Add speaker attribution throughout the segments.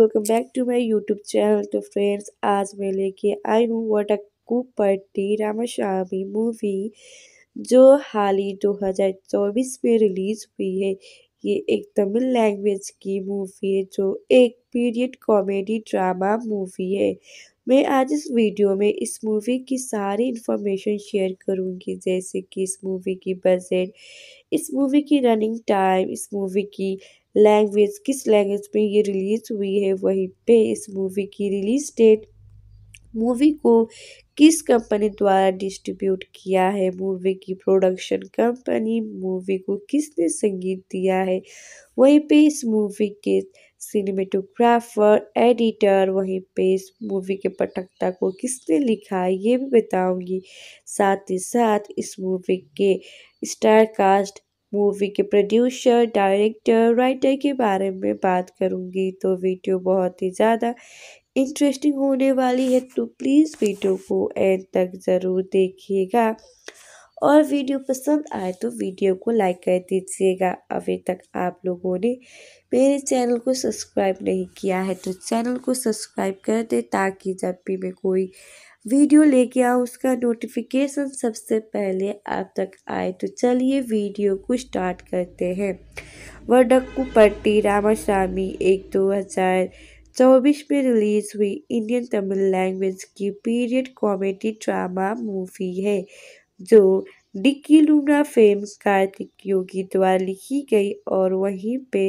Speaker 1: Welcome back to my YouTube channel तो friends आज मैं लेके आई हूँ वट अ कुपट्टी रामाशामी मूवी जो हाल ही 2024 में रिलीज़ हुई है ये एक तमिल लैंग्वेज की मूवी है जो एक पीरियड कॉमेडी ड्रामा मूवी है मैं आज इस वीडियो में इस मूवी की सारी इन्फॉर्मेशन शेयर करूंगी जैसे कि इस मूवी की बजट इस मूवी की रनिंग टाइम इस मूवी की लैंग्वेज किस लैंग्वेज में ये रिलीज़ हुई है वहीं पे इस मूवी की रिलीज़ डेट मूवी को किस कंपनी द्वारा डिस्ट्रीब्यूट किया है मूवी की प्रोडक्शन कंपनी मूवी को किसने संगीत दिया है वहीं पे इस मूवी के सिनेमेटोग्राफर एडिटर वहीं पे इस मूवी के पटकता को किसने लिखा है ये भी बताऊंगी साथ ही साथ इस मूवी के स्टार कास्ट मूवी के प्रोड्यूसर डायरेक्टर राइटर के बारे में बात करूंगी तो वीडियो बहुत ही ज़्यादा इंटरेस्टिंग होने वाली है तो प्लीज़ वीडियो को एंड तक ज़रूर देखिएगा और वीडियो पसंद आए तो वीडियो को लाइक कर दीजिएगा अभी तक आप लोगों ने मेरे चैनल को सब्सक्राइब नहीं किया है तो चैनल को सब्सक्राइब कर दें ताकि जब भी मैं कोई वीडियो लेके आओ उसका नोटिफिकेशन सबसे पहले आप तक आए तो चलिए वीडियो को स्टार्ट करते हैं वडक्कुपट्टी रामास्वामी एक दो हज़ार चौबीस में रिलीज़ हुई इंडियन तमिल लैंग्वेज की पीरियड कॉमेडी ड्रामा मूवी है जो डिक्की लूना फेम्स कार्तिक योगी द्वारा लिखी गई और वहीं पे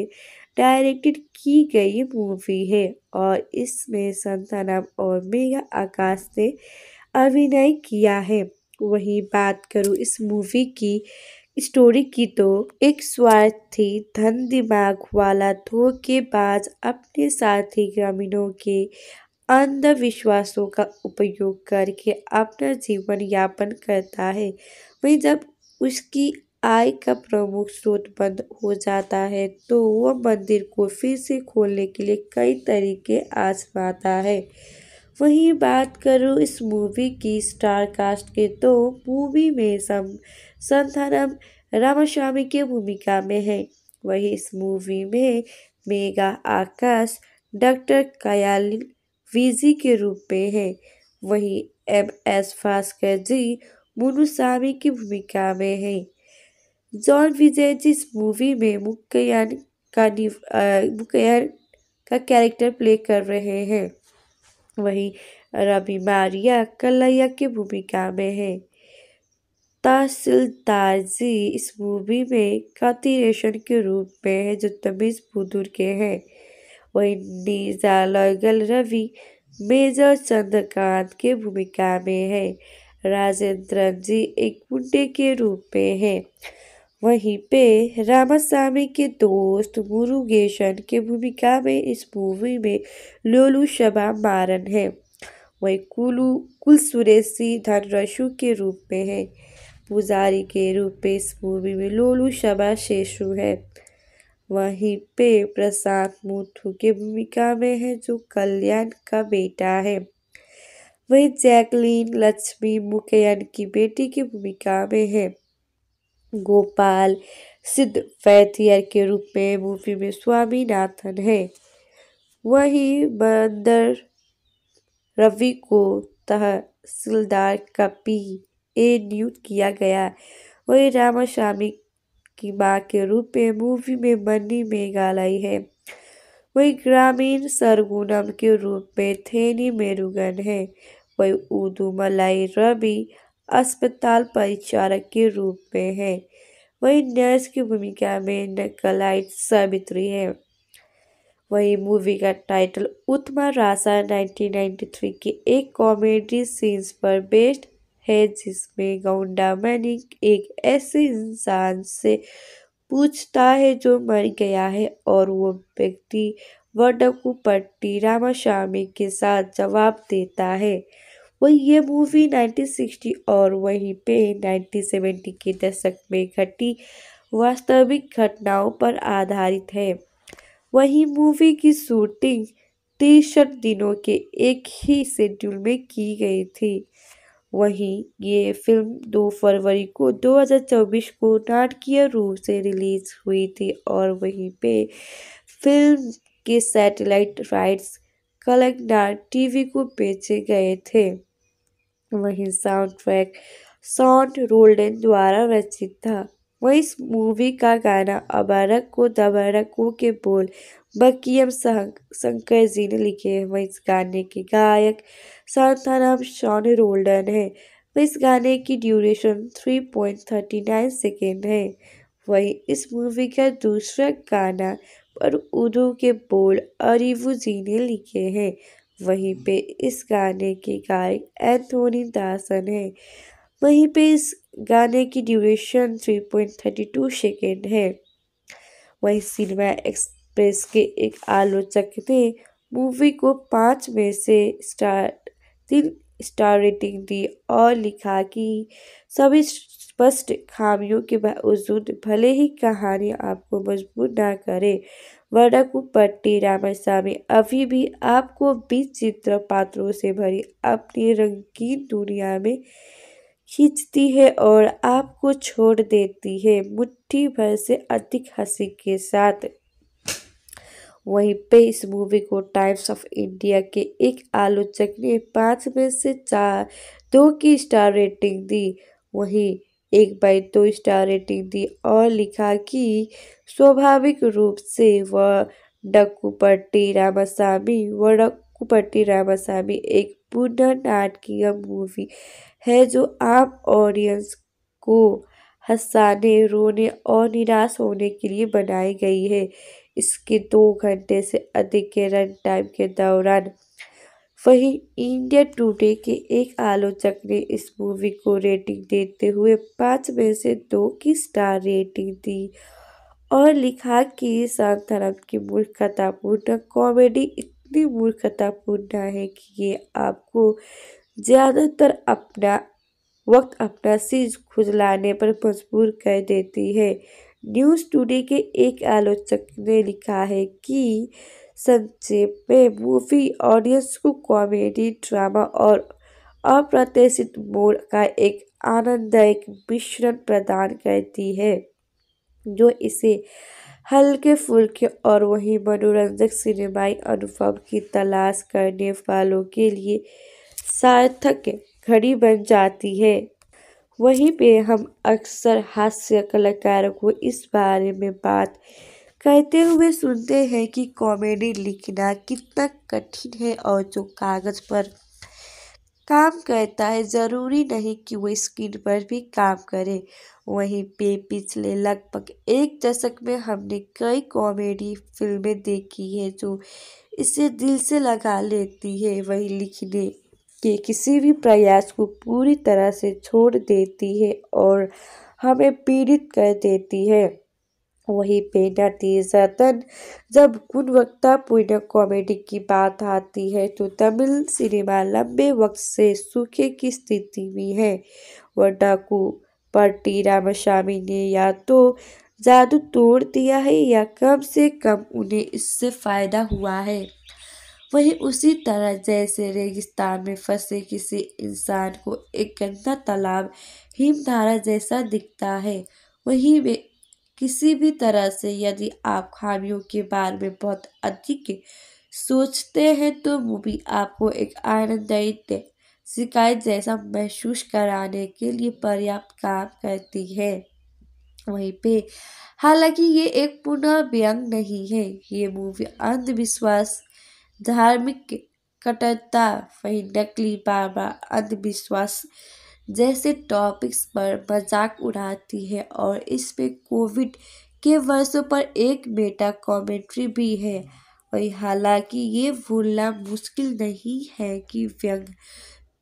Speaker 1: डायरेक्टेड की गई मूवी है और इसमें संतानम और मेघा आकाश ने अभिनय किया है वहीं बात करूँ इस मूवी की स्टोरी की तो एक स्वार्थी धन दिमाग वाला धोखेबाज अपने साथी ग्रामीणों के अंधविश्वासों का उपयोग करके अपना जीवन यापन करता है वहीं जब उसकी आय का प्रमुख स्रोत बंद हो जाता है तो वह मंदिर को फिर से खोलने के लिए कई तरीके आजमाता है वहीं बात करूँ इस मूवी की स्टार कास्ट के तो मूवी में सम संथानम रामास्वामी की भूमिका में है वहीं इस मूवी में मेगा आकाश डॉक्टर कयालिन वीजी के रूप में है वहीं एम एस भास्कर जी मुनुस्वामी की भूमिका में है जॉन विजय इस मूवी में मुक्कयान का मुक्कयान का कैरेक्टर प्ले कर रहे हैं वही रवि मारिया कलैया की भूमिका में है तहसीलदार जी इस मूवी में काती रेशन के रूप में है जो तमीज बुदुर के हैं वहीं नीजा लगल रवि मेजर चंद्रकांत के भूमिका में है राजेंद्र जी एक मुंडे के रूप में है वहीं पे रामास्वामी के दोस्त मुरुगेशन के भूमिका में इस मूवी में लोलू शबा मारन है वही कुलू कुल सुरेशी धनरशु के रूप में है पुजारी के रूप में इस मूवी में लोलू शबा शेषु है वहीं पे प्रसाद मुथु के भूमिका में है जो कल्याण का बेटा है वही जैकलीन लक्ष्मी मुकेयन की बेटी की भूमिका में है गोपाल सिद्ध फैथियर के रूप में मूवी में स्वामीनाथन है वहीं मंदर रवि को तहसीलदार का पी ए नियुक्त किया गया वही रामास्वामी की माँ के रूप में मूवी में मनी मेघालय है वही ग्रामीण सरगुनम के रूप में थेनी मेरुगन है वही उदुमलाई रवि अस्पताल परिचारक के रूप में है वही नर्स की भूमिका में नकलाइट सावित्री है वही मूवी का टाइटल उत्मा रासा 1993 के एक कॉमेडी सीन्स पर बेस्ड है जिसमें गौंडा मैनिक एक ऐसे इंसान से पूछता है जो मर गया है और वो व्यक्ति वडकू पट्टी रामाशामी के साथ जवाब देता है वही ये मूवी 1960 और वहीं पे 1970 के दशक में घटी वास्तविक घटनाओं पर आधारित है वहीं मूवी की शूटिंग तिरसठ दिनों के एक ही शेड्यूल में की गई थी वहीं ये फिल्म 2 फरवरी को 2024 को नाटकीय रूप से रिलीज हुई थी और वहीं पे फिल्म के सैटेलाइट राइट्स कलकनार टीवी को बेचे गए थे वहीं साउंड ट्रैक सॉन्ट रोल्डन द्वारा रचित था वहीं इस मूवी का गाना अबारक को दबारक को के बोल बकीम शंकर जी ने लिखे हैं वहीं इस गाने के गायक संताराम शॉन रोल्डन है वह इस गाने की duration three point thirty nine second है वहीं इस मूवी का दूसरा गाना पर उर्दू के बोल अरिवू जी ने लिखे हैं वहीं पे इस गाने के गायक एंथोनी दासन है वहीं पे इस गाने की ड्यूरेशन 3.32 सेकेंड है वहीं सिनेमा एक्सप्रेस के एक आलोचक ने मूवी को पाँच में से स्टार तीन स्टार रेटिंग दी और लिखा कि सभी स्पष्ट खामियों के बावजूद भले ही कहानी आपको मजबूर ना करे पट्टी रामास्वामी अभी भी आपको विचित्र पात्रों से भरी अपनी रंगीन दुनिया में खींचती है और आपको छोड़ देती है मुट्ठी भर से अधिक हंसी के साथ वहीं पे इस मूवी को टाइम्स ऑफ इंडिया के एक आलोचक ने पाँच में से चार दो की स्टार रेटिंग दी वहीं एक बाई दो तो स्टार रेटिंग दी और लिखा कि स्वाभाविक रूप से वह डक्कुपट्टी रामास्मी व डक्कुपट्टी रामास्वामी एक पुनः नाटकीय मूवी है जो आम ऑडियंस को हंसाने रोने और निराश होने के लिए बनाई गई है इसके दो घंटे से अधिक के रन टाइम के दौरान वहीं इंडिया टुडे के एक आलोचक ने इस मूवी को रेटिंग देते हुए पाँच में से दो की स्टार रेटिंग दी और लिखा कि धर्म की मूर्खतापूर्ण कॉमेडी इतनी मूर्खतापूर्ण है कि ये आपको ज़्यादातर अपना वक्त अपना सीज खुजलाने पर मजबूर कर देती है न्यूज़ टुडे के एक आलोचक ने लिखा है कि संक्षेप में मूवी ऑडियंस को कॉमेडी ड्रामा और अप्रत्याशित मोड का एक आनंददायक मिश्रण प्रदान करती है जो इसे हल्के फुल्के और वही मनोरंजक सिनेमाई अनुभव की तलाश करने वालों के लिए सार्थक घड़ी बन जाती है वहीं पे हम अक्सर हास्य कलाकारों को इस बारे में बात कहते हुए सुनते हैं कि कॉमेडी लिखना कितना कठिन है और जो कागज़ पर काम करता है ज़रूरी नहीं कि वो स्क्रीन पर भी काम करे वहीं पे पिछले लगभग एक दशक में हमने कई कॉमेडी फिल्में देखी है जो इसे दिल से लगा लेती है वही लिखने के किसी भी प्रयास को पूरी तरह से छोड़ देती है और हमें पीड़ित कर देती है वहीं पे नतीजतन जब वक्ता पुण्य कॉमेडी की बात आती है तो तमिल सिनेमा लंबे वक्त से सूखे की स्थिति में है वडाकू पट्टी रामास्वामी ने या तो जादू तोड़ दिया है या कम से कम उन्हें इससे फ़ायदा हुआ है वही उसी तरह जैसे रेगिस्तान में फंसे किसी इंसान को एक गंदा तालाब हिमधारा जैसा दिखता है वहीं वे किसी भी तरह से यदि आप खामियों के बारे में बहुत अधिक सोचते हैं तो मूवी आपको एक आनंददायी शिकायत जैसा महसूस कराने के लिए पर्याप्त काम करती है वहीं पे हालांकि ये एक पुनः व्यंग नहीं है ये मूवी अंधविश्वास धार्मिक कट्टरता वही नकली बाबा अंधविश्वास जैसे टॉपिक्स पर मजाक उड़ाती है और इसमें कोविड के वर्षों पर एक मेटा कमेंट्री भी है और हालांकि ये भूलना मुश्किल नहीं है कि व्यंग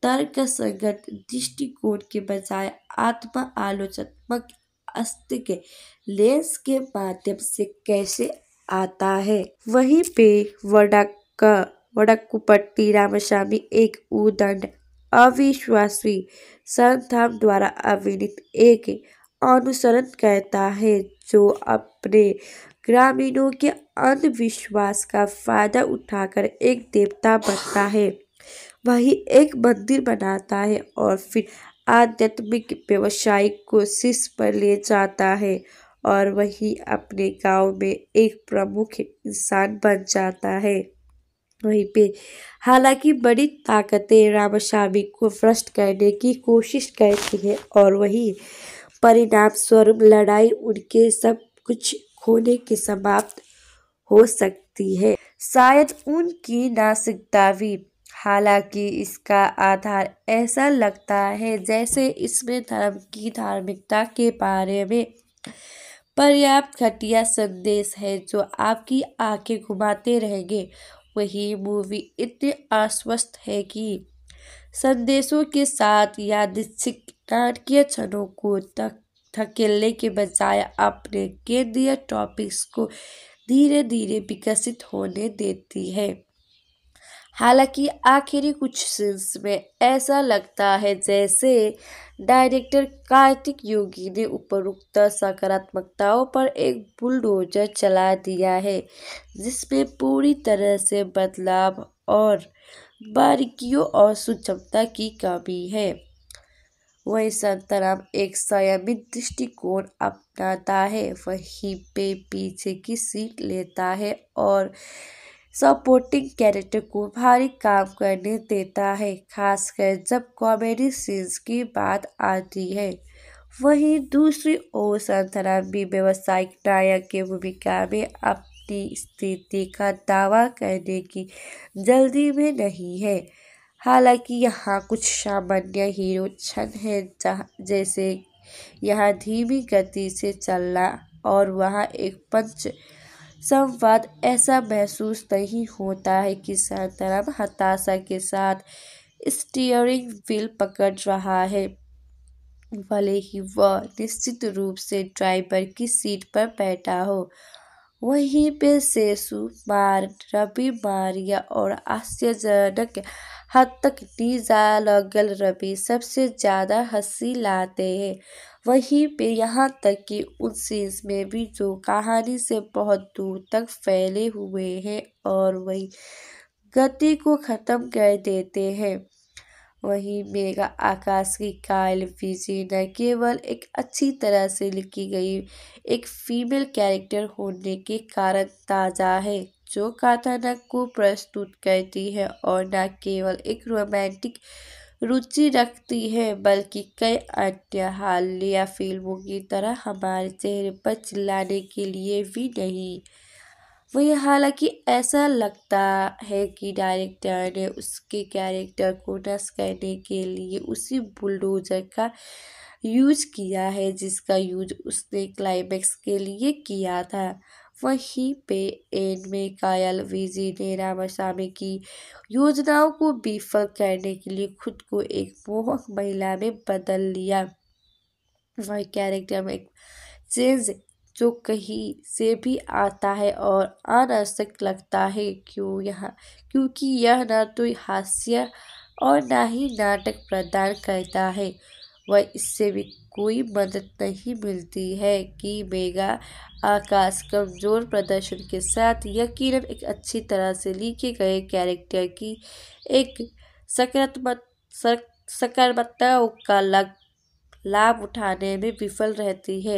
Speaker 1: तर्क संगत दृष्टिकोण के बजाय आत्म आलोचनात्मक अस्त के लेंस के माध्यम से कैसे आता है वहीं पे वडक्का वडक्कुपट्टी रामस्वामी एक उदंड अविश्वासी संस्थान द्वारा आविर्भूत एक अनुसरण कहता है जो अपने ग्रामीणों के अंधविश्वास का फायदा उठाकर एक देवता बनता है वही एक मंदिर बनाता है और फिर आध्यात्मिक व्यवसाय को शीर्ष पर ले जाता है और वही अपने गांव में एक प्रमुख इंसान बन जाता है वहीं पे हालांकि बड़ी ताकतें रामास्वामी को भ्रष्ट करने की कोशिश करती हैं और वही परिणाम स्वरूप लड़ाई उनके सब कुछ खोने के समाप्त हो सकती है शायद उनकी भी हालांकि इसका आधार ऐसा लगता है जैसे इसमें धर्म की धार्मिकता के बारे में पर्याप्त घटिया संदेश है जो आपकी आंखें घुमाते रहेंगे वही मूवी इतने आश्वस्त है कि संदेशों के साथ यादृच्छिक नाटकीय क्षणों को तक धकेलने के बजाय अपने केंद्रीय टॉपिक्स को धीरे धीरे विकसित होने देती है हालांकि आखिरी कुछ सीन्स में ऐसा लगता है जैसे डायरेक्टर कार्तिक योगी ने उपरोक्त सकारात्मकताओं पर एक बुलडोजर चला दिया है जिसमें पूरी तरह से बदलाव और बारीकियों और सुचमता की कमी है वही संतराम एक संयमित दृष्टिकोण अपनाता है वहीं पे पीछे की सीट लेता है और सपोर्टिंग कैरेक्टर को भारी काम करने देता है खासकर जब कॉमेडी सीन्स की बात आती है वहीं दूसरी ओर संतरा भी व्यवसायिक नायक की भूमिका में अपनी स्थिति का दावा करने की जल्दी में नहीं है हालांकि यहाँ कुछ सामान्य हीरो क्षण हैं जैसे यहाँ धीमी गति से चलना और वहाँ एक पंच संवाद ऐसा महसूस नहीं होता है कि संतरम हताशा के साथ स्टीयरिंग व्हील पकड़ रहा है भले ही वह निश्चित रूप से ड्राइवर की सीट पर बैठा हो वहीं पे सेसु मार रवि मारिया और आश्चर्यजनक हद तक डीजा लगल रवि सबसे ज़्यादा हंसी लाते हैं वहीं पे यहाँ तक कि उन सीन्स में भी जो कहानी से बहुत दूर तक फैले हुए हैं और वही गति को ख़त्म कर देते हैं वहीं मेगा आकाश की कायल विजय न केवल एक अच्छी तरह से लिखी गई एक फीमेल कैरेक्टर होने के कारण ताज़ा है जो कथानक को प्रस्तुत करती है और न केवल एक रोमांटिक रुचि रखती है बल्कि कई हाल या फिल्मों की तरह हमारे चेहरे पर चिल्लाने के लिए भी नहीं वही हालांकि ऐसा लगता है कि डायरेक्टर ने उसके कैरेक्टर को नष्ट करने के लिए उसी बुलडोजर का यूज किया है जिसका यूज उसने क्लाइमैक्स के लिए किया था वहीं पे में कायल विजी ने रामास्वामी की योजनाओं को विफल करने के लिए खुद को एक मोहक महिला में बदल लिया वह कैरेक्टर में चेंज जो कहीं से भी आता है और अनावश्यक लगता है क्यों यहाँ क्योंकि यह ना तो हास्य और ना ही नाटक प्रदान करता है व इससे भी कोई मदद नहीं मिलती है कि मेगा आकाश कमज़ोर प्रदर्शन के साथ यकीनन एक अच्छी तरह से लिखे गए कैरेक्टर की एक सकारात्मक सकारात्मक का लग लाभ उठाने में विफल रहती है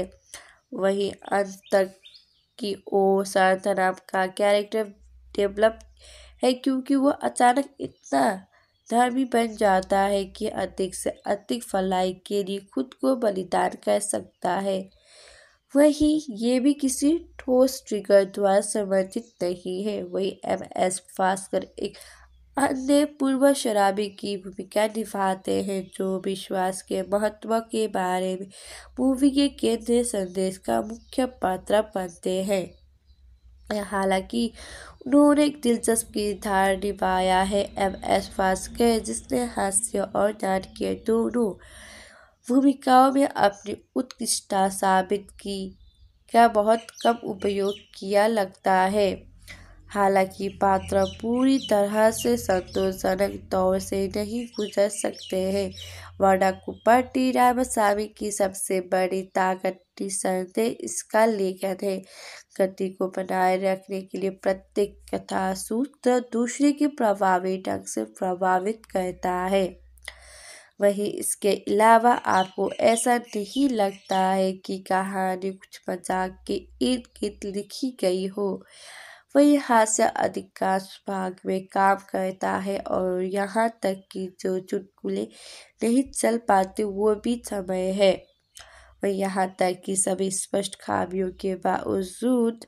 Speaker 1: वहीं अंत तक की ओ शांता नाम का कैरेक्टर डेवलप है क्योंकि वह अचानक इतना धर्मी बन जाता है कि अधिक से अधिक फलाई के लिए खुद को बलिदान कर सकता है वही ये भी किसी ठोस ट्रिगर द्वारा समर्थित नहीं है वही एम एस भास्कर एक अन्य पूर्व शराबी की भूमिका निभाते हैं जो विश्वास के महत्व के बारे में मूवी के केंद्रीय संदेश का मुख्य पात्र बनते हैं हालांकि उन्होंने एक दिलचस्प किरदार निभाया है एम एस के जिसने हास्य और के दोनों भूमिकाओं में अपनी उत्कृष्टता साबित की का बहुत कम उपयोग किया लगता है हालांकि पात्र पूरी तरह से संतोषजनक तौर से नहीं गुजर सकते हैं राम रामास्वामी की सबसे बड़ी ताकत संस्थे इसका लेखन है गति को बनाए रखने के लिए प्रत्येक कथा सूत्र दूसरे के प्रभावी ढंग से प्रभावित करता है वहीं इसके अलावा आपको ऐसा नहीं लगता है कि कहानी कुछ मजाक के इर्द गिर्द लिखी गई हो वह यहाँ से अधिकांश भाग में काम करता है और यहाँ तक कि जो चुटकुले नहीं चल पाते वो भी समय है वह यहाँ तक कि सभी स्पष्ट खामियों के बावजूद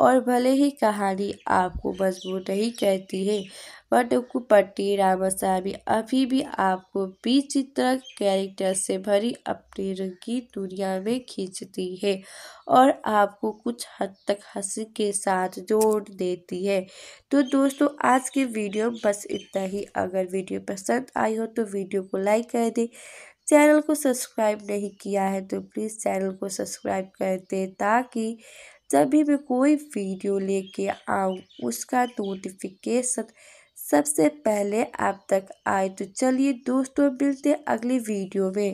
Speaker 1: और भले ही कहानी आपको मजबूत नहीं कहती है वडुकुपट्टी रामासामी अभी भी आपको विचित्र कैरेक्टर से भरी अपनी रंगीन दुनिया में खींचती है और आपको कुछ हद तक हंसी के साथ जोड़ देती है तो दोस्तों आज की वीडियो बस इतना ही अगर वीडियो पसंद आई हो तो वीडियो को लाइक कर दें चैनल को सब्सक्राइब नहीं किया है तो प्लीज़ चैनल को सब्सक्राइब कर दें ताकि जब भी मैं कोई वीडियो लेके आऊँ उसका नोटिफिकेशन सबसे पहले आप तक आए तो चलिए दोस्तों मिलते हैं अगली वीडियो में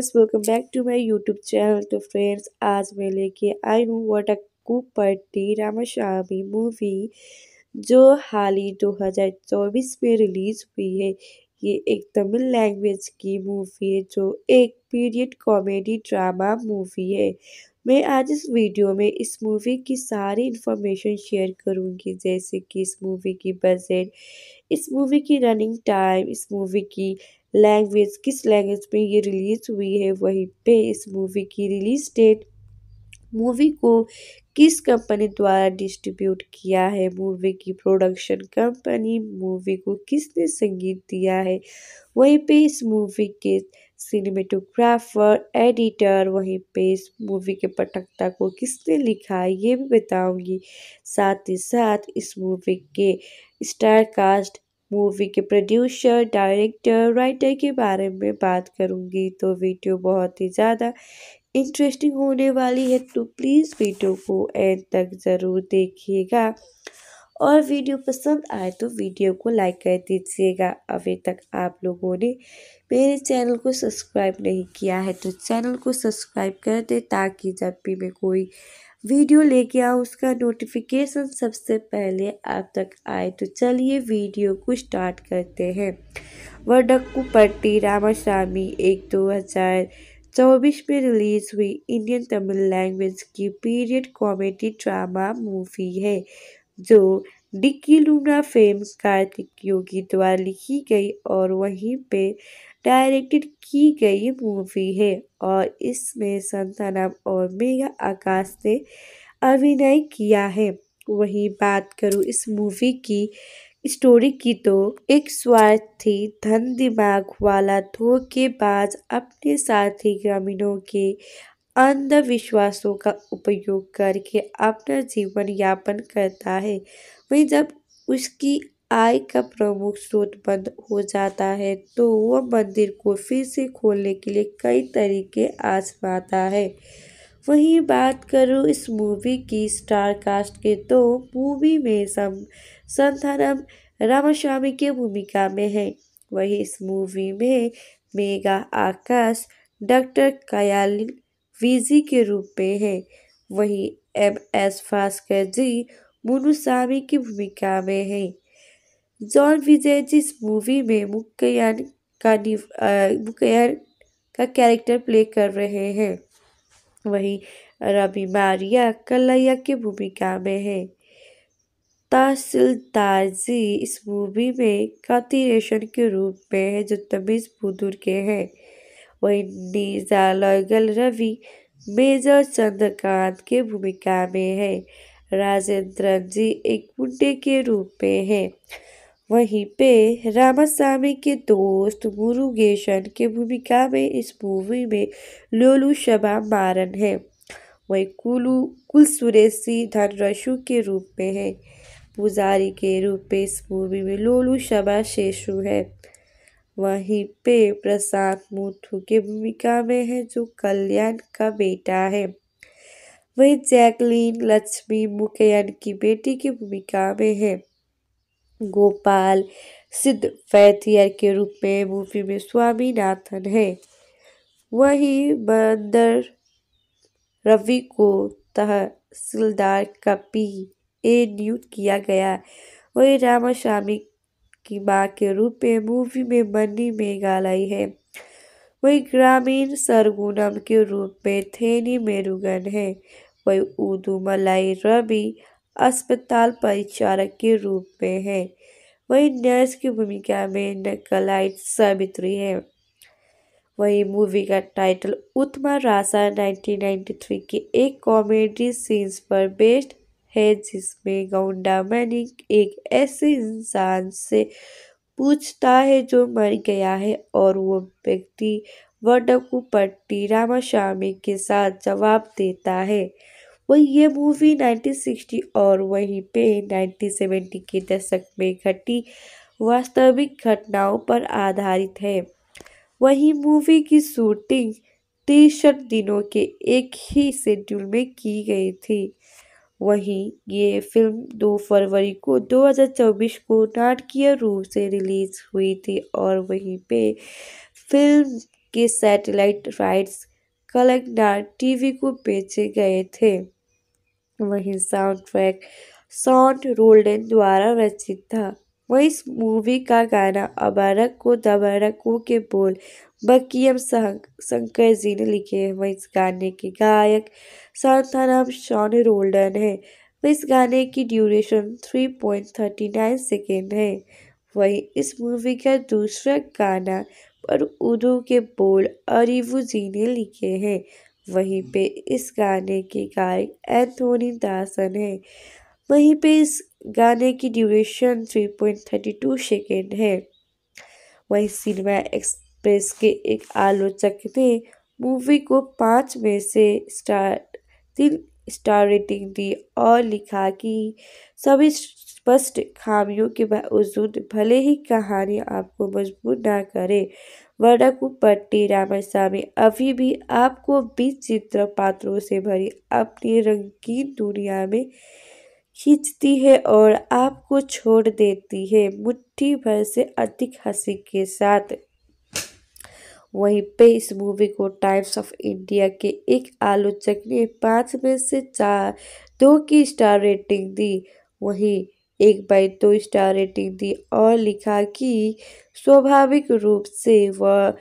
Speaker 1: welcome back to my YouTube channel तो फ्रेंड्स आज मैं लेके आई हूँ वट अटी टी रामास्वामी मूवी जो हाल ही दो में रिलीज हुई है ये एक तमिल लैंग्वेज की मूवी है जो एक पीरियड कॉमेडी ड्रामा मूवी है मैं आज इस वीडियो में इस मूवी की सारी इन्फॉर्मेशन शेयर करूंगी जैसे कि इस मूवी की बजट इस मूवी की रनिंग टाइम इस मूवी की लैंग्वेज किस लैंग्वेज में ये रिलीज़ हुई है वहीं पे इस मूवी की रिलीज़ डेट मूवी को किस कंपनी द्वारा डिस्ट्रीब्यूट किया है मूवी की प्रोडक्शन कंपनी मूवी को किसने संगीत दिया है वहीं पे इस मूवी के सिनेमेटोग्राफर एडिटर वहीं पे इस मूवी के पटकता को किसने लिखा है ये भी बताऊंगी साथ ही साथ इस मूवी के स्टार कास्ट मूवी के प्रोड्यूसर डायरेक्टर राइटर के बारे में बात करूंगी तो वीडियो बहुत ही ज़्यादा इंटरेस्टिंग होने वाली है तो प्लीज़ वीडियो को एंड तक ज़रूर देखिएगा और वीडियो पसंद आए तो वीडियो को लाइक कर दीजिएगा अभी तक आप लोगों ने मेरे चैनल को सब्सक्राइब नहीं किया है तो चैनल को सब्सक्राइब कर दें ताकि जब भी मैं कोई वीडियो लेके आऊँ उसका नोटिफिकेशन सबसे पहले आप तक आए तो चलिए वीडियो को स्टार्ट करते हैं वडक्कुपट्टी रामास्वामी एक दो हज़ार चौबीस में रिलीज हुई इंडियन तमिल लैंग्वेज की पीरियड कॉमेडी ड्रामा मूवी है जो डिक्की लूना फेम कार्तिक योगी द्वारा लिखी गई और वहीं पे डायरेक्टेड की गई मूवी है और इसमें संतानम और मेघा आकाश ने अभिनय किया है वहीं बात करूँ इस मूवी की स्टोरी की तो एक स्वार्थी धन दिमाग वाला धोखेबाज अपने साथी ग्रामीणों के अंधविश्वासों का उपयोग करके अपना जीवन यापन करता है। वहीं जब उसकी आय का प्रमुख स्रोत बंद हो जाता है तो वह मंदिर को फिर से खोलने के लिए कई तरीके आजमाता है। वहीं बात करूँ इस मूवी की स्टार कास्ट के तो मूवी में सम संथानम रामास्वामी की भूमिका में है वहीं इस मूवी में मेगा आकाश, डॉक्टर कयालिन वीजी के रूप में है वहीं एम एस भास्कर जी मुनुसामी की भूमिका में है जॉन विजय जी इस मूवी में मुक्यान का मुकयान का कैरेक्टर प्ले कर रहे हैं वहीं रवि मारिया कलैया की भूमिका में है तहसीलदार जी इस मूवी में कातिरेशन के रूप में है जो तमीज़ बुदुर के हैं वहीं नीजालयगल रवि मेजर चंद्रकांत के भूमिका में है राजेंद्र जी एक मुंडे के रूप में है वहीं पे रामास्वामी के दोस्त मुरुगेशन के भूमिका में इस मूवी में लोलू शबा मारन है वही कुलू कुल सुरेश धनरशु के रूप में है पुजारी के रूप में इस मूवी में लोलू शबा शेषु है वहीं पे प्रसाद मुथु की भूमिका में है जो कल्याण का बेटा है वही जैकलीन लक्ष्मी मुकैन की बेटी की भूमिका में है गोपाल सिद्ध फैथियर के रूप में मूवी में स्वामीनाथन है वही बंदर रवि को तहसीलदार का पी ए नियुक्त किया गया वही रामास्वामी की मां के रूप में मूवी में मनी मेघालय है वही ग्रामीण सरगुनम के रूप में थेनी मेरुगन है वहीं उदुमलाई रवि अस्पताल परिचारक के रूप में है वही नर्स की भूमिका में नकलाइट सावित्री है वही मूवी का टाइटल उत्मा रासा 1993 के एक कॉमेडी सीन्स पर बेस्ड है जिसमें गौंडा मैनिक एक ऐसे इंसान से पूछता है जो मर गया है और वो व्यक्ति वडकू पट्टी रामास्वामी के साथ जवाब देता है वही ये मूवी 1960 और वहीं पे 1970 के दशक में घटी वास्तविक घटनाओं पर आधारित है वही मूवी की शूटिंग तिरसठ दिनों के एक ही शेड्यूल में की गई थी वहीं ये फिल्म दो फरवरी को 2024 को नाटकीय रूप से रिलीज हुई थी और वहीं पे फिल्म के सैटेलाइट राइट्स कलेक्टर टीवी को बेचे गए थे वहीं साउंड ट्रैक सॉन्ट रोल्डन द्वारा रचित था वहीं इस मूवी का गाना अबारक को दबारक को के बोल मक्कियम शंकर जी ने लिखे हैं वह इस गाने के गायक राम शॉन रोल्डन है वह इस गाने की duration three point thirty nine second है वहीं इस मूवी का दूसरा गाना पर उर्दू के बोल अरिबू जी ने लिखे हैं वहीं पे इस गाने के गायक एंथोनी दासन है वहीं पे इस गाने की duration three point thirty two second है वहीं सिनेमा एक्स प्रेस के एक आलोचक ने मूवी को पाँच में से स्टार तीन स्टार रेटिंग दी और लिखा कि सभी स्पष्ट खामियों के बावजूद भले ही कहानी आपको मजबूर ना करे वडकुपट्टी रामास्वामी अभी भी आपको बीच चित्र पात्रों से भरी अपनी रंगीन दुनिया में खींचती है और आपको छोड़ देती है मुट्ठी भर से अधिक हंसी के साथ वहीं पे इस मूवी को टाइम्स ऑफ इंडिया के एक आलोचक ने पाँच में से चार दो की स्टार रेटिंग दी वहीं एक बाई दो स्टार रेटिंग दी और लिखा कि स्वाभाविक रूप से वह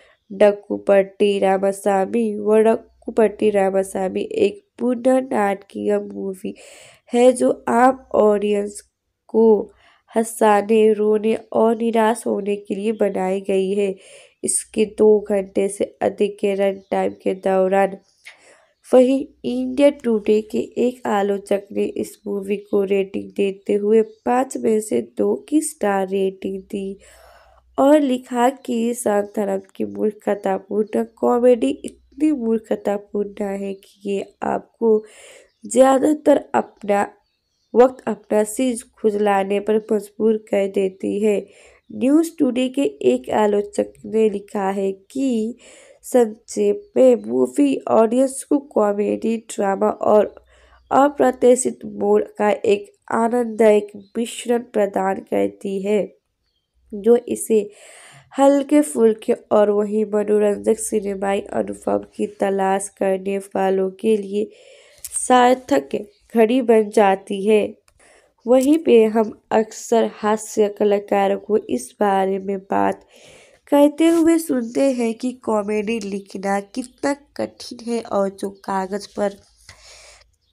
Speaker 1: डक्कूपट्टी रामासामी व डक्कुपट्टी रामासामी एक पुनः नाटकीय मूवी है जो आम ऑडियंस को हंसाने रोने और निराश होने के लिए बनाई गई है इसके दो घंटे से अधिक के रन टाइम के दौरान वहीं इंडिया टुडे के एक आलोचक ने इस मूवी को रेटिंग देते हुए पाँच में से दो की स्टार रेटिंग दी और लिखा कि धर्म की मूर्खतापूर्ण कॉमेडी इतनी मूर्खतापूर्ण है कि ये आपको ज़्यादातर अपना वक्त अपना सीज खुजलाने पर मजबूर कर देती है न्यूज़ टुडे के एक आलोचक ने लिखा है कि संक्षेप में मूवी ऑडियंस को कॉमेडी ड्रामा और अप्रत्याशित मोड़ का एक आनंददायक मिश्रण प्रदान करती है जो इसे हल्के फुल्के और वही मनोरंजक सिनेमाई अनुभव की तलाश करने वालों के लिए सार्थक घड़ी बन जाती है वहीं पे हम अक्सर हास्य कलाकारों को इस बारे में बात कहते हुए सुनते हैं कि कॉमेडी लिखना कितना कठिन है और जो कागज़ पर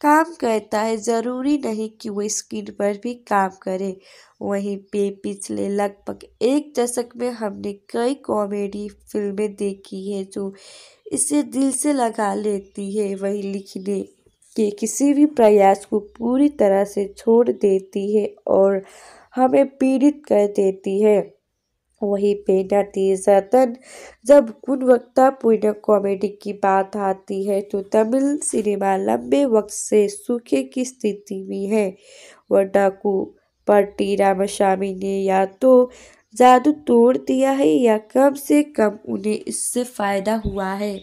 Speaker 1: काम करता है ज़रूरी नहीं कि वो स्क्रीन पर भी काम करे वहीं पे पिछले लगभग एक दशक में हमने कई कॉमेडी फिल्में देखी है जो इसे दिल से लगा लेती है वही लिखने के किसी भी प्रयास को पूरी तरह से छोड़ देती है और हमें पीड़ित कर देती है पेना तेजा तन जब पूर्ण कॉमेडी की बात आती है तो तमिल सिनेमा लंबे वक्त से सूखे की स्थिति में है वडाकू पर टी रामास्वामी ने या तो जादू तोड़ दिया है या कम से कम उन्हें इससे फ़ायदा हुआ है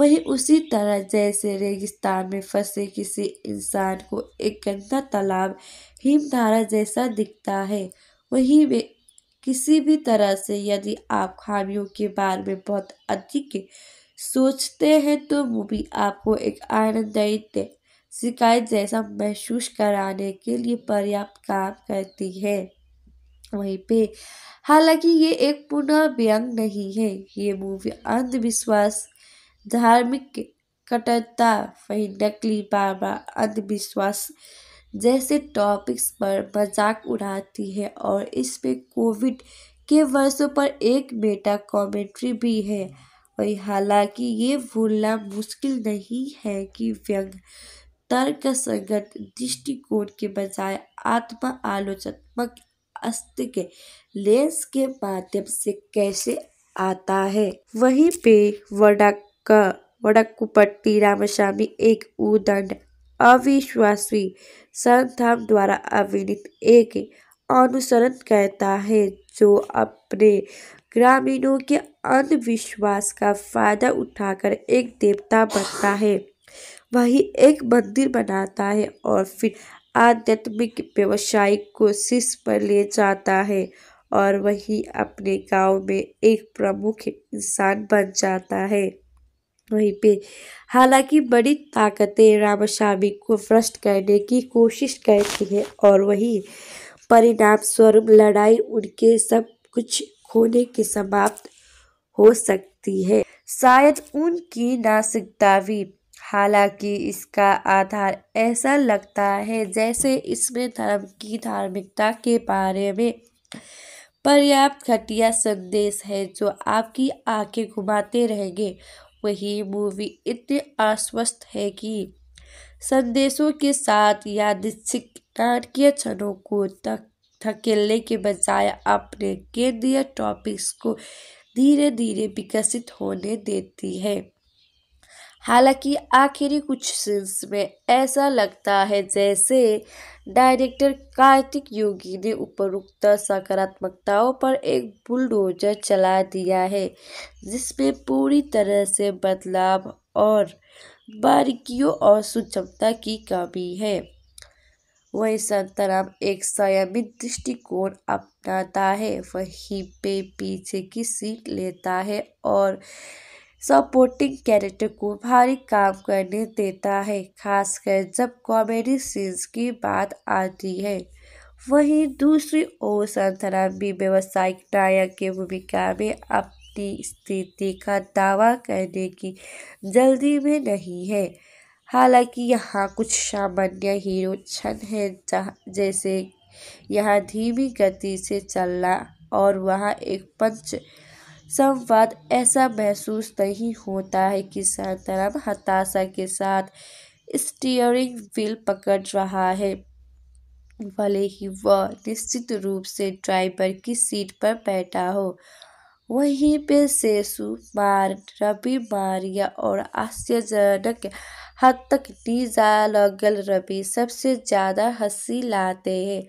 Speaker 1: वही उसी तरह जैसे रेगिस्तान में फंसे किसी इंसान को एक गंदा तालाब हिमधारा जैसा दिखता है वहीं वे किसी भी तरह से यदि आप खामियों के बारे में बहुत अधिक सोचते हैं तो मूवी आपको एक आनंददायी शिकायत जैसा महसूस कराने के लिए पर्याप्त काम करती है वहीं पे हालांकि ये एक पुनः व्यंग नहीं है ये मूवी अंधविश्वास धार्मिक कट्टरता वही नकली बाबा अंधविश्वास जैसे टॉपिक्स पर मजाक उड़ाती है और इसमें कोविड के वर्षों पर एक मेटा कॉमेंट्री भी है वही हालांकि ये भूलना मुश्किल नहीं है कि व्यंग तर्क संगत दृष्टिकोण के बजाय आत्म आलोचनात्मक अस्त के लेंस के माध्यम से कैसे आता है वहीं पे वर्णक वड़कुपट्टी रामस्वामी एक उदंड अविश्वासी संथाम द्वारा अभिनीत एक अनुसरण कहता है जो अपने ग्रामीणों के अंधविश्वास का फायदा उठाकर एक देवता बनता है वही एक मंदिर बनाता है और फिर आध्यात्मिक व्यवसाय को शीर्ष पर ले जाता है और वही अपने गांव में एक प्रमुख इंसान बन जाता है वहीं पे हालांकि बड़ी ताकतें रामाशामी को भ्रष्ट करने की कोशिश करती हैं और वही परिणाम स्वरूप लड़ाई उनके सब कुछ खोने के समाप्त हो सकती है शायद उनकी नासिकता भी हालांकि इसका आधार ऐसा लगता है जैसे इसमें धर्म की धार्मिकता के बारे में पर्याप्त घटिया संदेश है जो आपकी आंखें घुमाते रहेंगे वही मूवी इतनी आश्वस्त है कि संदेशों के साथ यादृच्छिक नाटकीय क्षणों को तक धकेलने के बजाय अपने केंद्रीय टॉपिक्स को धीरे धीरे विकसित होने देती है हालांकि आखिरी कुछ सीन्स में ऐसा लगता है जैसे डायरेक्टर कार्तिक योगी ने उपरोक्त सकारात्मकताओं पर एक बुलडोजर चला दिया है जिसमें पूरी तरह से बदलाव और बारीकियों और सुक्षमता की कमी है वही संतराम एक संयमित दृष्टिकोण अपनाता है वहीं पे पीछे की सीट लेता है और सपोर्टिंग कैरेक्टर को भारी काम करने देता है खासकर जब कॉमेडी सीन्स की बात आती है वहीं दूसरी ओर संतरा भी व्यावसायिक नायक की भूमिका में अपनी स्थिति का दावा करने की जल्दी में नहीं है हालांकि यहाँ कुछ सामान्य हीरो क्षण हैं जैसे यहाँ धीमी गति से चलना और वहाँ एक पंच संवाद ऐसा महसूस नहीं होता है कि संतरम हताशा के साथ स्टीयरिंग व्हील पकड़ रहा है भले ही वह निश्चित रूप से ड्राइवर की सीट पर बैठा हो वहीं पे सेसु मार रवि मारिया और आश्चर्यजनक हद तक नीजा लगल रवि सबसे ज़्यादा हंसी लाते हैं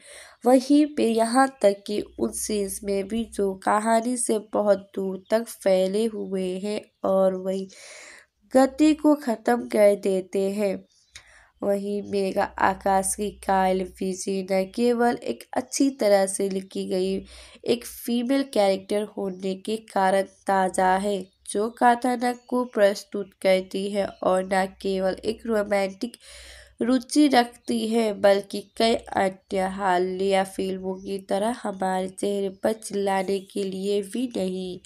Speaker 1: वहीं पे यहाँ तक कि उन सीन्स में भी जो कहानी से बहुत दूर तक फैले हुए हैं और वही गति को ख़त्म कर देते हैं वहीं मेगा आकाश की कायल फीसी न केवल एक अच्छी तरह से लिखी गई एक फीमेल कैरेक्टर होने के कारण ताज़ा है जो कथानक को प्रस्तुत करती है और न केवल एक रोमांटिक रुचि रखती है बल्कि कई अट्टहाल या फिल्मों की तरह हमारे चेहरे पर चिल्लाने के लिए भी नहीं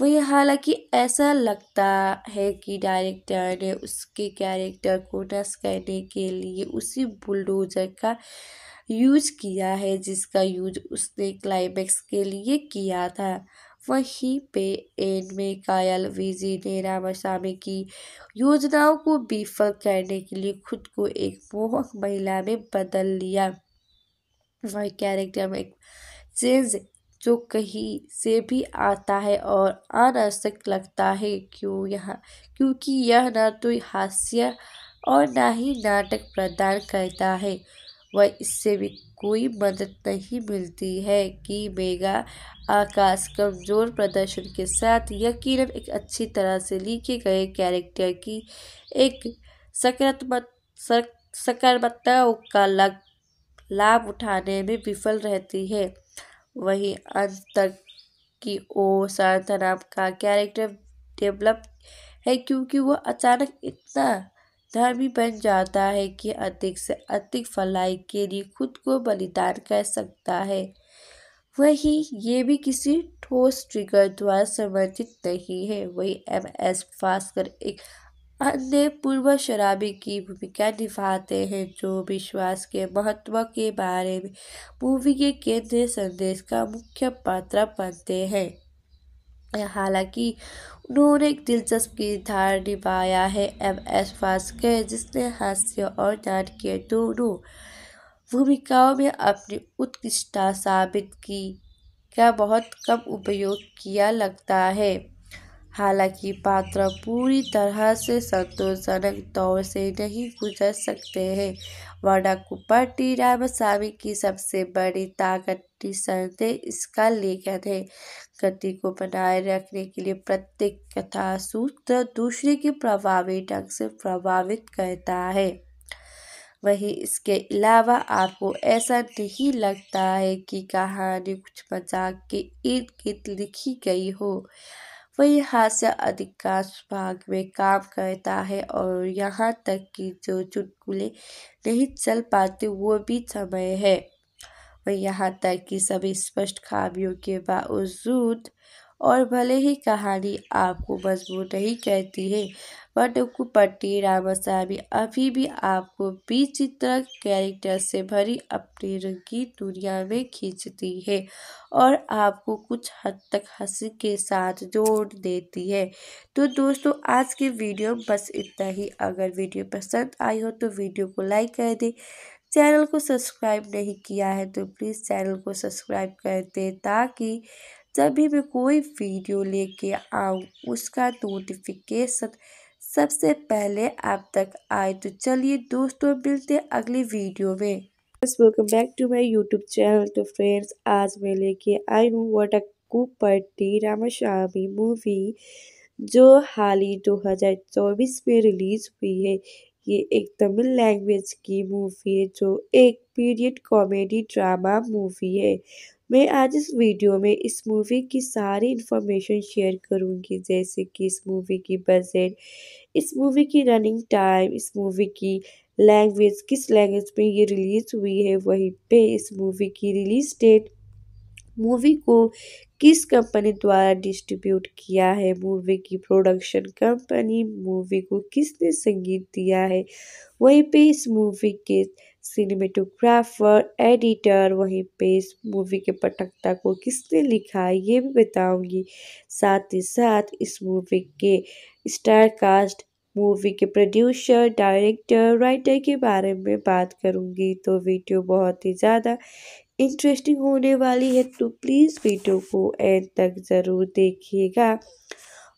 Speaker 1: वही हालांकि ऐसा लगता है कि डायरेक्टर ने उसके कैरेक्टर को नष्ट करने के लिए उसी बुलडोजर का यूज किया है जिसका यूज उसने क्लाइमैक्स के लिए किया था वहीं पे एन में कायल विजी ने रामास्वामी की योजनाओं को विफल करने के लिए खुद को एक मोहक महिला में बदल लिया वह कैरेक्टर में चेंज जो कहीं से भी आता है और अनावश्यक लगता है क्यों यहाँ क्योंकि यह ना तो हास्य और ना ही नाटक प्रदान करता है व इससे भी कोई मदद नहीं मिलती है कि मेगा आकाश कमज़ोर प्रदर्शन के साथ यकीनन एक अच्छी तरह से लिखे गए कैरेक्टर की एक सकारात्मक सकारात्मकताओं का लग लाभ उठाने में विफल रहती है वहीं अंत तक की ओ शांता नाम का कैरेक्टर डेवलप है क्योंकि वह अचानक इतना धर्मी बन जाता है कि अधिक से अधिक फलाई के लिए खुद को बलिदान कर सकता है वहीं ये भी किसी ठोस ट्रिगर द्वारा समर्थित नहीं है वही एम एस भास्कर एक अन्य पूर्व शराबी की भूमिका निभाते हैं जो विश्वास के महत्व के बारे में मूवी के केंद्रीय संदेश का मुख्य पात्र बनते हैं हालांकि उन्होंने एक दिलचस्प किरदार निभाया है एम एस वास्कर जिसने हास्य और नाटकीय दोनों भूमिकाओं में अपनी उत्कृष्टता साबित की का बहुत कम उपयोग किया लगता है हालांकि पात्र पूरी तरह से संतोषजनक तौर से नहीं गुजर सकते हैं वर्णा कुपर टी रामास्वामी की सबसे बड़ी ताकत निसंदेह इसका लेखन है गति को बनाए रखने के लिए प्रत्येक कथा सूत्र दूसरे के प्रभावी ढंग से प्रभावित करता है वही इसके अलावा आपको ऐसा नहीं लगता है कि कहानी कुछ मजाक के इर्द गिर्द लिखी गई हो वही हास्य अधिकांश भाग में काम करता है और यहाँ तक कि जो चुटकुले नहीं चल पाते वो भी समय है और यहाँ तक कि सभी स्पष्ट खामियों के बावजूद और भले ही कहानी आपको मजबूत नहीं कहती है वडुकुपट्टी रामास्वामी अभी भी आपको विचित्र कैरेक्टर से भरी अपनी रंगी दुनिया में खींचती है और आपको कुछ हद तक हंसी के साथ जोड़ देती है तो दोस्तों आज के वीडियो बस इतना ही अगर वीडियो पसंद आई हो तो वीडियो को लाइक कर दें चैनल को सब्सक्राइब नहीं किया है तो प्लीज़ चैनल को सब्सक्राइब कर दें ताकि जब भी मैं कोई वीडियो लेके आऊँ उसका नोटिफिकेशन सबसे पहले आप तक आए तो चलिए दोस्तों मिलते हैं अगली वीडियो में welcome back to my YouTube channel तो फ्रेंड्स आज मैं लेके आई हूँ अ कुपट्टी रामास्वामी मूवी जो हाल ही चौबीस में रिलीज़ हुई है ये एक तमिल लैंग्वेज की मूवी है जो एक पीरियड कॉमेडी ड्रामा मूवी है मैं आज इस वीडियो में इस मूवी की सारी इन्फॉर्मेशन शेयर करूंगी जैसे कि इस मूवी की बजट इस मूवी की रनिंग टाइम इस मूवी की लैंग्वेज किस लैंग्वेज में ये रिलीज़ हुई है वहीं पे इस मूवी की रिलीज़ डेट मूवी को किस कंपनी द्वारा डिस्ट्रीब्यूट किया है मूवी की प्रोडक्शन कंपनी मूवी को किसने संगीत दिया है वहीं पे इस मूवी के सिनेमेटोग्राफर एडिटर वहीं पे इस मूवी के पटकता को किसने लिखा है ये भी बताऊंगी साथ ही साथ इस मूवी के स्टार कास्ट मूवी के प्रोड्यूसर डायरेक्टर राइटर के बारे में बात करूंगी तो वीडियो बहुत ही ज़्यादा इंटरेस्टिंग होने वाली है तो प्लीज़ वीडियो को एंड तक ज़रूर देखिएगा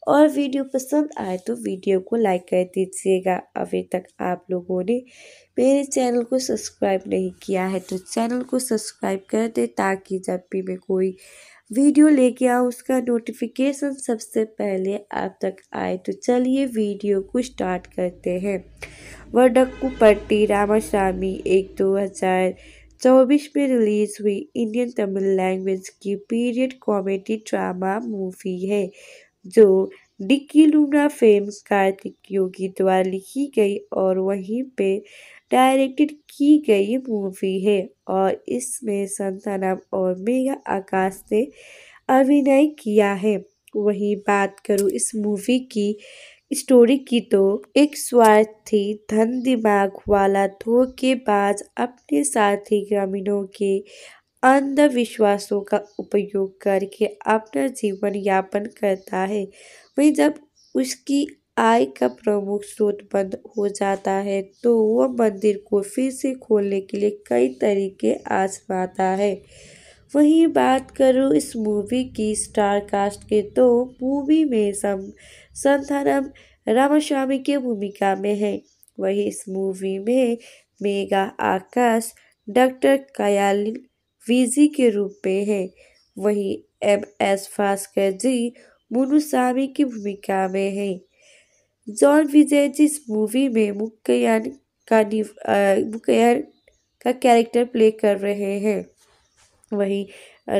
Speaker 1: और वीडियो पसंद आए तो वीडियो को लाइक कर दीजिएगा अभी तक आप लोगों ने मेरे चैनल को सब्सक्राइब नहीं किया है तो चैनल को सब्सक्राइब कर दें ताकि जब भी मैं कोई वीडियो लेके आऊँ उसका नोटिफिकेशन सबसे पहले आप तक आए तो चलिए वीडियो को स्टार्ट करते हैं वडक्कू पट्टी रामास्वामी एक दो हज़ार चौबीस में रिलीज हुई इंडियन तमिल लैंग्वेज की पीरियड कॉमेडी ड्रामा मूवी है जो डिक्की लूना फेम कार्तिक योगी द्वारा लिखी गई और वहीं पे डायरेक्टेड की गई मूवी है और इसमें संतानाम और मेघा आकाश ने अभिनय किया है वहीं बात करूँ इस मूवी की स्टोरी की तो एक स्वार्थी धन दिमाग वाला धोखेबाज अपने साथी ग्रामीणों के अंधविश्वासों का उपयोग करके अपना जीवन यापन करता है वहीं जब उसकी आय का प्रमुख स्रोत बंद हो जाता है तो वह मंदिर को फिर से खोलने के लिए कई तरीके आजमाता है वहीं बात करूँ इस मूवी की स्टार कास्ट के तो मूवी में सम संथानम रामास्वामी की भूमिका में है वही इस मूवी में मेगा आकाश डॉक्टर कयालिन वीजी के रूप में है वही एम एस भास्कर जी मुनुस्वामी की भूमिका में है जॉन विजय जी इस मूवी में मुक्यान का मुकयान का कैरेक्टर प्ले कर रहे हैं वहीं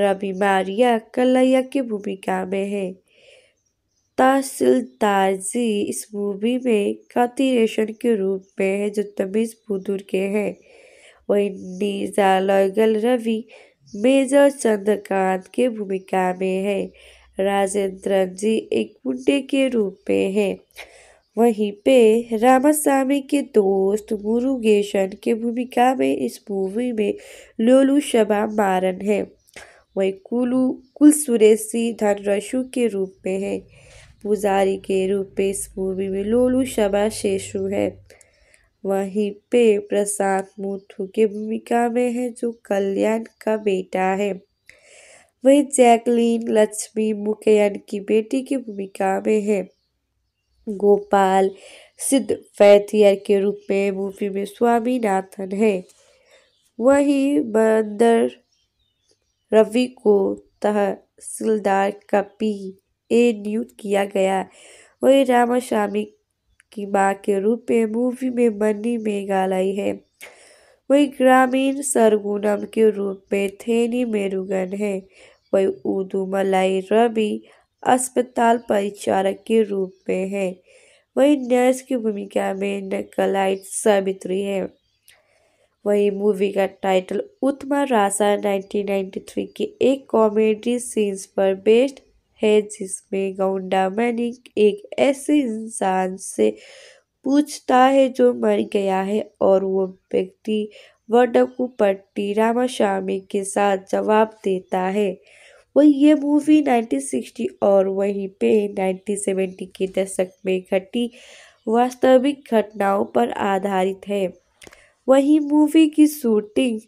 Speaker 1: रवि मारिया कलैया की भूमिका में है तहसीलदार जी इस मूवी में रेशन के रूप में है जो तमीज़ बुदुर के हैं वही नीजा लॉयगल रवि मेजर चंद्रकांत के भूमिका में है राजेंद्र जी एक मुंडे के रूप में है वहीं पे रामास्वामी के दोस्त मुरुगेशन के भूमिका में इस मूवी में लोलू शबा मारन है वही कुलू कुल सुरेशी धनरशु के रूप में है पुजारी के रूप में इस मूवी में लोलू शर्मा शेषु है वहीं पे प्रसाद मुथु की भूमिका में है जो कल्याण का बेटा है वही जैकलीन लक्ष्मी मुखयन की बेटी की भूमिका में है गोपाल सिद्ध फैथियर के रूप में मूवी में स्वामीनाथन है वही बंदर रवि को तहसीलदार कपी ए नियुक्त किया गया। वही रामास्वामी की मां के रूप में मूवी में मनी मेघालय है वही ग्रामीण सरगुनम के रूप में थेनी मेरुगन वही वहीं उदुमलाई रवि अस्पताल परिचारक के रूप में है वही नर्स की भूमिका में नकलाइट सावित्री है वही मूवी का टाइटल उत्मा रासा 1993 के एक कॉमेडी सीन्स पर बेस्ड है जिसमें गौंडा मैनिक एक ऐसे इंसान से पूछता है जो मर गया है और वो व्यक्ति वडकू पट्टी रामाशामी के साथ जवाब देता है वही ये मूवी 1960 और वहीं पे 1970 के दशक में घटी वास्तविक घटनाओं पर आधारित है वही मूवी की शूटिंग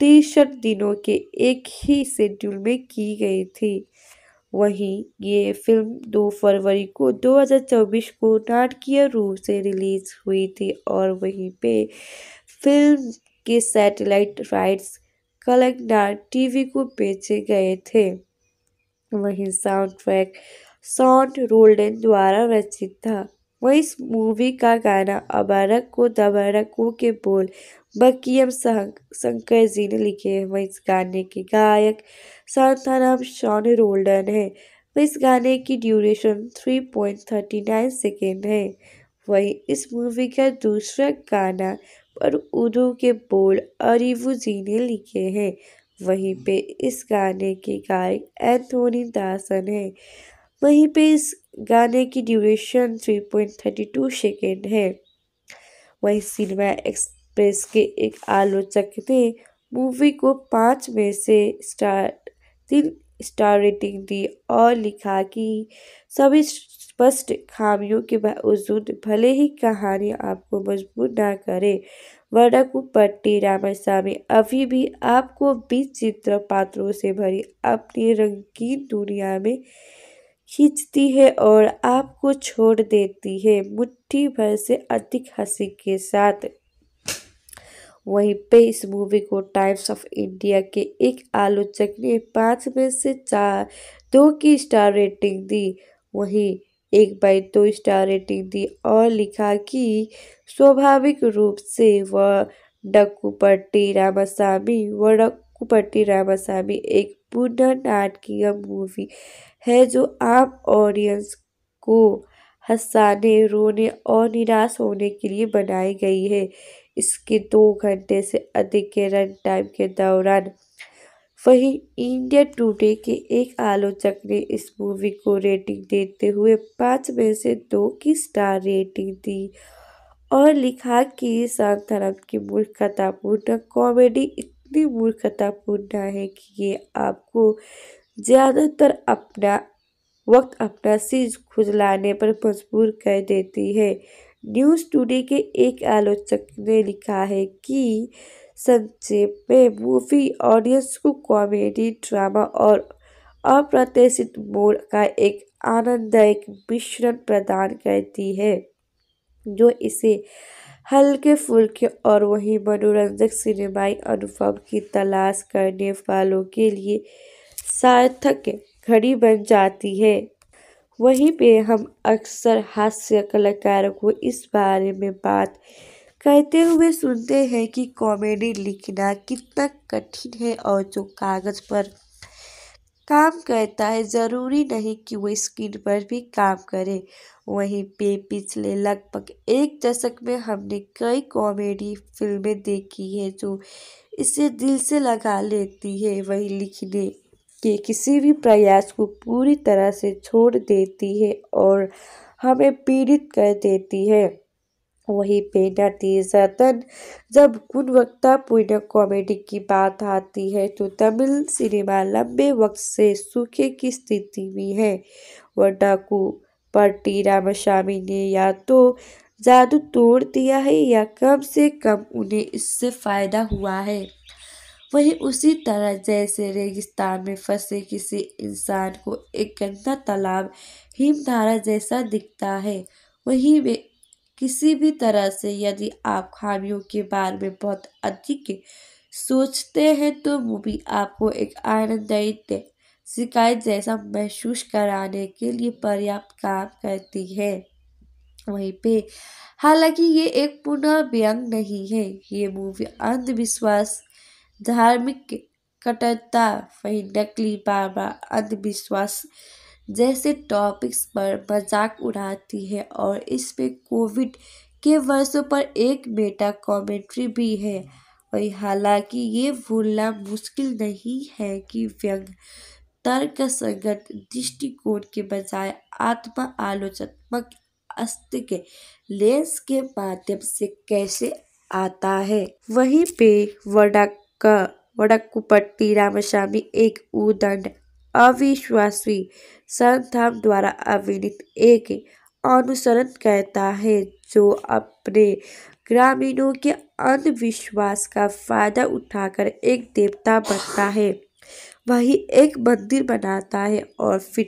Speaker 1: तिरसठ दिनों के एक ही शेड्यूल में की गई थी वहीं ये फिल्म 2 फरवरी को 2024 को नाटकीय रूप से रिलीज हुई थी और वहीं पे फिल्म के सैटेलाइट राइट्स कलकनार टीवी को बेचे गए थे वहीं साउंड ट्रैक सॉन्ट रोल्डन द्वारा रचित था वहीं इस मूवी का गाना अबारक को दबारक को के बोल बकीम शंकर जी ने लिखे हैं वहीं इस गाने के गायक सॉन्ग का नाम शॉन रोल्डन है इस गाने की ड्यूरेशन 3.39 सेकेंड है वहीं इस मूवी का दूसरा गाना पर उर्दू के बोल अरिव जी ने लिखे हैं वहीं पे इस गाने के गायक एंथोनी दासन है वहीं पे इस गाने की ड्यूरेशन 3.32 सेकेंड है वहीं सिनेमा एक्सप्रेस के एक आलोचक ने मूवी को पाँच में से स्टार तीन स्टार रेटिंग दी और लिखा कि सभी स्पष्ट खामियों के बावजूद भले ही कहानी आपको मजबूर ना करे पट्टी रामास्वामी अभी भी आपको बीस चित्र पात्रों से भरी अपनी रंगीन दुनिया में खींचती है और आपको छोड़ देती है मुट्ठी भर से अधिक हंसी के साथ वहीं पे इस मूवी को टाइम्स ऑफ इंडिया के एक आलोचक ने पाँच में से चार दो की स्टार रेटिंग दी वहीं एक बाई दो स्टार रेटिंग दी और लिखा कि स्वाभाविक रूप से वह डक्कूपट्टी रामास्वामी व डक्कुपट्टी रामास्वामी एक पुनः नाटकीय मूवी है जो आम ऑडियंस को हंसाने रोने और निराश होने के लिए बनाई गई है इसके दो घंटे से अधिक के रन टाइम के दौरान वहीं इंडिया टुडे के एक आलोचक ने इस मूवी को रेटिंग देते हुए पाँच में से दो की स्टार रेटिंग दी और लिखा कि धर्म की मूर्खतापूर्ण कॉमेडी इतनी मूर्खतापूर्ण है कि ये आपको ज़्यादातर अपना वक्त अपना सीज खुजलाने पर मजबूर कर देती है न्यूज़ टुडे के एक आलोचक ने लिखा है कि संक्षेप में मूवी ऑडियंस को कॉमेडी ड्रामा और अप्रत्याशित मोड़ का एक आनंददायक मिश्रण प्रदान करती है जो इसे हल्के फुल्के और वही मनोरंजक सिनेमाई अनुभव की तलाश करने वालों के लिए सार्थक घड़ी बन जाती है वहीं पे हम अक्सर हास्य कलाकारों को इस बारे में बात कहते हुए सुनते हैं कि कॉमेडी लिखना कितना कठिन है और जो कागज़ पर काम करता है ज़रूरी नहीं कि वो स्क्रीन पर भी काम करे वहीं पे पिछले लगभग एक दशक में हमने कई कॉमेडी फिल्में देखी है जो इसे दिल से लगा लेती है वही लिखने के किसी भी प्रयास को पूरी तरह से छोड़ देती है और हमें पीड़ित कर देती है वही पे तन जब गुणवत्तापूर्ण कॉमेडी की बात आती है तो तमिल सिनेमा लंबे वक्त से सूखे की स्थिति में है वडाकू पर टी रामास्वामी ने या तो जादू तोड़ दिया है या कम से कम उन्हें इससे फ़ायदा हुआ है वहीं उसी तरह जैसे रेगिस्तान में फंसे किसी इंसान को एक गंदा तालाब हिमधारा जैसा दिखता है वहीं वे किसी भी तरह से यदि आप खामियों के बारे में बहुत अधिक सोचते हैं तो मूवी आपको एक आनंददायी शिकायत जैसा महसूस कराने के लिए पर्याप्त काम करती है वहीं पे हालांकि ये एक पुनः व्यंग नहीं है ये मूवी अंधविश्वास धार्मिक कट्टरता वही नकली बाबा अंधविश्वास जैसे टॉपिक्स पर मजाक उड़ाती है और इसमें कोविड के वर्षों पर एक बेटा कमेंट्री भी है वही हालांकि ये भूलना मुश्किल नहीं है कि व्यंग तर्क संगत दृष्टिकोण के बजाय आत्म आलोचनात्मक अस्त के लेंस के माध्यम से कैसे आता है वहीं पे वडक क ವಡಕ್ಕುಪಟ್ಟಿ रामस्वामी एक उदंड अविश्वासी संतधाम द्वारा अभिनीत एक अनुसरण कहता है जो अपने ग्रामीणों के अंधविश्वास का फायदा उठाकर एक देवता बनता है वही एक मंदिर बनाता है और फिर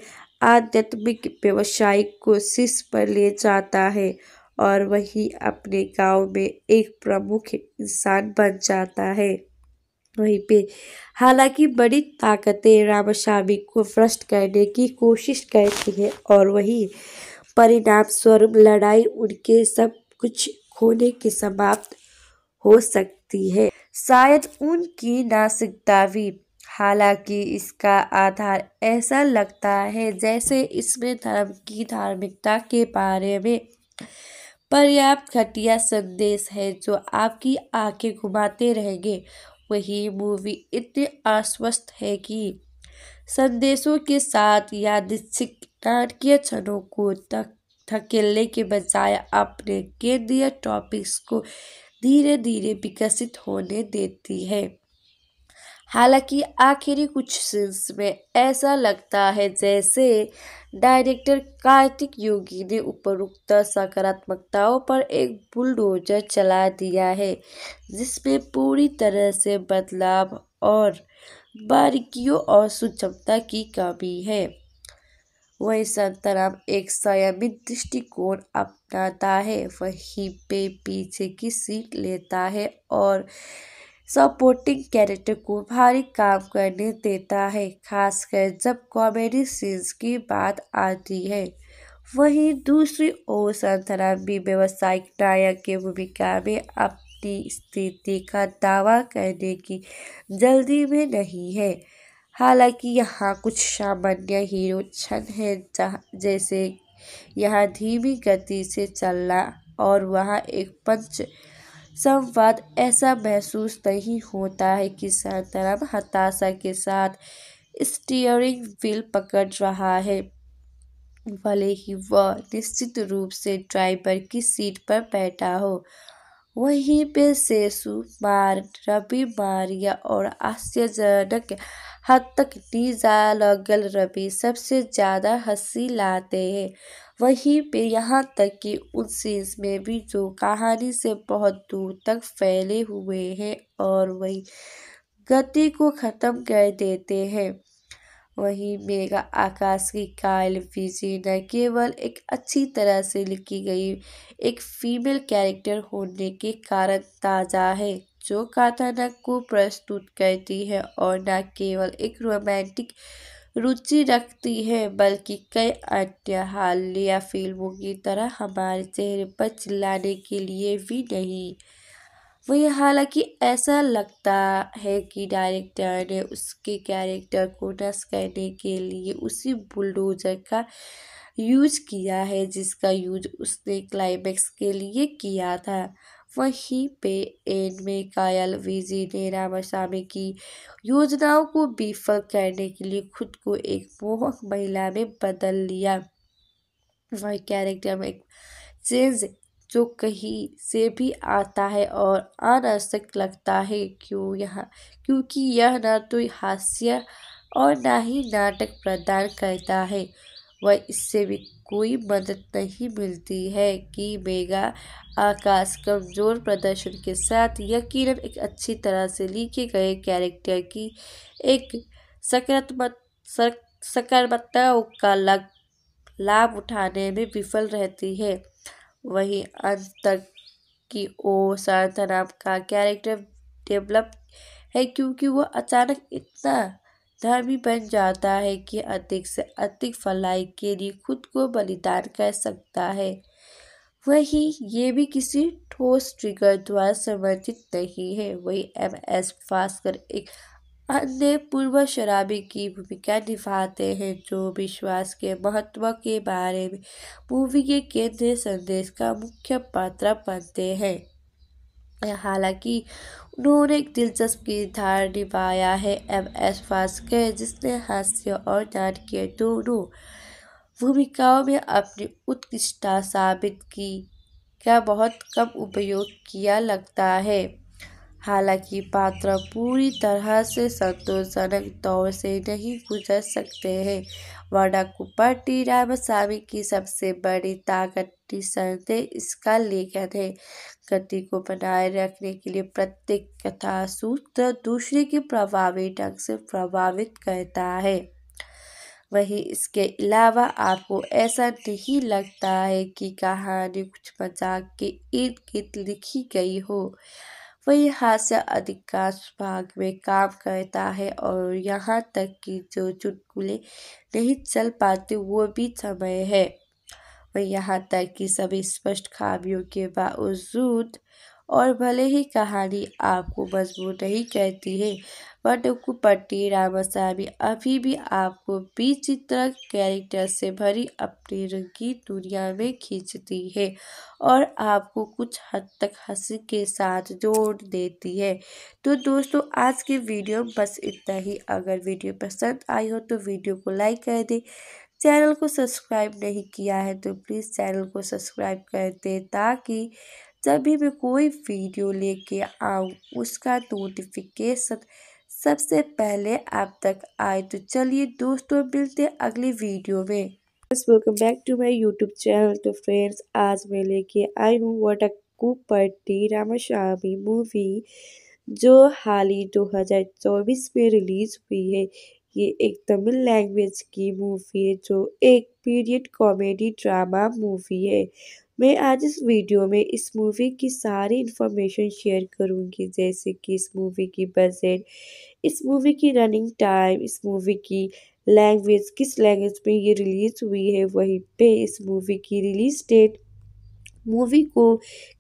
Speaker 1: आध्यात्मिक व्यवसाय को शीर्ष पर ले जाता है और वही अपने गांव में एक प्रमुख इंसान बन जाता है वहीं पे हालांकि बड़ी ताकतें रामास्वामी को भ्रष्ट करने की कोशिश करती हैं और वही परिणाम स्वरूप लड़ाई उनके सब कुछ खोने की समाप्त हो सकती है शायद उनकी नासिकता भी हालांकि इसका आधार ऐसा लगता है जैसे इसमें धर्म की धार्मिकता के बारे में पर्याप्त घटिया संदेश है जो आपकी आंखें घुमाते रहेंगे वही मूवी इतने आश्वस्त है कि संदेशों के साथ यादृच्छिक नाटकीय क्षणों को तक धकेलने के बजाय अपने केंद्रीय टॉपिक्स को धीरे धीरे विकसित होने देती है हालांकि आखिरी कुछ सीन्स में ऐसा लगता है जैसे डायरेक्टर कार्तिक योगी ने उपरोक्त सकारात्मकताओं पर एक बुलडोजर चला दिया है जिसमें पूरी तरह से बदलाव और बारीकियों और सुचमता की कमी है वही संतराम एक संयमित दृष्टिकोण अपनाता है वहीं पे पीछे की सीट लेता है और सपोर्टिंग कैरेक्टर को भारी काम करने देता है खासकर जब कॉमेडी सीन्स की बात आती है वहीं दूसरी ओर संतरा भी व्यावसायिक नायक की भूमिका में अपनी स्थिति का दावा करने की जल्दी में नहीं है हालांकि यहाँ कुछ सामान्य हीरो क्षण हैं जैसे यहाँ धीमी गति से चलना और वहाँ एक पंच संवाद ऐसा महसूस नहीं होता है कि संतरम हताशा के साथ स्टीयरिंग व्हील पकड़ रहा है भले ही वह निश्चित रूप से ड्राइवर की सीट पर बैठा हो वहीं पे सेसु मार रवि मारिया और आश्चर्यजनक हद तक नीजा लगल रवि सबसे ज़्यादा हंसी लाते हैं वहीं पे यहाँ तक कि उन सीन्स में भी जो कहानी से बहुत दूर तक फैले हुए हैं और वही गति को ख़त्म कर देते हैं वहीं मेगा आकाश की कायल विजय न केवल एक अच्छी तरह से लिखी गई एक फीमेल कैरेक्टर होने के कारण ताज़ा है जो कथानक को प्रस्तुत करती है और न केवल एक रोमांटिक रुचि रखती है बल्कि कई नाट्यहाल या फ़िल्मों की तरह हमारे चेहरे पर चिल्लाने के लिए भी नहीं वही हालांकि ऐसा लगता है कि डायरेक्टर ने उसके कैरेक्टर को नष्ट करने के लिए उसी बुलडोजर का यूज किया है जिसका यूज उसने क्लाइमैक्स के लिए किया था वहीं पे में कायल विजी ने रामास्वामी की योजनाओं को विफल करने के लिए खुद को एक मोहक महिला में बदल लिया वह कैरेक्टर में एक चेंज जो कहीं से भी आता है और अनावश्यक लगता है क्यों यहाँ क्योंकि यह न तो हास्य और ना ही नाटक प्रदान करता है वह इससे भी कोई मदद नहीं मिलती है कि मेगा आकाश कमज़ोर प्रदर्शन के साथ यकीनन एक अच्छी तरह से लिखे गए कैरेक्टर की एक सकारात्मक सक, का लाभ लाभ उठाने में विफल रहती है वहीं अंत तक की ओर सार्थनाम का कैरेक्टर डेवलप है क्योंकि वह अचानक इतना धर्मी बन जाता है कि अधिक से अधिक फलाई के लिए खुद को बलिदान कर सकता है वही ये भी किसी ठोस ट्रिगर द्वारा समर्थित नहीं है वही एम एस भास्कर एक अन्य पूर्व शराबी की भूमिका निभाते हैं जो विश्वास के महत्व के बारे में मूवी के केंद्रीय संदेश का मुख्य पात्र बनते हैं हालांकि उन्होंने एक दिलचस्प किरदार निभाया है एम एस के जिसने हास्य और नाटकीय दोनों भूमिकाओं में अपनी उत्कृष्टता साबित की का बहुत कम उपयोग किया लगता है हालांकि पात्र पूरी तरह से संतोषजनक तौर से नहीं गुजर सकते हैं वर्णा कुपर टी रामस्वामी की सबसे बड़ी ताकत अपनी शर्तें इसका लेखन है गति को बनाए रखने के लिए प्रत्येक कथा सूत्र दूसरे के प्रभावी ढंग से प्रभावित करता है वहीं इसके अलावा आपको ऐसा नहीं लगता है कि कहानी कुछ मजाक के इर्द गिर्द लिखी गई हो वही हास्य अधिकांश भाग में काम करता है और यहाँ तक कि जो चुटकुले नहीं चल पाते वो भी समय है व यहाँ तक कि सभी स्पष्ट खामियों के बावजूद और भले ही कहानी आपको मजबूत नहीं कहती है वडुकुपट्टी रामासामी अभी भी आपको विचित्र कैरेक्टर से भरी अपनी रंगीन दुनिया में खींचती है और आपको कुछ हद तक हंसी के साथ जोड़ देती है तो दोस्तों आज की वीडियो बस इतना ही अगर वीडियो पसंद आई हो तो वीडियो को लाइक कर दें चैनल को सब्सक्राइब नहीं किया है तो प्लीज़ चैनल को सब्सक्राइब कर दें ताकि जब भी मैं कोई वीडियो लेके आऊँ उसका नोटिफिकेशन सबसे पहले आप तक आए तो चलिए दोस्तों मिलते हैं अगली वीडियो में welcome back to my YouTube channel तो फ्रेंड्स आज मैं लेके आई हूँ Vadakkupatti Ramasamy movie जो हाल ही चौबीस में रिलीज़ हुई है ये एक तमिल लैंग्वेज की मूवी है जो एक पीरियड कॉमेडी ड्रामा मूवी है मैं आज इस वीडियो में इस मूवी की सारी इन्फॉर्मेशन शेयर करूंगी जैसे कि इस मूवी की बजट इस मूवी की रनिंग टाइम इस मूवी की लैंग्वेज किस लैंग्वेज में ये रिलीज़ हुई है वहीं पे इस मूवी की रिलीज़ डेट मूवी को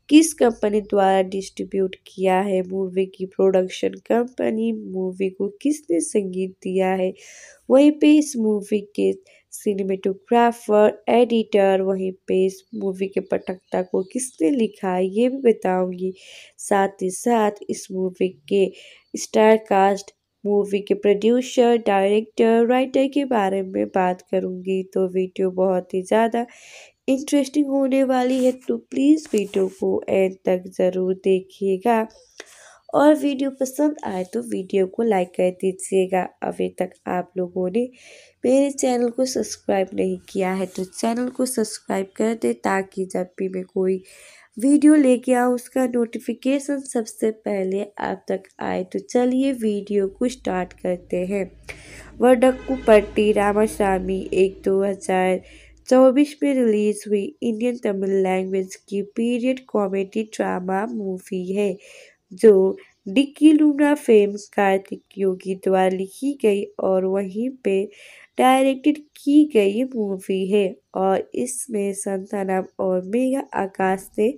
Speaker 1: किस कंपनी द्वारा डिस्ट्रीब्यूट किया है मूवी की प्रोडक्शन कंपनी मूवी को किसने संगीत दिया है वहीं पे इस मूवी के सिनेमेटोग्राफर एडिटर वहीं पे इस मूवी के पटकता को किसने लिखा है ये भी बताऊंगी साथ ही साथ इस मूवी के स्टार कास्ट मूवी के प्रोड्यूसर डायरेक्टर राइटर के बारे में बात करूंगी तो वीडियो बहुत ही ज़्यादा इंटरेस्टिंग होने वाली है तो प्लीज़ वीडियो को एंड तक ज़रूर देखिएगा और वीडियो पसंद आए तो वीडियो को लाइक कर दीजिएगा अभी तक आप लोगों ने मेरे चैनल को सब्सक्राइब नहीं किया है तो चैनल को सब्सक्राइब कर दें ताकि जब भी मैं कोई वीडियो लेके आऊँ उसका नोटिफिकेशन सबसे पहले आप तक आए तो चलिए वीडियो को स्टार्ट करते हैं वडक्कू पट्टी रामास्वामी एक दो हज़ार चौबीस में रिलीज हुई इंडियन तमिल लैंग्वेज की पीरियड कॉमेडी ड्रामा मूवी है जो डिक्की लूना फेम कार्तिक योगी द्वारा लिखी गई और वहीं पे डायरेक्टेड की गई मूवी है और इसमें संतानम और मेघा आकाश ने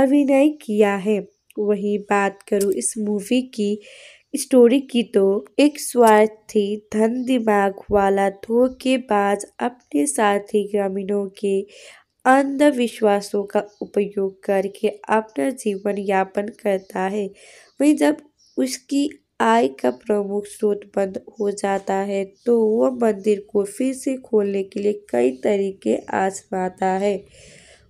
Speaker 1: अभिनय किया है वहीं बात करूँ इस मूवी की स्टोरी की तो एक स्वार्थी धन दिमाग वाला धोखेबाज अपने साथी ग्रामीणों के अंधविश्वासों का उपयोग करके अपना जीवन यापन करता है वहीं जब उसकी आय का प्रमुख स्रोत बंद हो जाता है तो वह मंदिर को फिर से खोलने के लिए कई तरीके आजमाता है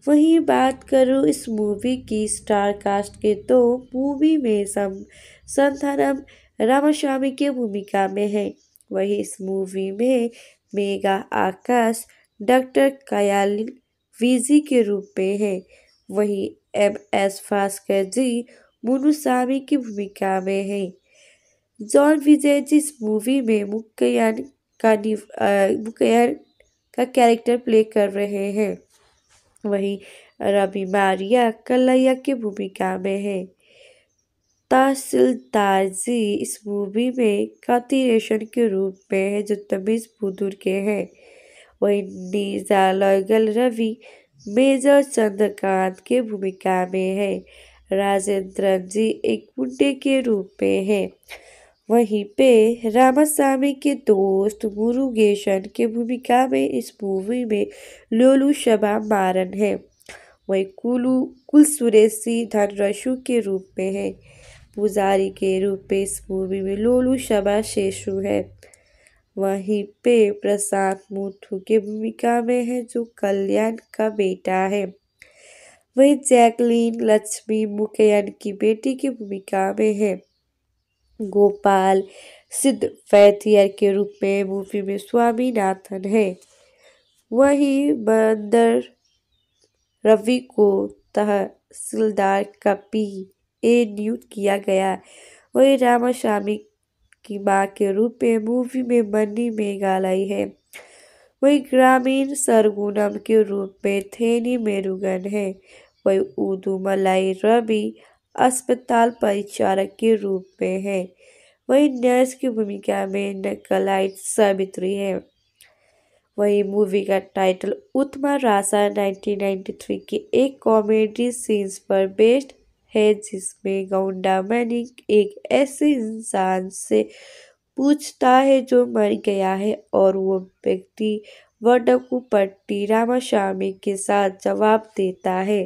Speaker 1: वहीं बात करूँ इस मूवी की स्टार कास्ट के तो मूवी में सम संथानम रामास्वामी की भूमिका में है वही इस मूवी में मेगा आकाश डॉक्टर कयालिन वीजी के रूप में है वही एम एस भास्कर जी मुनुस्वामी की भूमिका में है जॉन विजय जी इस मूवी में मुक्यान का मुक्यान का कैरेक्टर प्ले कर रहे हैं वही रवि मारिया कलैया की भूमिका में है तहसीलदारजी इस भूमि में कांतिरेशन के रूप में है जो बुदुर के हैं वही नीजालैगल रवि मेजर चंद्रकांत के भूमिका में है राजेंद्र जी एक मुंडे के रूप में है वहीं पे रामास्वामी के दोस्त मुरुगेशन के भूमिका में इस मूवी में लोलू शबा मारन है वही कुलू कुल सुरेशी धनरशु के रूप में है पुजारी के रूप में इस मूवी में लोलू शबा शेषु है वहीं पे प्रसाद मुथु की भूमिका में है जो कल्याण का बेटा है वहीं जैकलीन लक्ष्मी मुकैन की बेटी की भूमिका में है गोपाल सिद्ध फैथियर के रूप में मूवी में स्वामीनाथन है वहीं बंदर रवि को तहसीलदार कपी ए नियुक्त किया गया। वही रामास्वामी की मां के रूप में मूवी में मनी मेघालय है वही ग्रामीण सरगुनम के रूप में थेनी मेरुगन वही वहीं उदुमलाई रवि अस्पताल परिचारक के रूप में है वही नर्स की भूमिका में नकलाइट सावित्री है वही मूवी का टाइटल उत्मा रासा 1993 के एक कॉमेडी सीन्स पर बेस्ड है जिसमें गौंडा मैनिक एक ऐसे इंसान से पूछता है जो मर गया है और वो व्यक्ति वडकुपट्टी रामास्वामी के साथ जवाब देता है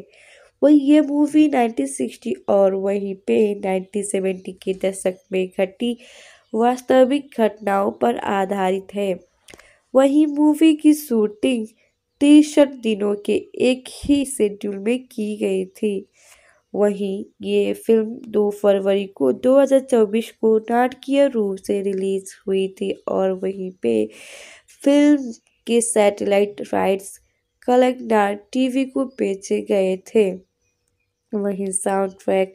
Speaker 1: वही ये मूवी 1960 और वहीं पे 1970 के दशक में घटी वास्तविक घटनाओं पर आधारित है वहीं मूवी की शूटिंग तिरसठ दिनों के एक ही शेड्यूल में की गई थी वहीं ये फिल्म 2 फरवरी को 2024 को नाटकीय रूप से रिलीज हुई थी और वहीं पे फिल्म के सैटेलाइट राइट्स कलकनार टीवी को बेचे गए थे वहीं साउंड ट्रैक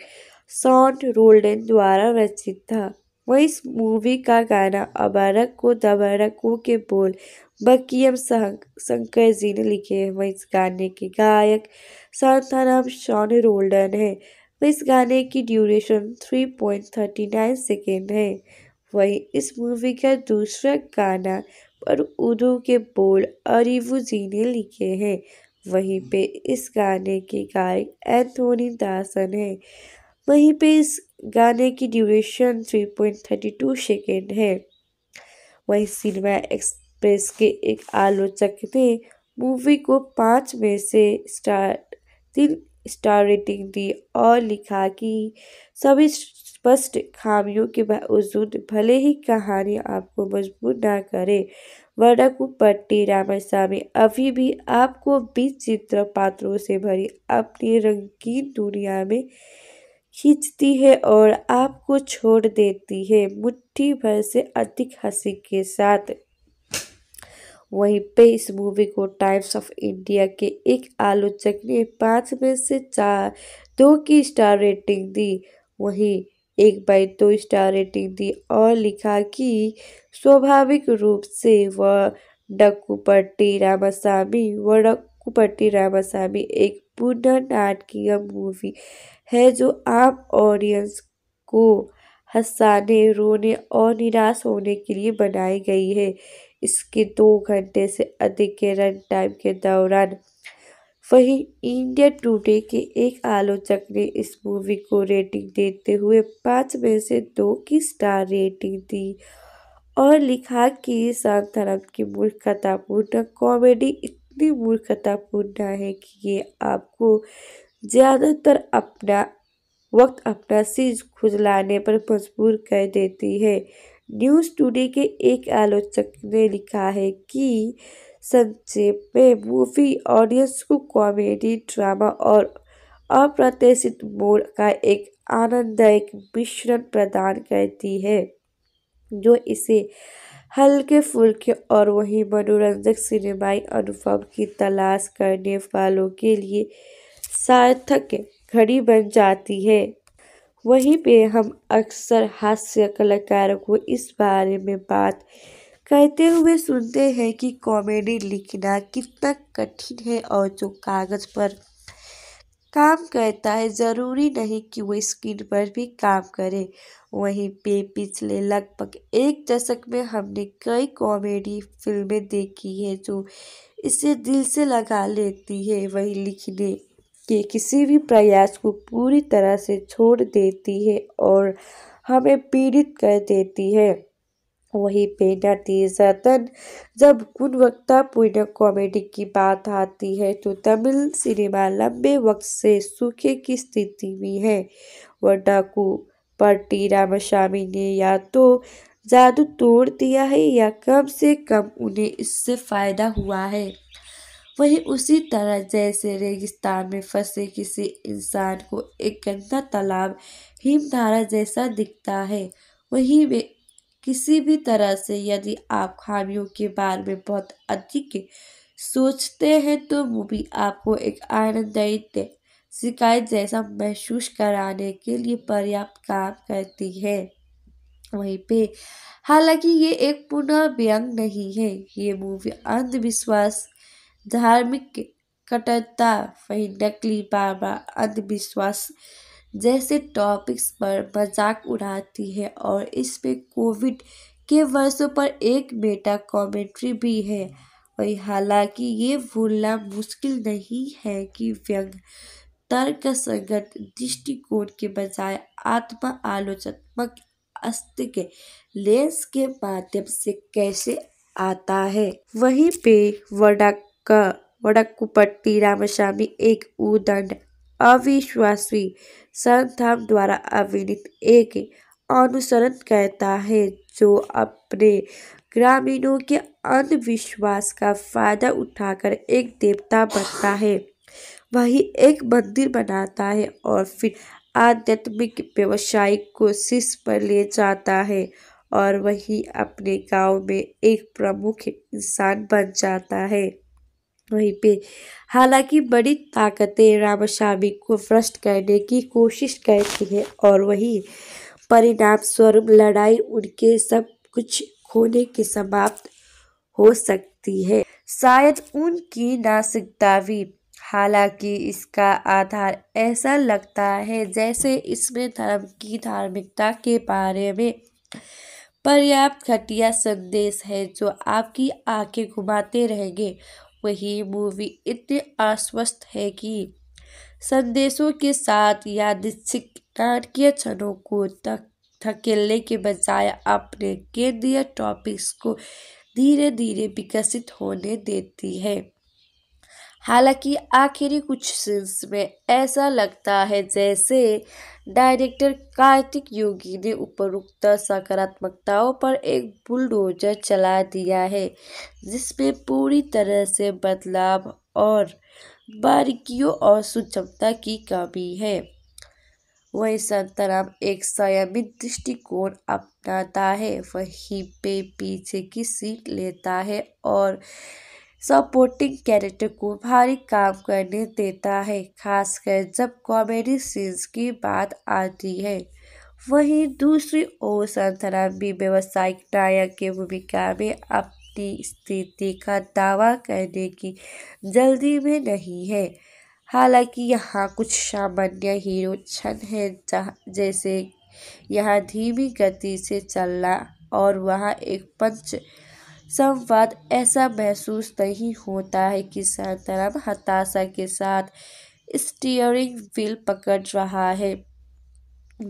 Speaker 1: सॉन्ट रोल्डन द्वारा रचित था वहीं इस मूवी का गाना अबारक को दबारक के बोल मक्कियम शंकर जी ने लिखे हैं वह इस गाने के गायक शांताराम शॉन रोल्डन है वह इस गाने की duration three point thirty nine second है वहीं इस मूवी का दूसरा गाना पर उर्दू के बोल अरिवू जी ने लिखे हैं वहीं पे इस गाने के गायक एंथोनी दासन है वहीं पे इस गाने की duration three point thirty two second है वहीं सिनेमा एक्स प्रेस के एक आलोचक ने मूवी को पाँच में से स्टार तीन स्टार रेटिंग दी और लिखा कि सभी स्पष्ट खामियों के बावजूद भले ही कहानी आपको मजबूर ना करे पट्टी रामास्वामी अभी भी आपको बीच चित्र पात्रों से भरी अपनी रंगीन दुनिया में खींचती है और आपको छोड़ देती है मुट्ठी भर से अधिक हंसी के साथ वहीं पे इस मूवी को टाइम्स ऑफ इंडिया के एक आलोचक ने पाँच में से चार दो की स्टार रेटिंग दी वहीं एक बाई दो तो स्टार रेटिंग दी और लिखा कि स्वाभाविक रूप से वह डक्कूपट्टी रामासामी व डक्कुपट्टी रामासामी एक पुनः नाटकीय मूवी है जो आम ऑडियंस को हंसाने रोने और निराश होने के लिए बनाई गई है इसके दो घंटे से अधिक के रन टाइम के दौरान वहीं इंडियन टूडे के एक आलोचक ने इस मूवी को रेटिंग देते हुए पाँच में से दो की स्टार रेटिंग दी और लिखा कि धर्म की मूर्खतापूर्ण कॉमेडी इतनी मूर्खतापूर्ण है कि ये आपको ज़्यादातर अपना वक्त अपना सीज खुजलाने पर मजबूर कर देती है न्यूज़ टुडे के एक आलोचक ने लिखा है कि संक्षेप में मूवी ऑडियंस को कॉमेडी ड्रामा और अप्रत्याशित मोड़ का एक आनंददायक मिश्रण प्रदान करती है जो इसे हल्के फुल्के और वही मनोरंजक सिनेमाई अनुभव की तलाश करने वालों के लिए सार्थक घड़ी बन जाती है वहीं पे हम अक्सर हास्य कलाकारों को इस बारे में बात कहते हुए सुनते हैं कि कॉमेडी लिखना कितना कठिन है और जो कागज़ पर काम करता है ज़रूरी नहीं कि वो स्क्रीन पर भी काम करे वहीं पे पिछले लगभग एक दशक में हमने कई कॉमेडी फिल्में देखी है जो इसे दिल से लगा लेती है वही लिखने के किसी भी प्रयास को पूरी तरह से छोड़ देती है और हमें पीड़ित कर देती है वही पेनाटी तन जब गुणवत्तापूर्ण कॉमेडी की बात आती है तो तमिल सिनेमा लंबे वक्त से सूखे की स्थिति में है वडाकू पर टी रामास्वामी ने या तो जादू तोड़ दिया है या कम से कम उन्हें इससे फ़ायदा हुआ है वही उसी तरह जैसे रेगिस्तान में फंसे किसी इंसान को एक गंदा तालाब हिमधारा जैसा दिखता है वही वे किसी भी तरह से यदि आप खामियों के बारे में बहुत अधिक सोचते हैं तो मूवी आपको एक आनंददायी शिकायत जैसा महसूस कराने के लिए पर्याप्त काम करती है वहीं पे हालांकि ये एक पुनः व्यंग नहीं है ये मूवी अंधविश्वास धार्मिक कट्टरता वही नकली बाबा अंधविश्वास जैसे टॉपिक्स पर मजाक उड़ाती है और इसमें कोविड के वर्षों पर एक मेटा कमेंट्री भी है वही हालांकि ये भूलना मुश्किल नहीं है कि व्यंग तर्क संगत दृष्टिकोण के बजाय आत्म आलोचनात्मक अस्त के लेंस के माध्यम से कैसे आता है वहीं पे वडक क वड़कुपट्टी रामस्वामी एक उदंड अविश्वासी संतधाम द्वारा अभिनीत एक अनुसरण कहता है जो अपने ग्रामीणों के अंधविश्वास का फायदा उठाकर एक देवता बनता है वही एक मंदिर बनाता है और फिर आध्यात्मिक व्यवसाय को शीर्ष पर ले जाता है और वही अपने गांव में एक प्रमुख इंसान बन जाता है वहीं पे हालांकि बड़ी ताकतें रामाशामी को भ्रष्ट करने की कोशिश करती हैं और वही परिणाम स्वरूप लड़ाई उनके सब कुछ खोने के समाप्त हो सकती है शायद उनकी नासिकता भी हालांकि इसका आधार ऐसा लगता है जैसे इसमें धर्म की धार्मिकता के बारे में पर्याप्त घटिया संदेश है जो आपकी आंखें घुमाते रहेंगे वही मूवी इतने आश्वस्त है कि संदेशों के साथ यादृच्छिक नाटकीय क्षणों को तक धकेलने के बजाय अपने केंद्रीय टॉपिक्स को धीरे धीरे विकसित होने देती है हालांकि आखिरी कुछ सीन्स में ऐसा लगता है जैसे डायरेक्टर कार्तिक योगी ने उपरोक्त सकारात्मकताओं पर एक बुलडोजर चला दिया है जिसमें पूरी तरह से बदलाव और बारीकियों और सुचमता की कमी है वही संतराम एक संयमित दृष्टिकोण अपनाता है वहीं पे पीछे की सीट लेता है और सपोर्टिंग कैरेक्टर को भारी काम करने देता है खासकर जब कॉमेडी सीन्स की बात आती है वहीं दूसरी ओर संतरा भी व्यवसायिक नायक की भूमिका में अपनी स्थिति का दावा करने की जल्दी में नहीं है हालांकि यहाँ कुछ सामान्य हीरो क्षण है जैसे यहाँ धीमी गति से चलना और वहाँ एक पंच संवाद ऐसा महसूस नहीं होता है कि संतरम हताशा के साथ स्टीयरिंग व्हील पकड़ रहा है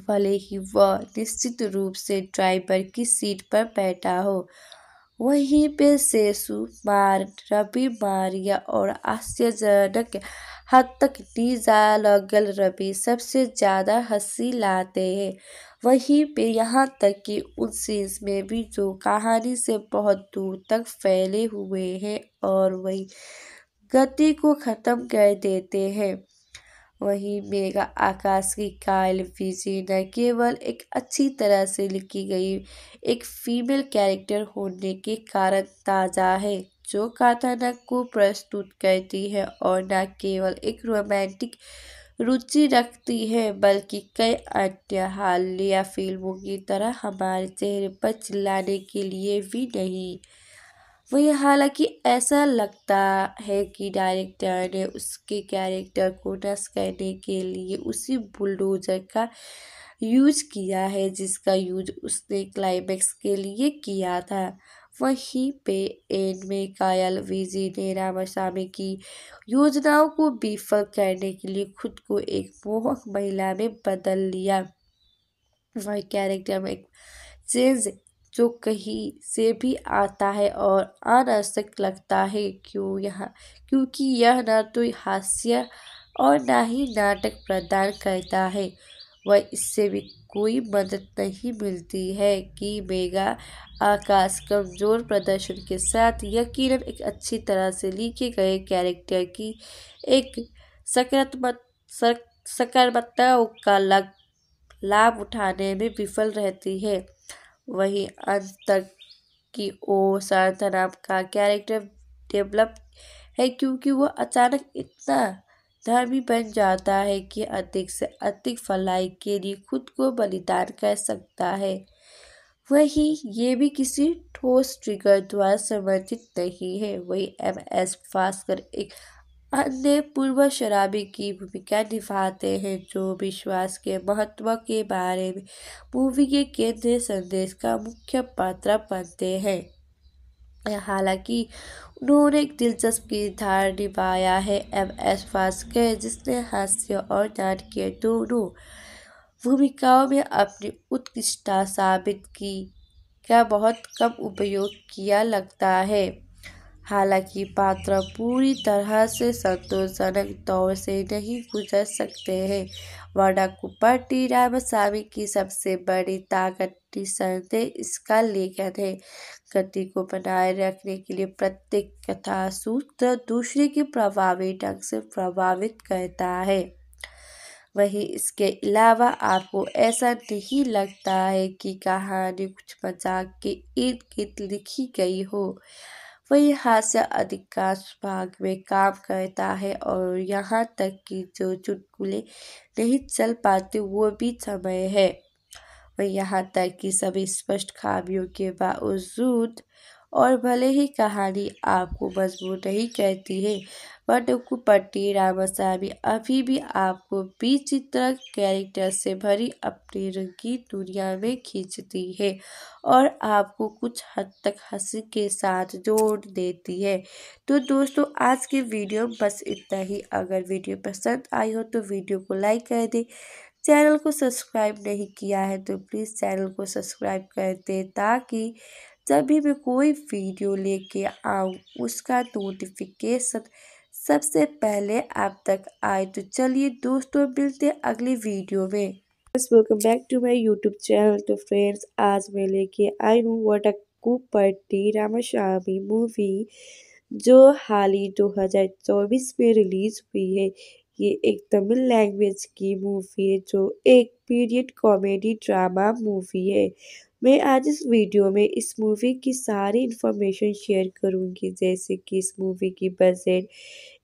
Speaker 1: भले ही वह निश्चित रूप से ड्राइवर की सीट पर बैठा हो वहीं पे सेसु मार रवि मारिया और आश्चर्यजनक हद तक डीजा लगल रवि सबसे ज़्यादा हंसी लाते हैं वहीं पे यहाँ तक कि उन सीन्स में भी जो तो कहानी से बहुत दूर तक फैले हुए हैं और वही गति को ख़त्म कर देते हैं वहीं मेगा आकाश की कायल विजी न केवल एक अच्छी तरह से लिखी गई एक फीमेल कैरेक्टर होने के कारण ताज़ा है जो कथानक को प्रस्तुत करती है और न केवल एक रोमांटिक रुचि रखती है बल्कि कई अट्टहाल या फिल्मों की तरह हमारे चेहरे पर चिल्लाने के लिए भी नहीं वही हालांकि ऐसा लगता है कि डायरेक्टर ने उसके कैरेक्टर को नष्ट करने के लिए उसी बुलडोजर का यूज किया है जिसका यूज उसने क्लाइमैक्स के लिए किया था वहीं पे में कायल विजी ने रामास्वामी की योजनाओं को विफल करने के लिए खुद को एक मोहक महिला में बदल लिया वह कैरेक्टर में एक चेंज जो कहीं से भी आता है और अनावश्यक लगता है क्यों यहाँ क्योंकि यह ना तो हास्य और ना ही नाटक प्रदान करता है व इससे भी कोई मदद नहीं मिलती है कि मेगा आकाश कमज़ोर प्रदर्शन के साथ यकीनन एक अच्छी तरह से लिखे गए कैरेक्टर की एक सकारात्मक का लग लाभ उठाने में विफल रहती है वहीं अंत तक की ओ शांता नाम का कैरेक्टर डेवलप है क्योंकि वह अचानक इतना धर्मी बन जाता है कि अधिक से अधिक फलाई के लिए खुद को बलिदान कर सकता है वहीं ये भी किसी ठोस ट्रिगर द्वारा समर्थित नहीं है वही एम एस भास्कर एक अन्य पूर्व शराबी की भूमिका निभाते हैं जो विश्वास के महत्व के बारे में मूवी के केंद्रीय संदेश का मुख्य पात्र बनते हैं हालांकि उन्होंने एक दिलचस्प किरदार निभाया है एम एस के जिसने हास्य और नाटकीय दोनों भूमिकाओं में अपनी उत्कृष्टता साबित की का बहुत कम उपयोग किया लगता है हालांकि पात्र पूरी तरह से संतोषजनक तौर से नहीं गुजर सकते हैं वडाक्कुप्पा टी रामास्वामी की सबसे बड़ी ताकत निसंदेह इसका लेखन है गति को बनाए रखने के लिए प्रत्येक कथा सूत्र दूसरे के प्रभावी ढंग से प्रभावित करता है वहीं इसके अलावा आपको ऐसा नहीं लगता है कि कहानी कुछ मजाक के इर्द गिर्द लिखी गई हो वह यहाँ अधिकांश भाग में काम करता है और यहाँ तक कि जो चुटकुले नहीं चल पाते वो भी समय है वह यहाँ तक कि सभी स्पष्ट खामियों के बावजूद और भले ही कहानी आपको मजबूत नहीं कहती है पट्टी रामासामी अभी भी आपको विचित्र कैरेक्टर से भरी अपनी रंगी दुनिया में खींचती है और आपको कुछ हद तक हंसी के साथ जोड़ देती है तो दोस्तों आज के वीडियो बस इतना ही अगर वीडियो पसंद आई हो तो वीडियो को लाइक कर दें चैनल को सब्सक्राइब नहीं किया है तो प्लीज़ चैनल को सब्सक्राइब कर दें ताकि जब भी मैं कोई वीडियो लेके आऊँ उसका नोटिफिकेशन सबसे पहले आप तक आए तो चलिए दोस्तों मिलते हैं अगली वीडियो में welcome back to my YouTube channel तो फ्रेंड्स आज मैं लेके आई हूँ वटक्कू पट्टी रामास्वामी मूवी जो हाल ही 2024 में रिलीज हुई है ये एक तमिल लैंग्वेज की मूवी है जो एक पीरियड कॉमेडी ड्रामा मूवी है मैं आज इस वीडियो में इस मूवी की सारी इन्फॉर्मेशन शेयर करूंगी जैसे कि इस मूवी की बजट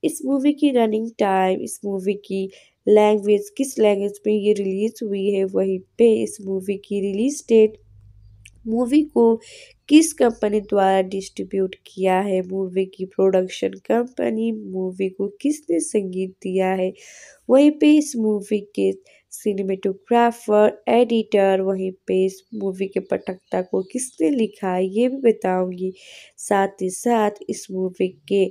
Speaker 1: इस मूवी की रनिंग टाइम इस मूवी की लैंग्वेज किस लैंग्वेज में ये रिलीज़ हुई है वहीं पे इस मूवी की रिलीज़ डेट मूवी को किस कंपनी द्वारा डिस्ट्रीब्यूट किया है मूवी की प्रोडक्शन कंपनी मूवी को किसने संगीत दिया है वहीं पे इस मूवी के सिनेमेटोग्राफर एडिटर वहीं पे इस मूवी के पटकता को किसने लिखा है ये भी बताऊंगी साथ ही साथ इस मूवी के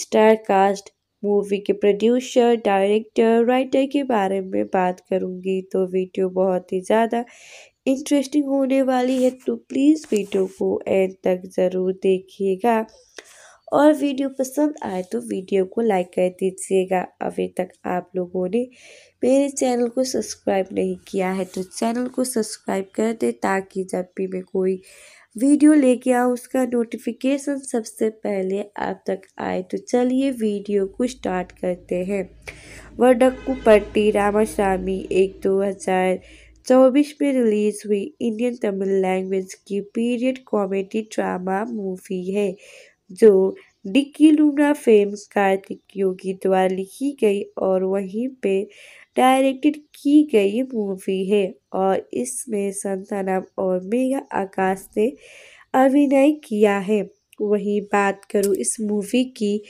Speaker 1: स्टार कास्ट मूवी के प्रोड्यूसर डायरेक्टर राइटर के बारे में बात करूंगी तो वीडियो बहुत ही ज़्यादा इंटरेस्टिंग होने वाली है तो प्लीज़ वीडियो को एंड तक ज़रूर देखिएगा और वीडियो पसंद आए तो वीडियो को लाइक कर दीजिएगा अभी तक आप लोगों ने मेरे चैनल को सब्सक्राइब नहीं किया है तो चैनल को सब्सक्राइब कर दें ताकि जब भी मैं कोई वीडियो लेके आऊँ उसका नोटिफिकेशन सबसे पहले आप तक आए तो चलिए वीडियो को स्टार्ट करते हैं वडक्कुपट्टी रामास्वामी एक दो हज़ार चौबीस में रिलीज हुई इंडियन तमिल लैंग्वेज की पीरियड कॉमेडी ड्रामा मूवी है जो डिक्की लूना फेम कार्तिक योगी द्वारा लिखी गई और वहीं पे डायरेक्टेड की गई मूवी है और इसमें संतानम और मेघा आकाश ने अभिनय किया है वहीं बात करूँ इस मूवी की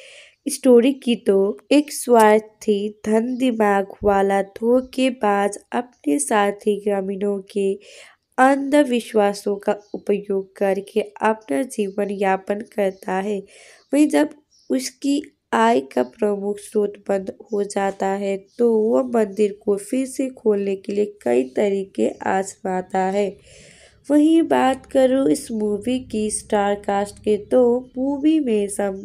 Speaker 1: स्टोरी की तो एक स्वार्थी धन दिमाग वाला धोखेबाज अपने साथी ग्रामीणों के अंधविश्वासों का उपयोग करके अपना जीवन यापन करता है वहीं जब उसकी आय का प्रमुख स्रोत बंद हो जाता है तो वह मंदिर को फिर से खोलने के लिए कई तरीके आजमाता है वहीं बात करूँ इस मूवी की स्टार कास्ट के तो मूवी में सम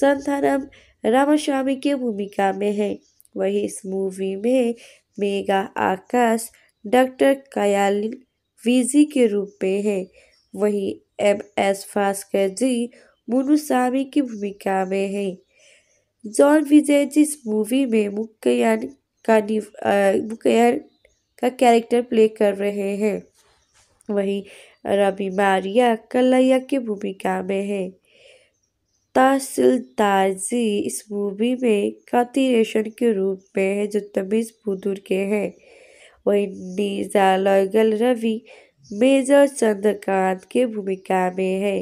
Speaker 1: संथानम रामास्वामी की भूमिका में है वहीं इस मूवी में मेगा आकाश डॉक्टर कयालिन वीजी के रूप में है वहीं एम एस भास्कर जी मुनुसामी की भूमिका में है जॉन विजय जिस मूवी में मुक्यान का मुक्यान का कैरेक्टर प्ले कर रहे हैं वहीं रवि मारिया कलैया की भूमिका में है तहसीलदार जी इस मूवी में कातिरेशन के रूप में है जो तमीज़ बुदुर के हैं वहीं निजालयगल रवि मेजर चंद्रकांत के भूमिका में है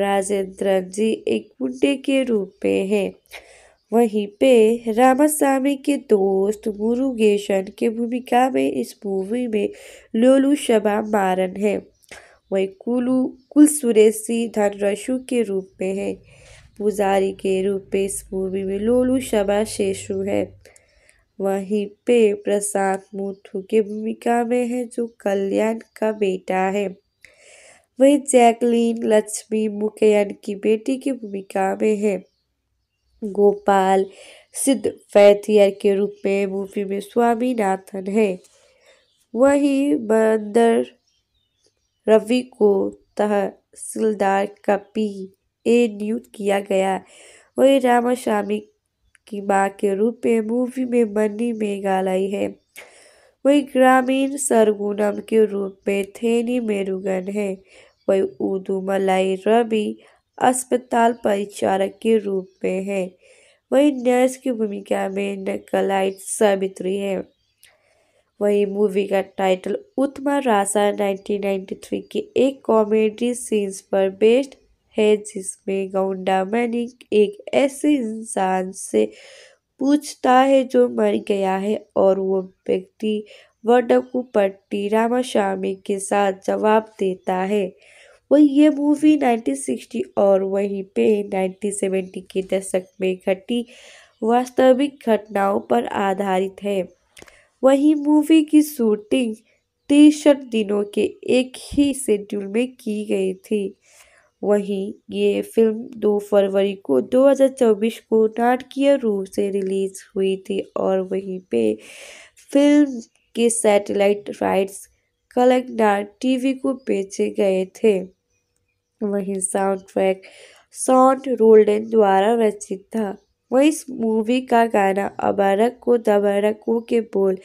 Speaker 1: राजेंद्र जी एक मुंडे के रूप में है वहीं पे रामास्वामी के दोस्त मुरुगेशन के भूमिका में इस मूवी में लोलू शबा मारन है वही कुलू कुल सुरेशी धनरशु के रूप में है पुजारी के रूप में इस मूवी में लोलू शबा शेषु है वहीं पे प्रसाद मुथु की भूमिका में है जो कल्याण का बेटा है वहीं जैकलीन लक्ष्मी मुकैन की बेटी की भूमिका में है गोपाल सिद्ध फैथियर के रूप में मूवी में स्वामीनाथन है वहीं बंदर रवि को तहसीलदार का पी ए नियुक्त किया गया वहीं रामास्वामी की मां के रूप में मूवी में मन्नी मेघालय है वही ग्रामीण सरगुनम के रूप में थेनी मेरुगन वही वहीं उदुमलाई रवि अस्पताल परिचारक के रूप में है वही नर्स की भूमिका में नकलाइट सावित्री है वही मूवी का टाइटल उत्मा रासा 1993 के एक कॉमेडी सीन्स पर बेस्ड है जिसमें गौंडा मैनिक एक ऐसे इंसान से पूछता है जो मर गया है और वो व्यक्ति पट्टी रामास्वामी के साथ जवाब देता है वही ये मूवी 1960 और वहीं पे 1970 के दशक में घटी वास्तविक घटनाओं पर आधारित है वही मूवी की शूटिंग तिरसठ दिनों के एक ही शेड्यूल में की गई थी वहीं ये फिल्म 2 फरवरी को 2024 को नाटकीय रूप से रिलीज हुई थी और वहीं पे फिल्म के सैटेलाइट राइट्स कलकनार टीवी को बेचे गए थे वहीं साउंड ट्रैक सॉन्ट रोल्डन द्वारा रचित था वहीं इस मूवी का गाना अबारक को दबारक के बोल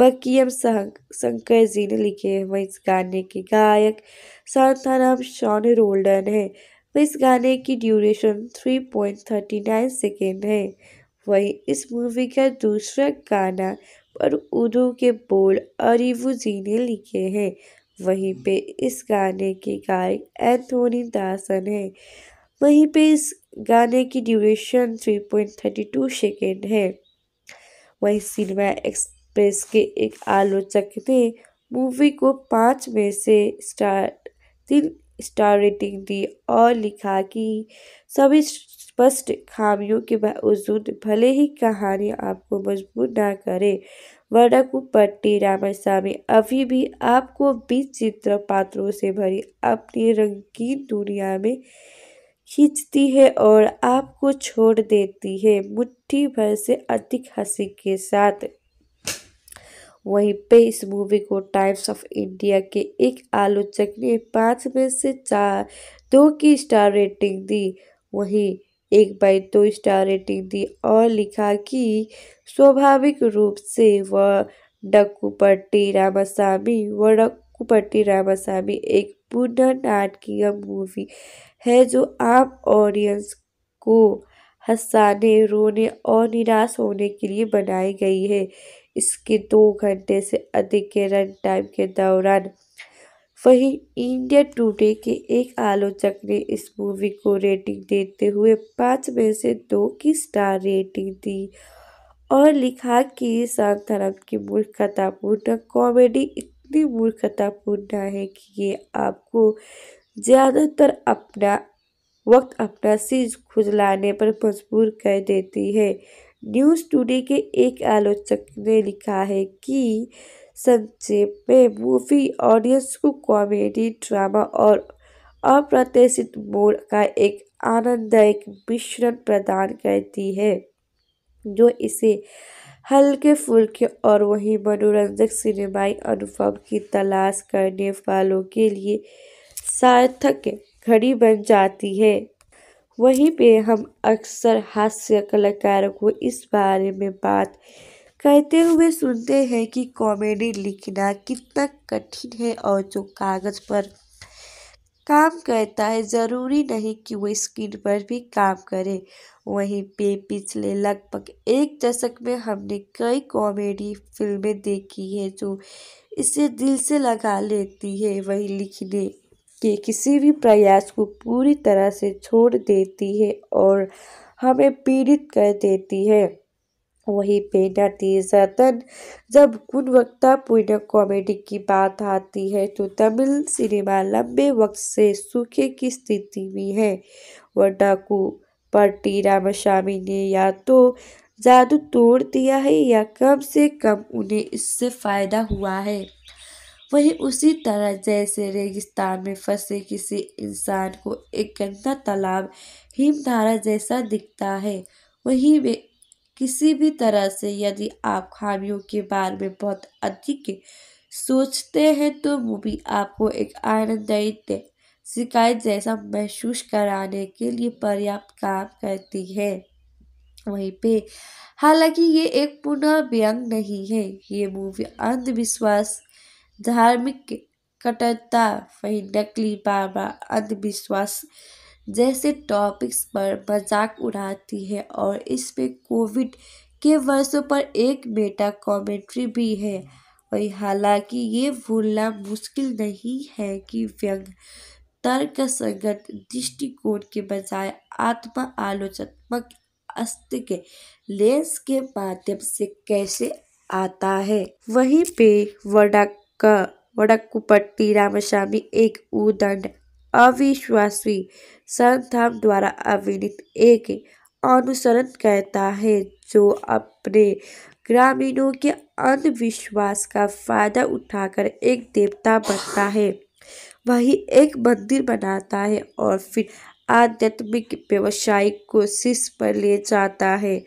Speaker 1: मक्कियम शंकर जी ने लिखे हैं वह इस गाने के गायक शांताराम शॉन रोल्डन है वह इस गाने की duration three point thirty nine second है वहीं इस मूवी का दूसरा गाना और उर्दू के बोल अरिबू जी ने लिखे हैं वहीं पे इस गाने के गायक एंथोनी दासन है वहीं पे इस गाने की duration three point thirty two second है वहीं सिनेमा एक्स प्रेस के एक आलोचक ने मूवी को पाँच में से स्टार तीन स्टार रेटिंग दी और लिखा कि सभी स्पष्ट खामियों के बावजूद भले ही कहानी आपको मजबूर ना करे पट्टी रामास्वामी अभी भी आपको बीच चित्र पात्रों से भरी अपनी रंगीन दुनिया में खींचती है और आपको छोड़ देती है मुट्ठी भर से अधिक हंसी के साथ वहीं पे इस मूवी को टाइम्स ऑफ इंडिया के एक आलोचक ने पाँच में से चार दो की स्टार रेटिंग दी वहीं एक बाई दो स्टार रेटिंग दी और लिखा कि स्वाभाविक रूप से वह डक्कूपट्टी रामासामी व डक्कुपट्टी रामासामी एक पुनः नाटकीय मूवी है जो आम ऑडियंस को हंसाने रोने और निराश होने के लिए बनाई गई है इसके दो घंटे से अधिक के रन टाइम के दौरान वहीं इंडिया टुडे के एक आलोचक ने इस मूवी को रेटिंग देते हुए पाँच में से दो की स्टार रेटिंग दी और लिखा कि धर्म की मूर्खतापूर्ण कॉमेडी इतनी मूर्खतापूर्ण है कि ये आपको ज़्यादातर अपना वक्त अपना सीज खुजलाने पर मजबूर कर देती है न्यूज़ टुडे के एक आलोचक ने लिखा है कि संक्षेप में मूवी ऑडियंस को कॉमेडी ड्रामा और अप्रत्याशित मोड का एक आनंददायक मिश्रण प्रदान करती है जो इसे हल्के फुल्के और वही मनोरंजक सिनेमाई अनुभव की तलाश करने वालों के लिए सार्थक घड़ी बन जाती है वहीं पे हम अक्सर हास्य कलाकारों को इस बारे में बात कहते हुए सुनते हैं कि कॉमेडी लिखना कितना कठिन है और जो कागज़ पर काम करता है ज़रूरी नहीं कि वो स्क्रीन पर भी काम करे वहीं पे पिछले लगभग एक दशक में हमने कई कॉमेडी फिल्में देखी है जो इसे दिल से लगा लेती है वही लिखने के किसी भी प्रयास को पूरी तरह से छोड़ देती है और हमें पीड़ित कर देती है पेना पे तन जब गुणवत्तापूर्ण कॉमेडी की बात आती है तो तमिल सिनेमा लंबे वक्त से सूखे की स्थिति में है वडाकू पर टी रामाशामी ने या तो जादू तोड़ दिया है या कम से कम उन्हें इससे फ़ायदा हुआ है वही उसी तरह जैसे रेगिस्तान में फंसे किसी इंसान को एक गंदा तालाब हिमधारा जैसा दिखता है वही वे किसी भी तरह से यदि आप खामियों के बारे में बहुत अधिक सोचते हैं तो मूवी आपको एक आनंददायी शिकायत जैसा महसूस कराने के लिए पर्याप्त काम करती है वहीं पे हालांकि ये एक पुनः व्यंग नहीं है ये मूवी अंधविश्वास धार्मिक कट्टरता वही नकली बार अंधविश्वास जैसे टॉपिक्स पर मजाक उड़ाती है और इसमें कोविड के वर्षों पर एक मेटा कॉमेंट्री भी है वही हालांकि ये भूलना मुश्किल नहीं है कि व्यंग तर्क संगत दृष्टिकोण के बजाय आत्मा आलोचनात्मक अस्त के लेंस के माध्यम से कैसे आता है वहीं पे वडक क વડક્કુપટ્ટી रामस्वामी एक उदंड अविश्वासी संथाम द्वारा अभिनीत एक अनुसरण कहता है जो अपने ग्रामीणों के अंधविश्वास का फायदा उठाकर एक देवता बनता है वही एक मंदिर बनाता है और फिर आध्यात्मिक व्यवसाय को शीर्ष पर ले जाता है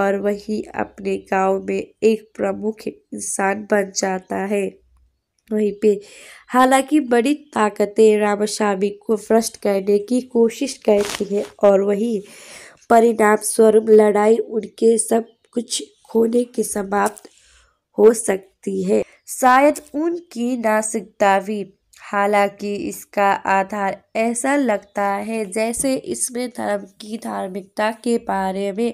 Speaker 1: और वही अपने गांव में एक प्रमुख इंसान बन जाता है वहीं पे हालांकि बड़ी ताकतें रामास्वामी को भ्रष्ट करने की कोशिश करती हैं और वही परिणाम स्वरूप लड़ाई उनके सब कुछ खोने के समाप्त हो सकती है शायद उनकी नासिकता भी हालांकि इसका आधार ऐसा लगता है जैसे इसमें धर्म की धार्मिकता के बारे में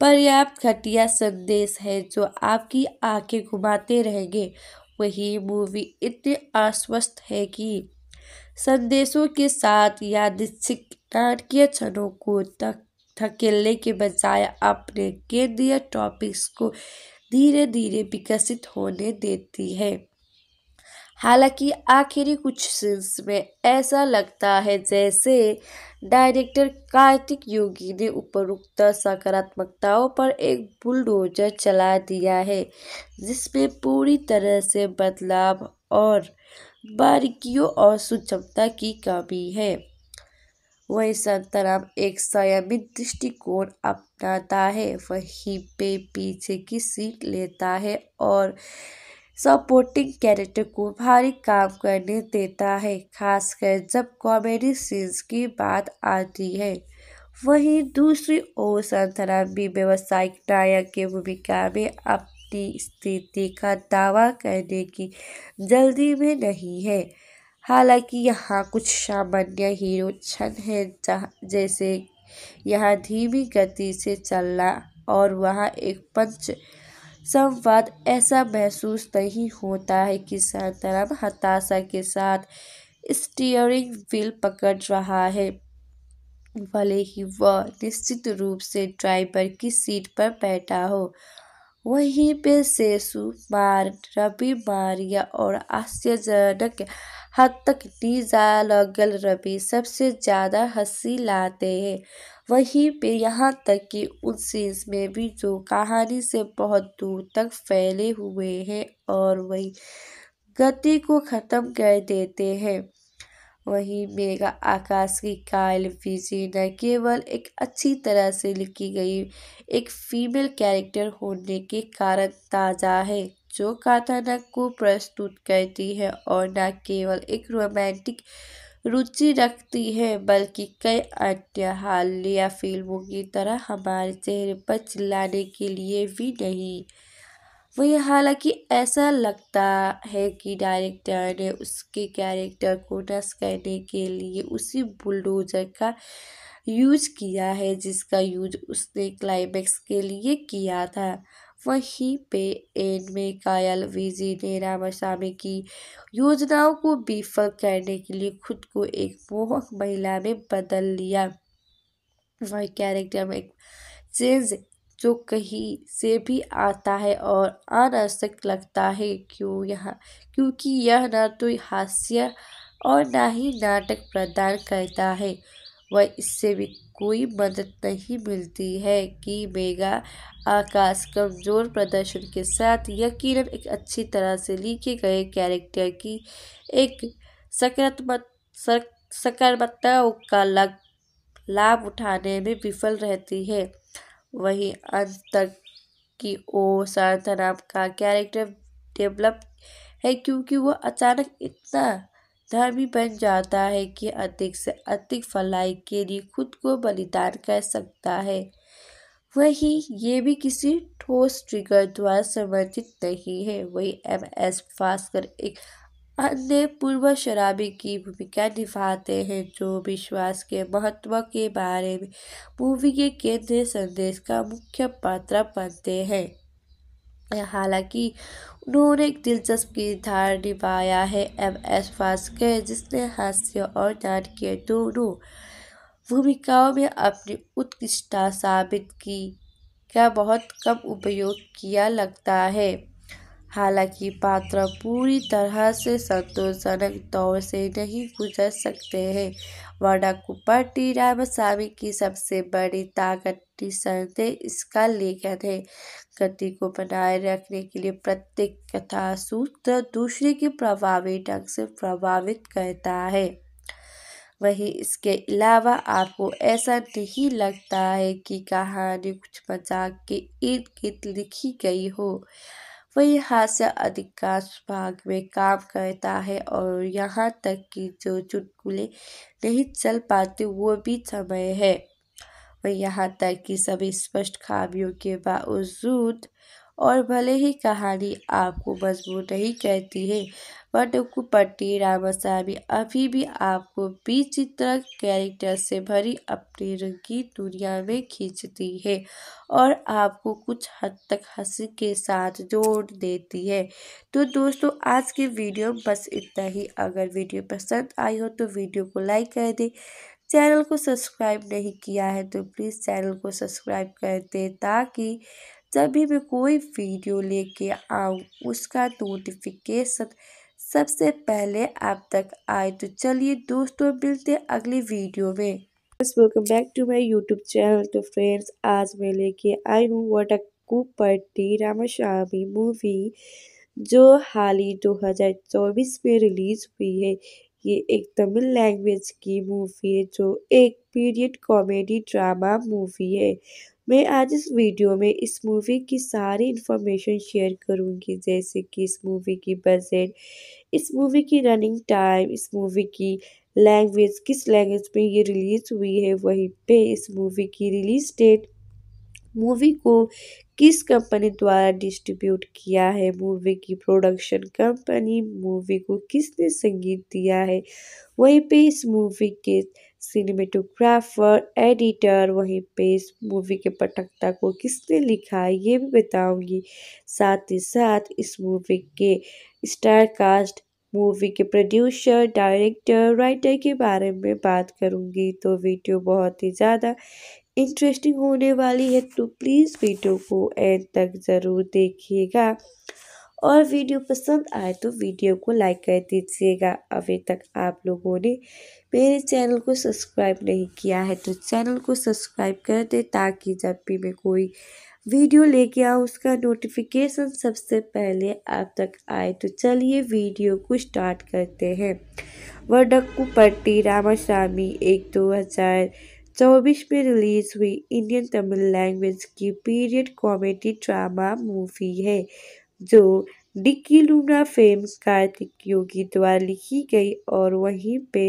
Speaker 1: पर्याप्त घटिया संदेश है जो आपकी आंखें घुमाते रहेंगे वही मूवी इतने आश्वस्त है कि संदेशों के साथ यादृच्छिक नाटकीय क्षणों को तक धकेलने के बजाय अपने केंद्रीय टॉपिक्स को धीरे धीरे विकसित होने देती है हालांकि आखिरी कुछ सीन्स में ऐसा लगता है जैसे डायरेक्टर कार्तिक योगी ने उपरोक्त सकारात्मकताओं पर एक बुलडोजर चला दिया है जिसमें पूरी तरह से बदलाव और बारीकियों और सुचमता की कमी है वही संतराम एक संयमित दृष्टिकोण अपनाता है वहीं पे पीछे की सीट लेता है और सपोर्टिंग कैरेक्टर को भारी काम करने देता है खासकर जब कॉमेडी सीन्स की बात आती है वहीं दूसरी ओर संतरा भी व्यवसायिक नायक की भूमिका में अपनी स्थिति का दावा करने की जल्दी में नहीं है हालांकि यहाँ कुछ सामान्य हीरो क्षण हैं जैसे यहाँ धीमी गति से चलना और वहाँ एक पंच संवाद ऐसा महसूस नहीं होता है कि संतरम हताशा के साथ स्टीयरिंग व्हील पकड़ रहा है भले ही वह निश्चित रूप से ड्राइवर की सीट पर बैठा हो वहीं पे सेसु मार रवि मारिया और आश्चर्यजनक हद तक डीजा लगल रवि सबसे ज़्यादा हंसी लाते हैं वहीं पे यहाँ तक कि उन सीन्स में भी जो कहानी से बहुत दूर तक फैले हुए हैं और वही गति को ख़त्म कर देते हैं वहीं मेगा आकाश की कायल विजी न केवल एक अच्छी तरह से लिखी गई एक फीमेल कैरेक्टर होने के कारण ताज़ा है जो कथानक को प्रस्तुत करती है और न केवल एक रोमांटिक रुचि रखती है बल्कि कई अन्य या फिल्मों की तरह हमारे चेहरे पर चिल्लाने के लिए भी नहीं वही हालांकि ऐसा लगता है कि डायरेक्टर ने उसके कैरेक्टर को नष्ट करने के लिए उसी बुलडोजर का यूज किया है जिसका यूज उसने क्लाइमैक्स के लिए किया था वहीं पे में कायल विजी ने रामास्वामी की योजनाओं को विफल करने के लिए खुद को एक मोहक महिला में बदल लिया वह कैरेक्टर में एक चेंज जो कहीं से भी आता है और अनावश्यक लगता है क्यों यहाँ क्योंकि यह ना तो हास्य और ना ही नाटक प्रदान करता है व इससे भी कोई मदद नहीं मिलती है कि मेगा आकाश कमज़ोर प्रदर्शन के साथ यकीनन एक अच्छी तरह से लिखे गए कैरेक्टर की एक सकारात्मक सकारात्मकता का लग लाभ उठाने में विफल रहती है वहीं अंत तक की ओर नाम का कैरेक्टर डेवलप है क्योंकि वह अचानक इतना धर्मी बन जाता है कि अधिक से अधिक फलाई के लिए खुद को बलिदान कर सकता है वहीं ये भी किसी ठोस ट्रिगर द्वारा समर्थित नहीं है वही एम एस भास्कर एक अन्य पूर्व शराबी की भूमिका निभाते हैं जो विश्वास के महत्व के बारे में मूवी के केंद्रीय संदेश का मुख्य पात्र बनते हैं हालांकि उन्होंने एक दिलचस्प किरदार निभाया है एम एस वास्कर जिसने हास्य और नाटकीय दोनों भूमिकाओं में अपनी उत्कृष्टता साबित की का बहुत कम उपयोग किया लगता है हालांकि पात्र पूरी तरह से संतोषजनक तौर से नहीं गुजर सकते हैं वर्णा कुपर टी रामास्वामी की सबसे बड़ी ताकत इसका लेखन है गति को बनाए रखने के लिए प्रत्येक कथा सूत्र दूसरे के प्रभावी ढंग से प्रभावित करता है वहीं इसके अलावा आपको ऐसा नहीं लगता है कि कहानी कुछ मजाक के इर्द गिर्द लिखी गई हो वही हास्य अधिकांश भाग में काम करता है और यहाँ तक कि जो चुटकुले नहीं चल पाते वो भी समय है और यहाँ तक कि सभी स्पष्ट खामियों के बावजूद और भले ही कहानी आपको मजबूत नहीं कहती है वनुकुपट्टी रामास्वामी अभी भी आपको विचित्र कैरेक्टर से भरी अपनी रंगीन दुनिया में खींचती है और आपको कुछ हद तक हंसी के साथ जोड़ देती है तो दोस्तों आज की वीडियो बस इतना ही अगर वीडियो पसंद आई हो तो वीडियो को लाइक कर दें चैनल को सब्सक्राइब नहीं किया है तो प्लीज़ चैनल को सब्सक्राइब कर दें ताकि जब भी मैं कोई वीडियो लेके आऊँ उसका नोटिफिकेशन सबसे पहले आप तक आए तो चलिए दोस्तों मिलते हैं अगली वीडियो में welcome back to my YouTube channel तो फ्रेंड्स आज मैं लेके आई हूँ वटक्कू पट्टी रामास्वामी मूवी जो हाल ही दो में रिलीज़ हुई है ये एक तमिल लैंग्वेज की मूवी है जो एक पीरियड कॉमेडी ड्रामा मूवी है मैं आज इस वीडियो में इस मूवी की सारी इन्फॉर्मेशन शेयर करूंगी जैसे कि इस मूवी की बजट इस मूवी की रनिंग टाइम इस मूवी की लैंग्वेज किस लैंग्वेज में ये रिलीज़ हुई है वहीं पे इस मूवी की रिलीज़ डेट मूवी को किस कंपनी द्वारा डिस्ट्रीब्यूट किया है मूवी की प्रोडक्शन कंपनी मूवी को किसने संगीत दिया है वहीं पे इस मूवी के सिनेमेटोग्राफर एडिटर वहीं पे इस मूवी के पटकता को किसने लिखा है ये भी बताऊंगी साथ ही साथ इस मूवी के स्टार कास्ट मूवी के प्रोड्यूसर डायरेक्टर राइटर के बारे में बात करूंगी तो वीडियो बहुत ही ज़्यादा इंटरेस्टिंग होने वाली है तो प्लीज़ वीडियो को एंड तक ज़रूर देखिएगा और वीडियो पसंद आए तो वीडियो को लाइक कर दीजिएगा अभी तक आप लोगों ने मेरे चैनल को सब्सक्राइब नहीं किया है तो चैनल को सब्सक्राइब कर दें ताकि जब भी मैं कोई वीडियो लेके आऊँ उसका नोटिफिकेशन सबसे पहले आप तक आए तो चलिए वीडियो को स्टार्ट करते हैं वडक्कू पट्टी रामास्वामी एक दो हज़ार चौबीस में रिलीज हुई इंडियन तमिल लैंग्वेज की पीरियड कॉमेडी ड्रामा मूवी है जो डिक्की लूना फेम कार्तिक योगी द्वारा लिखी गई और वहीं पे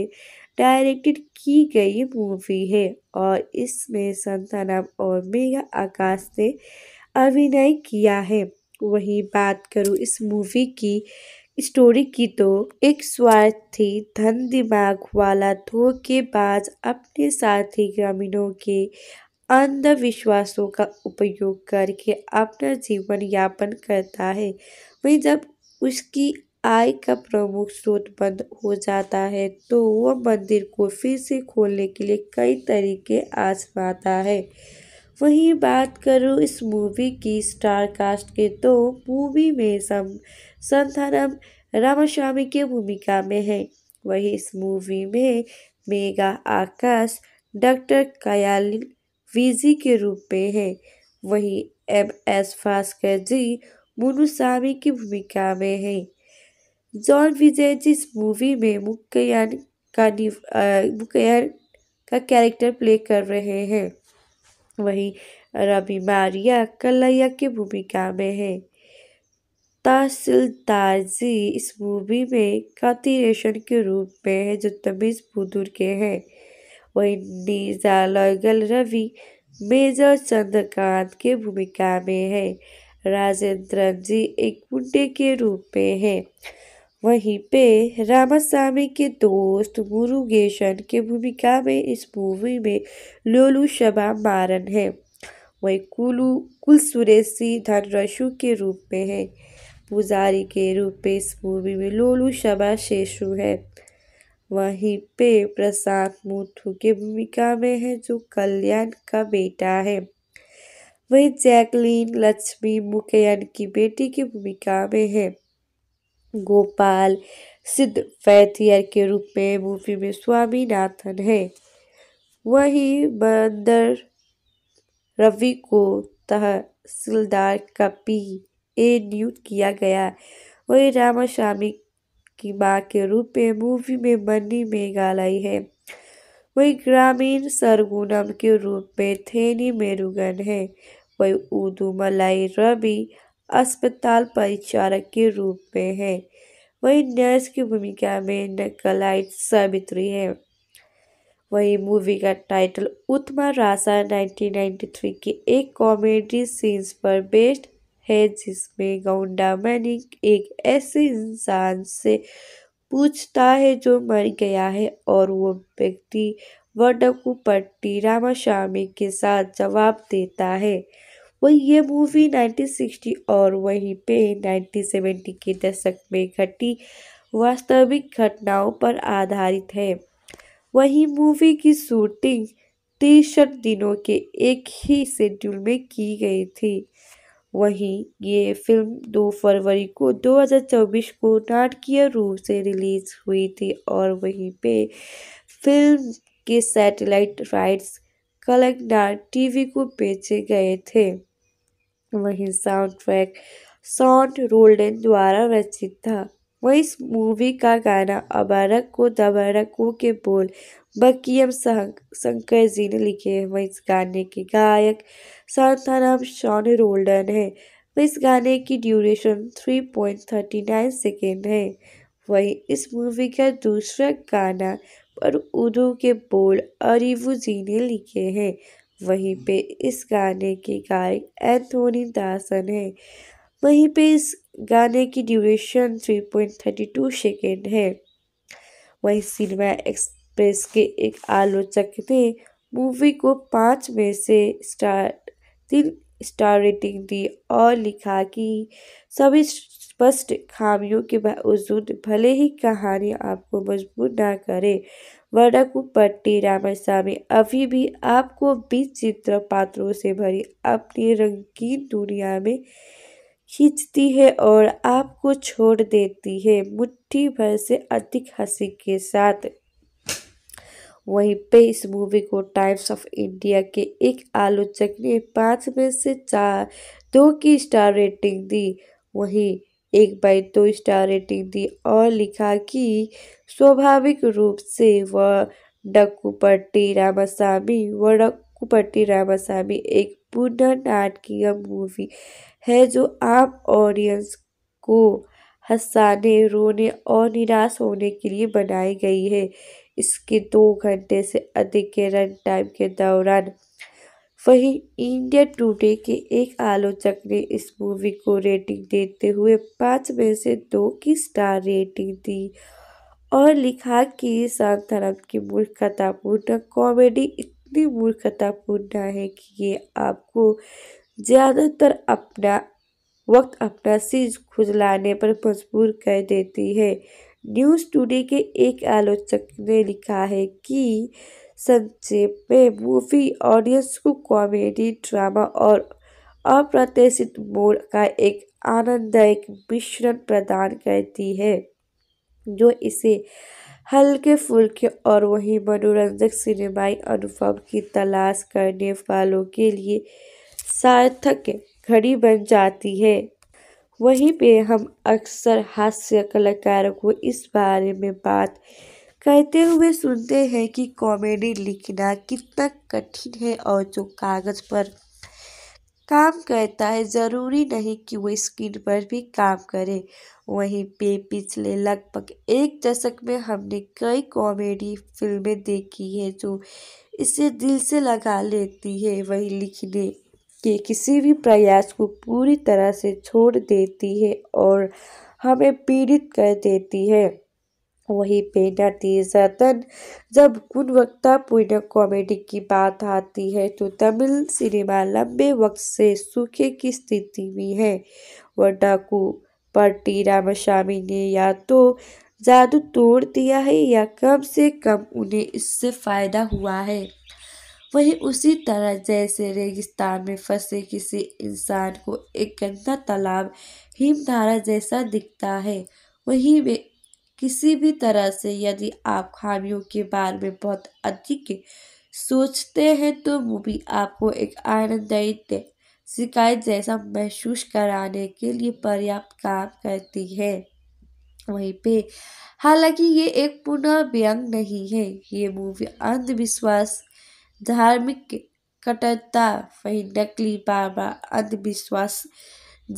Speaker 1: डायरेक्टेड की गई मूवी है और इसमें संतानम और मेघा आकाश ने अभिनय किया है वहीं बात करूँ इस मूवी की स्टोरी की तो एक स्वार्थी धन दिमाग वाला धोखेबाज अपने साथी ग्रामीणों के अंधविश्वासों का उपयोग करके अपना जीवन यापन करता है वहीं जब उसकी आय का प्रमुख स्रोत बंद हो जाता है तो वह मंदिर को फिर से खोलने के लिए कई तरीके आजमाता है वहीं बात करूँ इस मूवी की स्टार कास्ट के तो मूवी में सम संथानम रामास्वामी की भूमिका में है वहीं इस मूवी में मेगा आकाश डॉक्टर कयालिन वीजी के रूप में है वहीं एम एस भास्कर जी मुनुस्वामी की भूमिका में है जॉन विजय जी इस मूवी में मुक्यान का मुक्यान का कैरेक्टर प्ले कर रहे हैं वहीं रवि मारिया कलैया की भूमिका में है तहसीलदार जी इस मूवी में रेशन के रूप में है जो तमीज़ बुदुर के हैं वहीं नीजालयगल रवि मेजर चंद्रकांत के भूमिका में है राजेंद्रन जी एक मुंडे के रूप में है वहीं पे रामास्वामी के दोस्त मुरुगेशन के भूमिका में इस मूवी में लोलू शबा मारन है वही कुलू कुल सुरेशी धनरशु के रूप में है पुजारी के रूप में इस मूवी में लोलू शबा शेषु है वहीं पे प्रसाद मुथु के भूमिका में है जो कल्याण का बेटा है वही जैकलीन लक्ष्मी मुकैन की बेटी की भूमिका में है गोपाल सिद्ध फैथियर के रूप में मूवी में स्वामीनाथन है वही बंदर रवि को तहसीलदार कपी ए नियुक्त किया गया वही रामास्वामी की मां के रूप में मूवी में मन्नी मेघालय है वही ग्रामीण सरगुनम के रूप में थेनी मेरुगन है वहीं उदुमलाई रवि अस्पताल परिचारक के रूप में है वही नर्स की भूमिका में नकलाइट सावित्री है वही मूवी का टाइटल उत्मा रासा 1993 के एक कॉमेडी सीन्स पर बेस्ड है जिसमें गौंडा मैनिक एक ऐसे इंसान से पूछता है जो मर गया है और वो व्यक्ति पट्टी रामास्वामी के साथ जवाब देता है वही ये मूवी 1960 और वहीं पे 1970 के दशक में घटी वास्तविक घटनाओं पर आधारित है वही मूवी की शूटिंग तिरसठ दिनों के एक ही शेड्यूल में की गई थी वहीं ये फिल्म 2 फरवरी को 2024 को नाटकीय रूप से रिलीज हुई थी और वहीं पे फिल्म के सैटेलाइट राइट्स कलकनार टीवी को बेचे गए थे वहीं साउंड ट्रैक साउंड रोल्डन द्वारा रचित था वहीं इस मूवी का गाना अबारक को दबारक को के बोल बकीम शंकर जी ने लिखे हैं वहीं इस गाने के गायक सॉन्ग का नाम शॉन रोल्डन है इस गाने की ड्यूरेशन 3.39 सेकेंड है वहीं इस मूवी का दूसरा गाना पर उर्दू के बोल अरिवू जी ने लिखे हैं वहीं पे इस गाने के गायक एंथोनी दासन है वहीं पे इस गाने की ड्यूरेशन 3.32 सेकेंड है वहीं सिनेमा एक्सप्रेस के एक आलोचक ने मूवी को पाँच में से स्टार तीन स्टार रेटिंग दी और लिखा कि सभी स्पष्ट खामियों के बावजूद भले ही कहानी आपको मजबूर ना करे पट्टी रामास्वामी अभी भी आपको बीच चित्र पात्रों से भरी अपनी रंगीन दुनिया में खींचती है और आपको छोड़ देती है मुट्ठी भर से अधिक हंसी के साथ वहीं पे इस मूवी को टाइम्स ऑफ इंडिया के एक आलोचक ने पाँच में से चार दो की स्टार रेटिंग दी वहीं एक बाई दो स्टार रेटिंग दी और लिखा कि स्वाभाविक रूप से वह डक्कूपट्टी रामासामी व डक्कुपट्टी रामासामी एक पुनः नाटकीय मूवी है जो आम ऑडियंस को हंसाने रोने और निराश होने के लिए बनाई गई है इसके दो घंटे से अधिक के रन टाइम के दौरान वहीं इंडिया टुडे के एक आलोचक ने इस मूवी को रेटिंग देते हुए पाँच में से दो की स्टार रेटिंग दी और लिखा कि धर्म की मूर्खतापूर्ण कॉमेडी इतनी मूर्खतापूर्ण है कि ये आपको ज़्यादातर अपना वक्त अपना सीज खुजलाने पर मजबूर कर देती है न्यूज़ टुडे के एक आलोचक ने लिखा है कि संक्षेप में मूवी ऑडियंस को कॉमेडी ड्रामा और अप्रत्याशित मोड़ का एक आनंददायक मिश्रण प्रदान करती है जो इसे हल्के फुल्के और वही मनोरंजक सिनेमाई अनुभव की तलाश करने वालों के लिए सार्थक घड़ी बन जाती है वहीं पे हम अक्सर हास्य कलाकारों को इस बारे में बात कहते हुए सुनते हैं कि कॉमेडी लिखना कितना कठिन है और जो कागज़ पर काम करता है ज़रूरी नहीं कि वो स्क्रीन पर भी काम करे वहीं पे पिछले लगभग एक दशक में हमने कई कॉमेडी फिल्में देखी है जो इसे दिल से लगा लेती है वही लिखने के किसी भी प्रयास को पूरी तरह से छोड़ देती है और हमें पीड़ित कर देती है वही पेना नतीजतन जब गुणवत्तापूर्ण कॉमेडी की बात आती है तो तमिल सिनेमा लंबे वक्त से सूखे की स्थिति में है डाकू पर टी रामास्वामी ने या तो जादू तोड़ दिया है या कम से कम उन्हें इससे फ़ायदा हुआ है वही उसी तरह जैसे रेगिस्तान में फंसे किसी इंसान को एक गंदा तालाब हिमधारा जैसा दिखता है वही वे किसी भी तरह से यदि आप खामियों के बारे में बहुत अधिक सोचते हैं तो मूवी आपको एक आनंददायी शिकायत जैसा महसूस कराने के लिए पर्याप्त काम करती है वहीं पे हालांकि ये एक पुनः व्यंग नहीं है ये मूवी अंधविश्वास धार्मिक कट्टरता नकली बाबा अंधविश्वास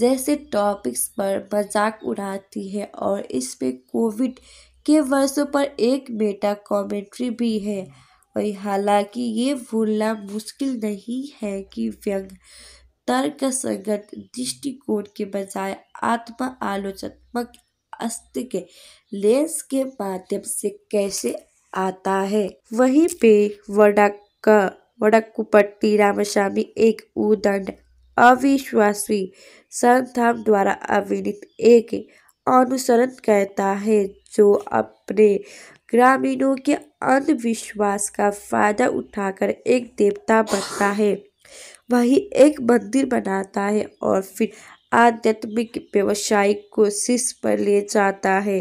Speaker 1: जैसे टॉपिक्स पर मजाक उड़ाती है और इसमें कोविड के वर्षों पर एक मेटा कमेंट्री भी है वही हालांकि ये भूलना मुश्किल नहीं है कि व्यंग तर्क संगत दृष्टिकोण के बजाय आत्मा आलोचनात्मक अस्त के लेंस के माध्यम से कैसे आता है वहीं पे वर्णक क વડક્કુપટ્ટી रामस्वामी एक उदंड अविश्वासी संथाम द्वारा अभिनीत एक अनुसरण कहता है जो अपने ग्रामीणों के अंधविश्वास का फायदा उठाकर एक देवता बनता है वही एक मंदिर बनाता है और फिर आध्यात्मिक व्यवसाय को शीर्ष पर ले जाता है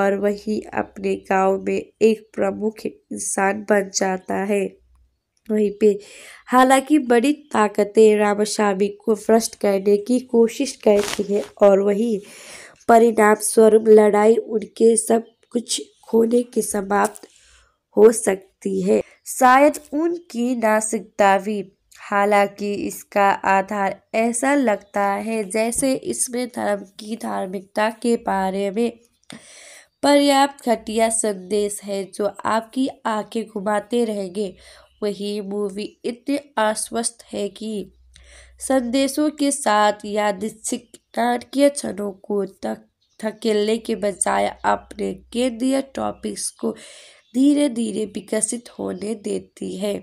Speaker 1: और वही अपने गांव में एक प्रमुख इंसान बन जाता है वहीं पे हालांकि बड़ी ताकतें रामास्वामी को भ्रष्ट करने की कोशिश करती हैं और वही परिणाम स्वरूप लड़ाई उनके सब कुछ खोने के समाप्त हो सकती है शायद उनकी नासिकता भी हालांकि इसका आधार ऐसा लगता है जैसे इसमें धर्म की धार्मिकता के बारे में पर्याप्त घटिया संदेश है जो आपकी आंखें घुमाते रहेंगे वही मूवी इतनी आश्वस्त है कि संदेशों के साथ यादिक नाटकीय क्षणों को तक धकेलने के बजाय अपने केंद्रीय टॉपिक्स को धीरे धीरे विकसित होने देती है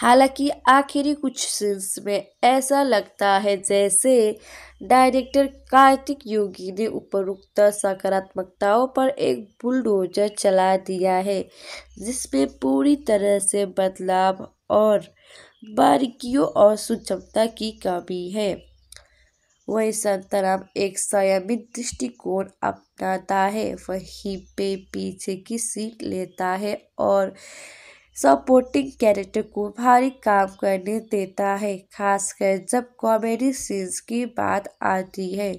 Speaker 1: हालांकि आखिरी कुछ सीन्स में ऐसा लगता है जैसे डायरेक्टर कार्तिक योगी ने उपरोक्त सकारात्मकताओं पर एक बुलडोजर चला दिया है जिसमें पूरी तरह से बदलाव और बारीकियों और सुक्षमता की कमी है वही संतराम एक संयमित दृष्टिकोण अपनाता है वहीं पे पीछे की सीट लेता है और सपोर्टिंग कैरेक्टर को भारी काम करने देता है खासकर जब कॉमेडी सीन्स की बात आती है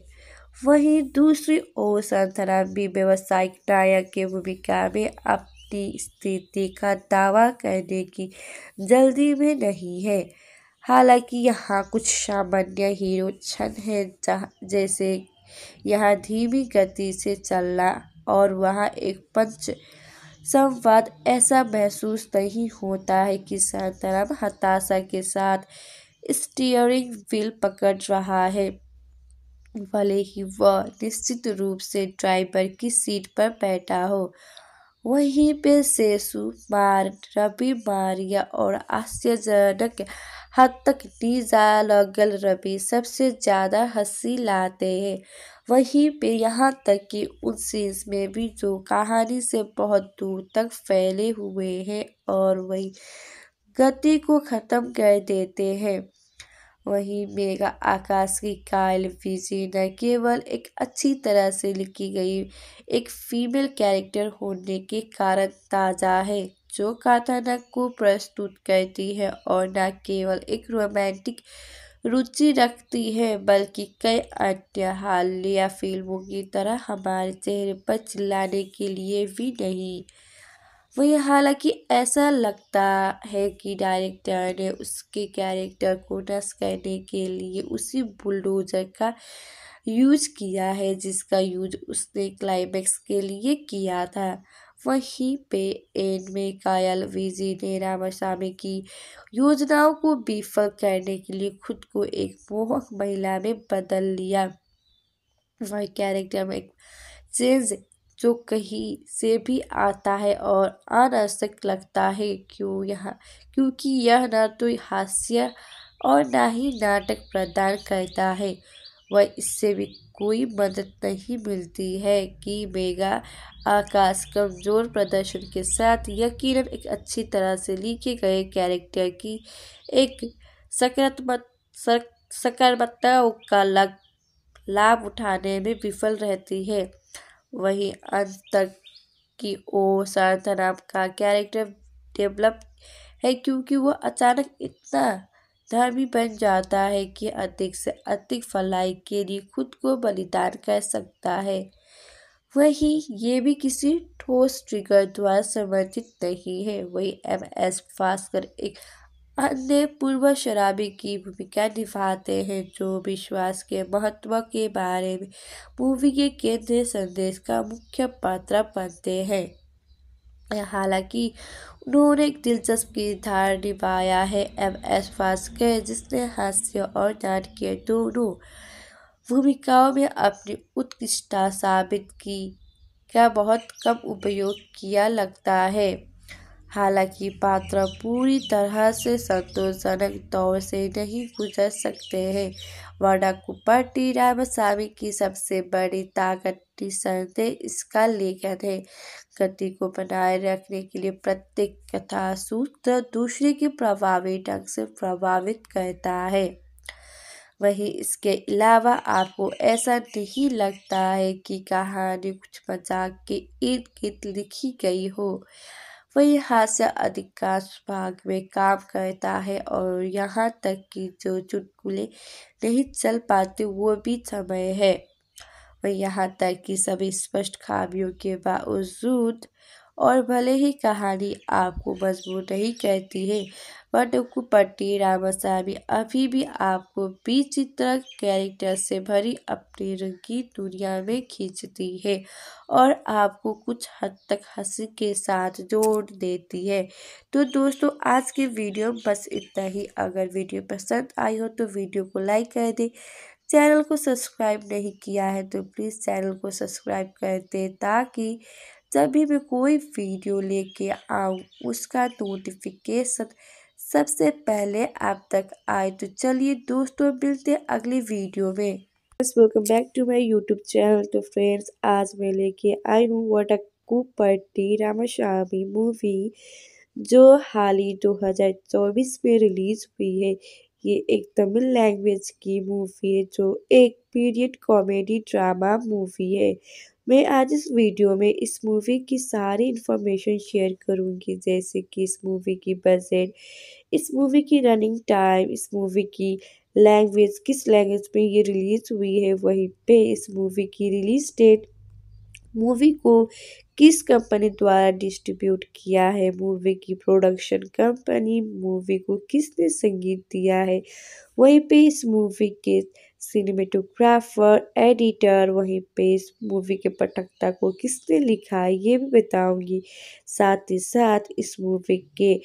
Speaker 1: वहीं दूसरी ओर संतरा भी व्यवसायिक नायक की भूमिका में अपनी स्थिति का दावा करने की जल्दी में नहीं है हालांकि यहाँ कुछ सामान्य हीरो क्षण हैं जैसे यहाँ धीमी गति से चलना और वहाँ एक पंच संवाद ऐसा महसूस नहीं होता है कि संतरम हताशा के साथ स्टीयरिंग व्हील पकड़ रहा है भले ही वह निश्चित रूप से ड्राइवर की सीट पर बैठा हो वहीं पे सेसु मार रवि मारिया और आश्चर्यजनक हद तक डीजा लगल रवि सबसे ज़्यादा हंसी लाते हैं वहीं पे यहाँ तक कि उन सीन्स में भी जो कहानी से बहुत दूर तक फैले हुए हैं और वही गति को ख़त्म कर देते हैं वहीं मेगा आकाश की कायल विजय न केवल एक अच्छी तरह से लिखी गई एक फीमेल कैरेक्टर होने के कारण ताज़ा है जो कथानक को प्रस्तुत करती है और न केवल एक रोमांटिक रुचि रखती है बल्कि कई अट्टहाल या फिल्मों की तरह हमारे चेहरे पर चिल्लाने के लिए भी नहीं वही हालांकि ऐसा लगता है कि डायरेक्टर ने उसके कैरेक्टर को नष्ट करने के लिए उसी बुलडोजर का यूज किया है जिसका यूज उसने क्लाइमैक्स के लिए किया था वहीं पे में कायल विजी ने रामास्वामी की योजनाओं को विफल करने के लिए खुद को एक मोहक महिला में बदल लिया वह कैरेक्टर में एक चेंज जो कहीं से भी आता है और अनावश्यक लगता है क्यों यह क्योंकि यह ना तो हास्य और ना ही नाटक प्रदान करता है व इससे भी कोई मदद नहीं मिलती है कि मेगा आकाश कमज़ोर प्रदर्शन के साथ यकीनन एक अच्छी तरह से लिखे गए कैरेक्टर की एक सकारात्मक सक का लग लाभ उठाने में विफल रहती है वहीं अंत तक की ओ सार्थनाम का कैरेक्टर डेवलप है क्योंकि वह अचानक इतना धर्मी बन जाता है कि अधिक से अधिक फलाई के लिए खुद को बलिदान कर सकता है वही ये भी किसी ठोस ट्रिगर द्वारा समर्थित नहीं है वही एम एस भास्कर एक अन्य पूर्व शराबी की भूमिका निभाते हैं जो विश्वास के महत्व के बारे में मूवी के केंद्रीय संदेश का मुख्य पात्र बनते हैं हालांकि उन्होंने एक दिलचस्प किरदार निभाया है एम एस के जिसने हास्य और के दोनों भूमिकाओं में अपनी उत्कृष्टता साबित की का बहुत कम उपयोग किया लगता है हालांकि पात्र पूरी तरह से संतोषजनक तौर से नहीं गुजर सकते हैं वर्णा कुपर टी रामस्वामी की सबसे बड़ी ताकत टीचर्स इसका लेखन है गति को बनाए रखने के लिए प्रत्येक कथा सूत्र दूसरे के प्रभावी ढंग से प्रभावित करता है वहीं इसके अलावा आपको ऐसा नहीं लगता है कि कहानी कुछ मजाक के इर्द गिर्द लिखी गई हो वही हास्य अधिकांश भाग में काम करता है और यहाँ तक कि जो चुटकुले नहीं चल पाते वो भी समय है और यहाँ तक कि सभी स्पष्ट खामियों के बावजूद और भले ही कहानी आपको मजबूत नहीं कहती है वनुकुपट्टी रामास्वामी अभी भी आपको विचित्र कैरेक्टर से भरी अपनी रंगीन दुनिया में खींचती है और आपको कुछ हद तक हंसी के साथ जोड़ देती है तो दोस्तों आज की वीडियो बस इतना ही अगर वीडियो पसंद आई हो तो वीडियो को लाइक कर दें चैनल को सब्सक्राइब नहीं किया है तो प्लीज़ चैनल को सब्सक्राइब कर दें ताकि जब भी मैं कोई वीडियो लेके आऊँ उसका नोटिफिकेशन सबसे पहले आप तक आए तो चलिए दोस्तों मिलते हैं अगली वीडियो में welcome back to my YouTube channel तो फ्रेंड्स आज मैं लेके आई हूँ वट पट्टी रामास्वामी मूवी जो हाल ही दो में रिलीज़ हुई है ये एक तमिल लैंग्वेज की मूवी है जो एक पीरियड कॉमेडी ड्रामा मूवी है मैं आज इस वीडियो में इस मूवी की सारी इन्फॉर्मेशन शेयर करूंगी जैसे कि इस मूवी की बजट इस मूवी की रनिंग टाइम इस मूवी की लैंग्वेज किस लैंग्वेज में ये रिलीज़ हुई है वहीं पे इस मूवी की रिलीज़ डेट मूवी को किस कंपनी द्वारा डिस्ट्रीब्यूट किया है मूवी की प्रोडक्शन कंपनी मूवी को किसने संगीत दिया है वहीं पे इस मूवी के सिनेमेटोग्राफर एडिटर वहीं पे इस मूवी के पटकता को किसने लिखा है ये भी बताऊंगी साथ ही साथ इस मूवी के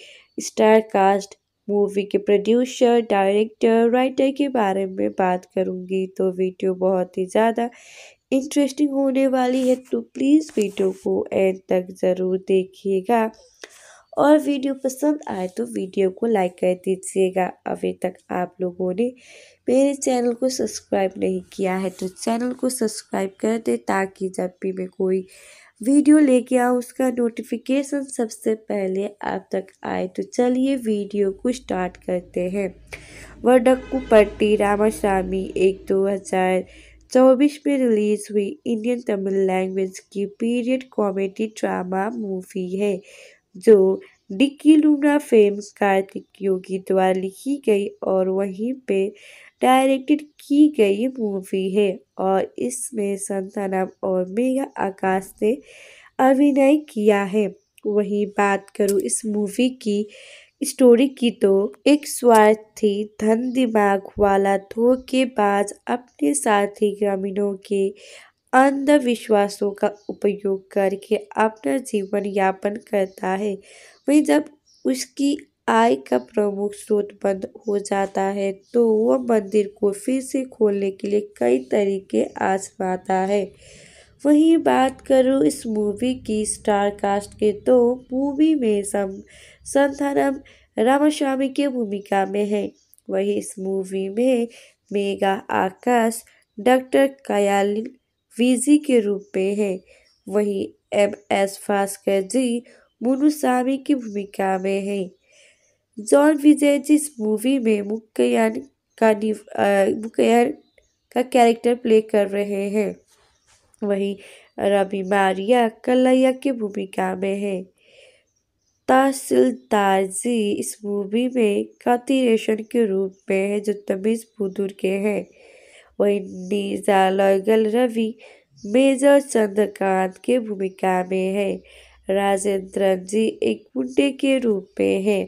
Speaker 1: स्टार कास्ट मूवी के प्रोड्यूसर डायरेक्टर राइटर के बारे में बात करूंगी तो वीडियो बहुत ही ज़्यादा इंटरेस्टिंग होने वाली है तो प्लीज़ वीडियो को एंड तक ज़रूर देखिएगा और वीडियो पसंद आए तो वीडियो को लाइक कर दीजिएगा अभी तक आप लोगों ने मेरे चैनल को सब्सक्राइब नहीं किया है तो चैनल को सब्सक्राइब कर दें ताकि जब भी मैं कोई वीडियो लेके आऊँ उसका नोटिफिकेशन सबसे पहले आप तक आए तो चलिए वीडियो को स्टार्ट करते हैं वडक्कू पट्टी रामास्वामी एक दो हज़ार चौबीस में रिलीज हुई इंडियन तमिल लैंग्वेज की पीरियड कॉमेडी ड्रामा मूवी है जो डिक्की लूना फेम कार्तिक योगी द्वारा लिखी गई और वहीं पे डायरेक्टेड की गई मूवी है और इसमें संतानम और मेघा आकाश ने अभिनय किया है वहीं बात करूँ इस मूवी की स्टोरी की तो एक स्वार्थी धन दिमाग वाला धोखेबाज अपने साथी ग्रामीणों के अंधविश्वासों का उपयोग करके अपना जीवन यापन करता है वहीं जब उसकी आय का प्रमुख स्रोत बंद हो जाता है तो वह मंदिर को फिर से खोलने के लिए कई तरीके आजमाता है वहीं बात करूँ इस मूवी की स्टार कास्ट के तो मूवी में सम संथानम रामास्वामी की भूमिका में है वहीं इस मूवी में मेगा आकाश डॉक्टर कयालिन वीजी के रूप में है वहीं एम एस भास्कर जी मुनुस्वामी की भूमिका में है जॉन विजय जी इस मूवी में मुकयान का मुकयान का कैरेक्टर प्ले कर रहे हैं वहीं रवि मारिया कलैया की भूमिका में है तहसीलदारजी इस भूमि में कांतिरेशन के रूप में है जो तमीज़ बुदुर के हैं वहीं नीजालैगल रवि मेजर चंद्रकांत के भूमिका में है राजेंद्र जी एक मुंडे के रूप में है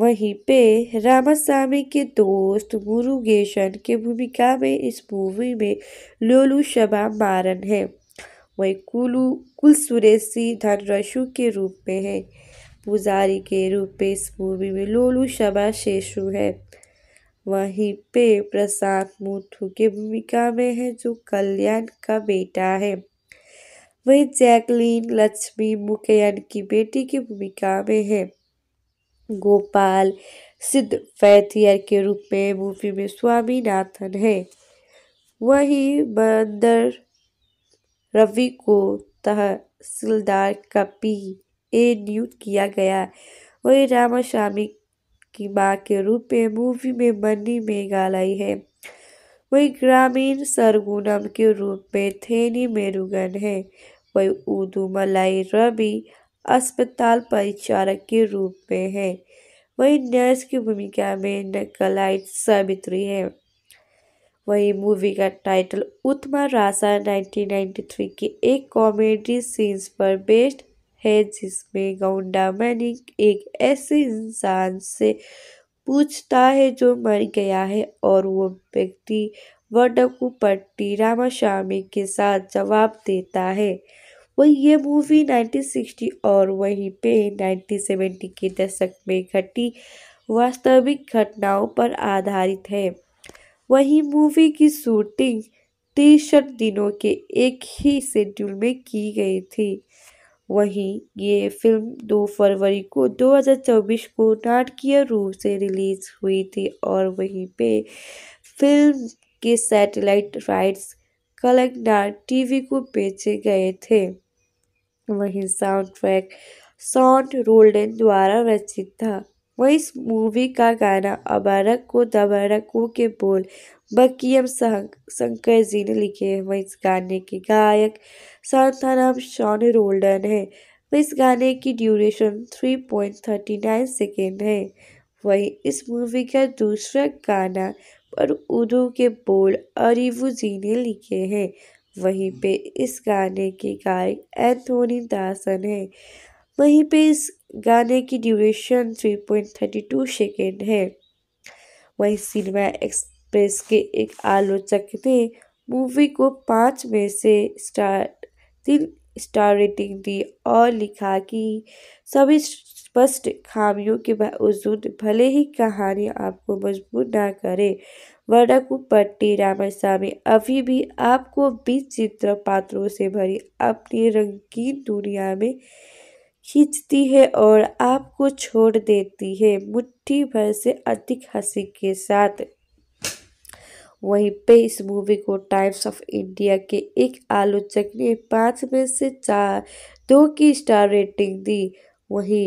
Speaker 1: वहीं पे रामास्वामी के दोस्त मुरुगेशन के भूमिका में इस मूवी में लोलू शबा मारन है वहीं कुलू कुल सुरेशी धनरशु के रूप में है पुजारी के रूप में इस मूवी में लोलू शबा शेषु है वहीं पे प्रसाद मूठू के भूमिका में है जो कल्याण का बेटा है वही जैकलीन लक्ष्मी मुखयन की बेटी की भूमिका में है गोपाल सिद्ध फैथियर के रूप में मूवी में स्वामीनाथन है वही बंदर रवि को तहसीलदार कपी ए नियुक्त किया गया। वही रामास्वामी की मां के रूप में मूवी में मनी मेघालई है वही ग्रामीण सरगुणम के रूप में थेनी मेरुगन वही वहीं उदुमलाई रवि अस्पताल परिचारक के रूप में है वही नर्स की भूमिका में नकलाइट सावित्री है वही मूवी का टाइटल उत्मा रासा 1993 के एक कॉमेडी सीन्स पर बेस्ड है जिसमें गौंडा मैनिक एक ऐसे इंसान से पूछता है जो मर गया है और वो व्यक्ति वडकू रामा शामी के साथ जवाब देता है वही ये मूवी 1960 और वहीं पे 1970 के दशक में घटी वास्तविक घटनाओं पर आधारित है वही मूवी की शूटिंग तिरसठ दिनों के एक ही शेड्यूल में की गई थी वहीं ये फिल्म 2 फरवरी को 2024 को नाटकीय रूप से रिलीज हुई थी और वहीं पे फिल्म के सैटेलाइट राइट्स कलकनार टीवी को बेचे गए थे वहीं साउंड ट्रैक सॉन्ट रोल्डन द्वारा रचित था वहीं इस मूवी का गाना अबारक को दबारक के बोल मकियम शंकर जी ने लिखे हैं वह इस गाने के गायक नाम शॉन रोल्डन है वह इस गाने की duration three point thirty nine second है वहीं इस मूवी का दूसरा गाना पर उर्दू के बोल अरिवू जी ने लिखे हैं वहीं पे इस गाने के गायक एंथोनी दासन है वहीं पे इस गाने की duration three point thirty two second है वहीं सिनेमा एक्स एक्सप्रेस के एक आलोचक ने मूवी को पाँच में से स्टार तीन स्टार रेटिंग दी और लिखा कि सभी स्पष्ट खामियों के बावजूद भले ही कहानी आपको मजबूर ना करे पट्टी रामास्वामी अभी भी आपको बीच चित्र पात्रों से भरी अपनी रंगीन दुनिया में खींचती है और आपको छोड़ देती है मुट्ठी भर से अधिक हंसी के साथ वहीं पे इस मूवी को टाइम्स ऑफ इंडिया के एक आलोचक ने पाँच में से चार दो की स्टार रेटिंग दी वहीं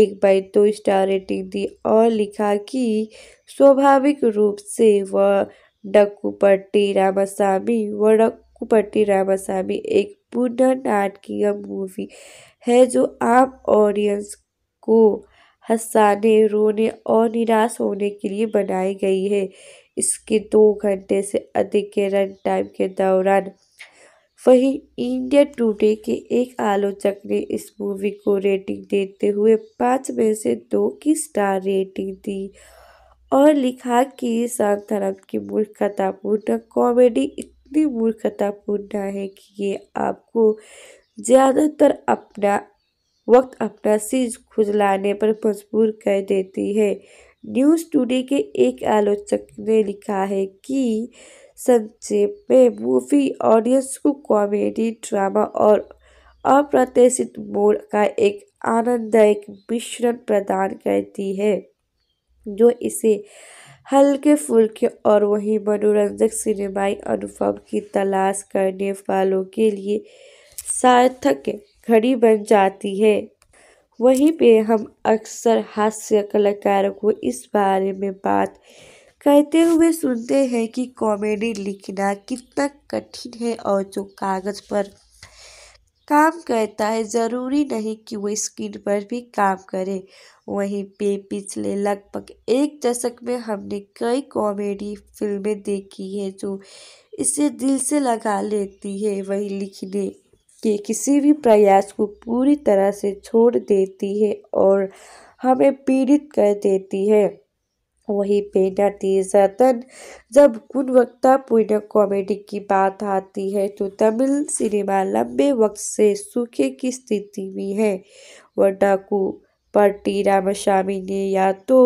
Speaker 1: एक बाई दो तो स्टार रेटिंग दी और लिखा कि स्वाभाविक रूप से वह डक्कूपट्टी रामासामी व डक्कुपट्टी रामासामी एक पुनः नाटकीय मूवी है जो आम ऑडियंस को हंसाने रोने और निराश होने के लिए बनाई गई है इसके दो घंटे से अधिक के रन टाइम के दौरान वहीं इंडिया टुडे के एक आलोचक ने इस मूवी को रेटिंग देते हुए पाँच में से दो की स्टार रेटिंग दी और लिखा कि शांत धर्म की मूर्खतापूर्ण कॉमेडी इतनी मूर्खतापूर्ण है कि ये आपको ज़्यादातर अपना वक्त अपना सीज खुजलाने पर मजबूर कर देती है न्यूज़ टुडे के एक आलोचक ने लिखा है कि संक्षेप में मूवी ऑडियंस को कॉमेडी ड्रामा और अप्रत्याशित मोड़ का एक आनंददायक मिश्रण प्रदान करती है जो इसे हल्के फुल्के और वही मनोरंजक सिनेमाई अनुभव की तलाश करने वालों के लिए सार्थक घड़ी बन जाती है वहीं पे हम अक्सर हास्य कलाकारों को इस बारे में बात कहते हुए सुनते हैं कि कॉमेडी लिखना कितना कठिन है और जो कागज़ पर काम करता है ज़रूरी नहीं कि वो स्क्रीन पर भी काम करे वहीं पे पिछले लगभग एक दशक में हमने कई कॉमेडी फिल्में देखी है जो इसे दिल से लगा लेती है वही लिखने के किसी भी प्रयास को पूरी तरह से छोड़ देती है और हमें पीड़ित कर देती है पेना पे तन जब गुणवत्तापूर्ण कॉमेडी की बात आती है तो तमिल सिनेमा लंबे वक्त से सूखे की स्थिति में है वडाकू पर टी रामाशामी ने या तो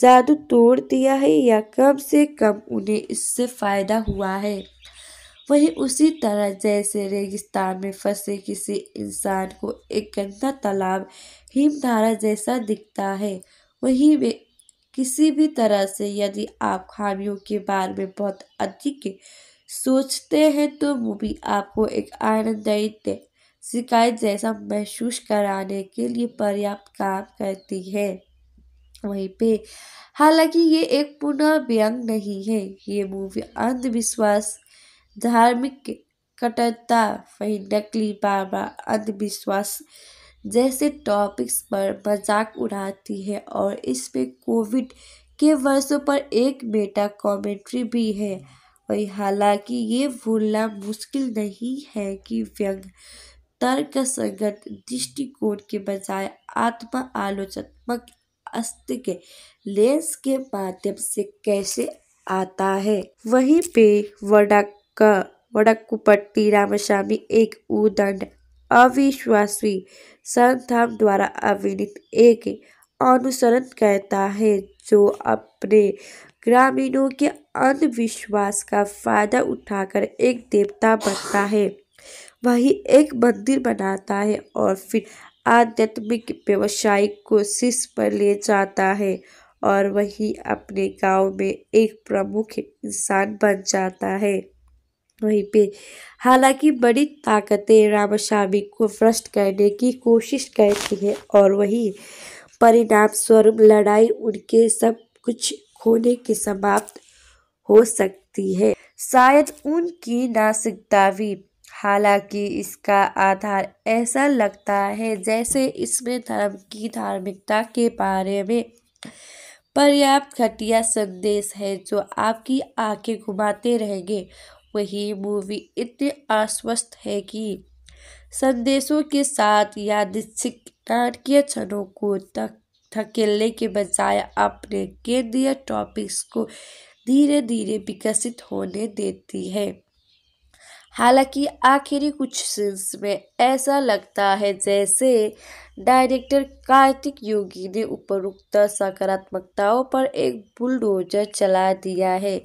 Speaker 1: जादू तोड़ दिया है या कम से कम उन्हें इससे फ़ायदा हुआ है वही उसी तरह जैसे रेगिस्तान में फंसे किसी इंसान को एक गंदा तालाब हिमधारा जैसा दिखता है वही वे किसी भी तरह से यदि आप खामियों के बारे में बहुत अधिक सोचते हैं तो मूवी आपको एक आनंददायी शिकायत जैसा महसूस कराने के लिए पर्याप्त काम करती है वहीं पे हालांकि ये एक पुनः व्यंग नहीं है ये मूवी अंधविश्वास धार्मिक कट्टरता वही नकली बाबा अंधविश्वास जैसे टॉपिक्स पर मजाक उड़ाती है और इसमें कोविड के वर्षों पर एक मेटा कमेंट्री भी है वही हालांकि ये भूलना मुश्किल नहीं है कि व्यंग तर्क संगत दृष्टिकोण के बजाय आत्मा आलोचनात्मक अस्त के लेंस के माध्यम से कैसे आता है वहीं पे वर्णक ಕ ವಡಕ್ಕುಪಟ್ಟಿ रामस्वामी एक उदंड अविश्वासी संथाम द्वारा अभिनीत एक अनुसरण कहता है जो अपने ग्रामीणों के अंधविश्वास का फायदा उठाकर एक देवता बनता है वही एक मंदिर बनाता है और फिर आध्यात्मिक व्यवसाय को शीर्ष पर ले जाता है और वही अपने गांव में एक प्रमुख इंसान बन जाता है वहीं पे हालांकि बड़ी ताकतें रामास्वामी को भ्रष्ट करने की कोशिश करती हैं और वही परिणाम स्वरूप लड़ाई उनके सब कुछ खोने के समाप्त हो सकती है शायद उनकी नासिकता भी हालांकि इसका आधार ऐसा लगता है जैसे इसमें धर्म की धार्मिकता के बारे में पर्याप्त घटिया संदेश है जो आपकी आंखें घुमाते रहेंगे वही मूवी इतनी आश्वस्त है कि संदेशों के साथ यादिक नाटकीय क्षणों को तक धकेलने के बजाय अपने केंद्रीय टॉपिक्स को धीरे धीरे विकसित होने देती है हालांकि आखिरी कुछ सीन्स में ऐसा लगता है जैसे डायरेक्टर कार्तिक योगी ने उपरोक्त सकारात्मकताओं पर एक बुलडोजर चला दिया है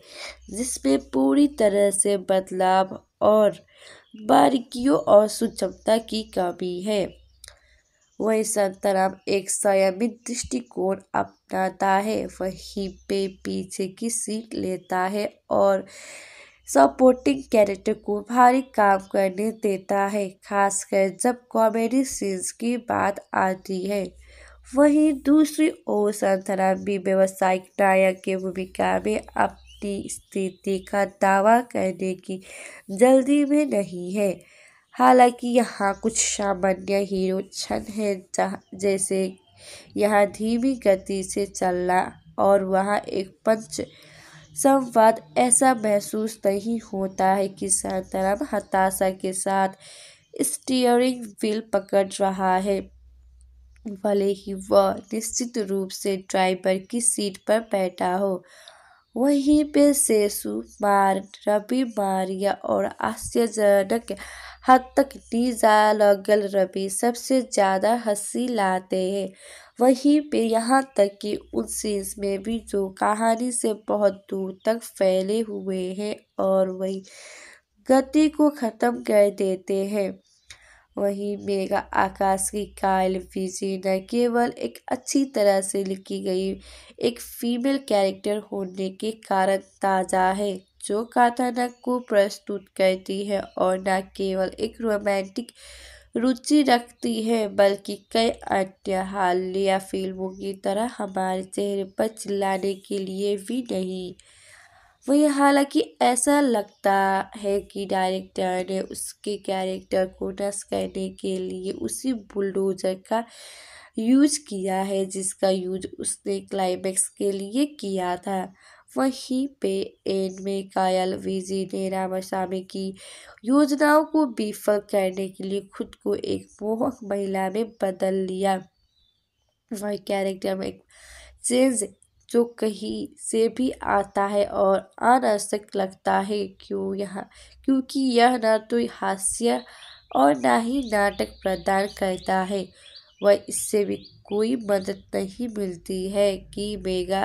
Speaker 1: जिसमें पूरी तरह से बदलाव और बारीकियों और सुचमता की कमी है वही संतराम एक संयमित दृष्टिकोण अपनाता है वहीं पे पीछे की सीट लेता है और सपोर्टिंग कैरेक्टर को भारी काम करने देता है खासकर जब कॉमेडी सीन्स की बात आती है वहीं दूसरी ओर संतरा भी व्यवसायिक नायक की भूमिका में अपनी स्थिति का दावा करने की जल्दी में नहीं है हालांकि यहाँ कुछ सामान्य हीरो क्षण हैं जैसे यहाँ धीमी गति से चलना और वहाँ एक पंच संवाद ऐसा महसूस नहीं होता है कि संतरम हताशा के साथ स्टीयरिंग व्हील पकड़ रहा है भले ही वह निश्चित रूप से ड्राइवर की सीट पर बैठा हो वहीं पे सेसु मार रवि मारिया और आश्चर्यजनक हद तक डीजा लगल रवि सबसे ज़्यादा हंसी लाते हैं वहीं पे यहाँ तक कि उन सीन्स में भी जो कहानी से बहुत दूर तक फैले हुए हैं और वही गति को ख़त्म कर देते हैं वहीं मेगा आकाश की कायल विजय न केवल एक अच्छी तरह से लिखी गई एक फीमेल कैरेक्टर होने के कारण ताज़ा है जो कथानक को प्रस्तुत करती है और न केवल एक रोमांटिक रुचि रखती है बल्कि कई अन्य या फिल्मों की तरह हमारे चेहरे पर चिल्लाने के लिए भी नहीं वही हालांकि ऐसा लगता है कि डायरेक्टर ने उसके कैरेक्टर को नष्ट करने के लिए उसी बुलडोजर का यूज किया है जिसका यूज उसने क्लाइमैक्स के लिए किया था वहीं पे में कायल विजी ने रामास्वामी की योजनाओं को विफल करने के लिए खुद को एक मोहक महिला में बदल लिया वह कैरेक्टर में चेंज जो कहीं से भी आता है और अनावश्यक लगता है क्यों यहाँ क्योंकि यह ना तो हास्य और ना ही नाटक प्रदान करता है व इससे भी कोई मदद नहीं मिलती है कि मेगा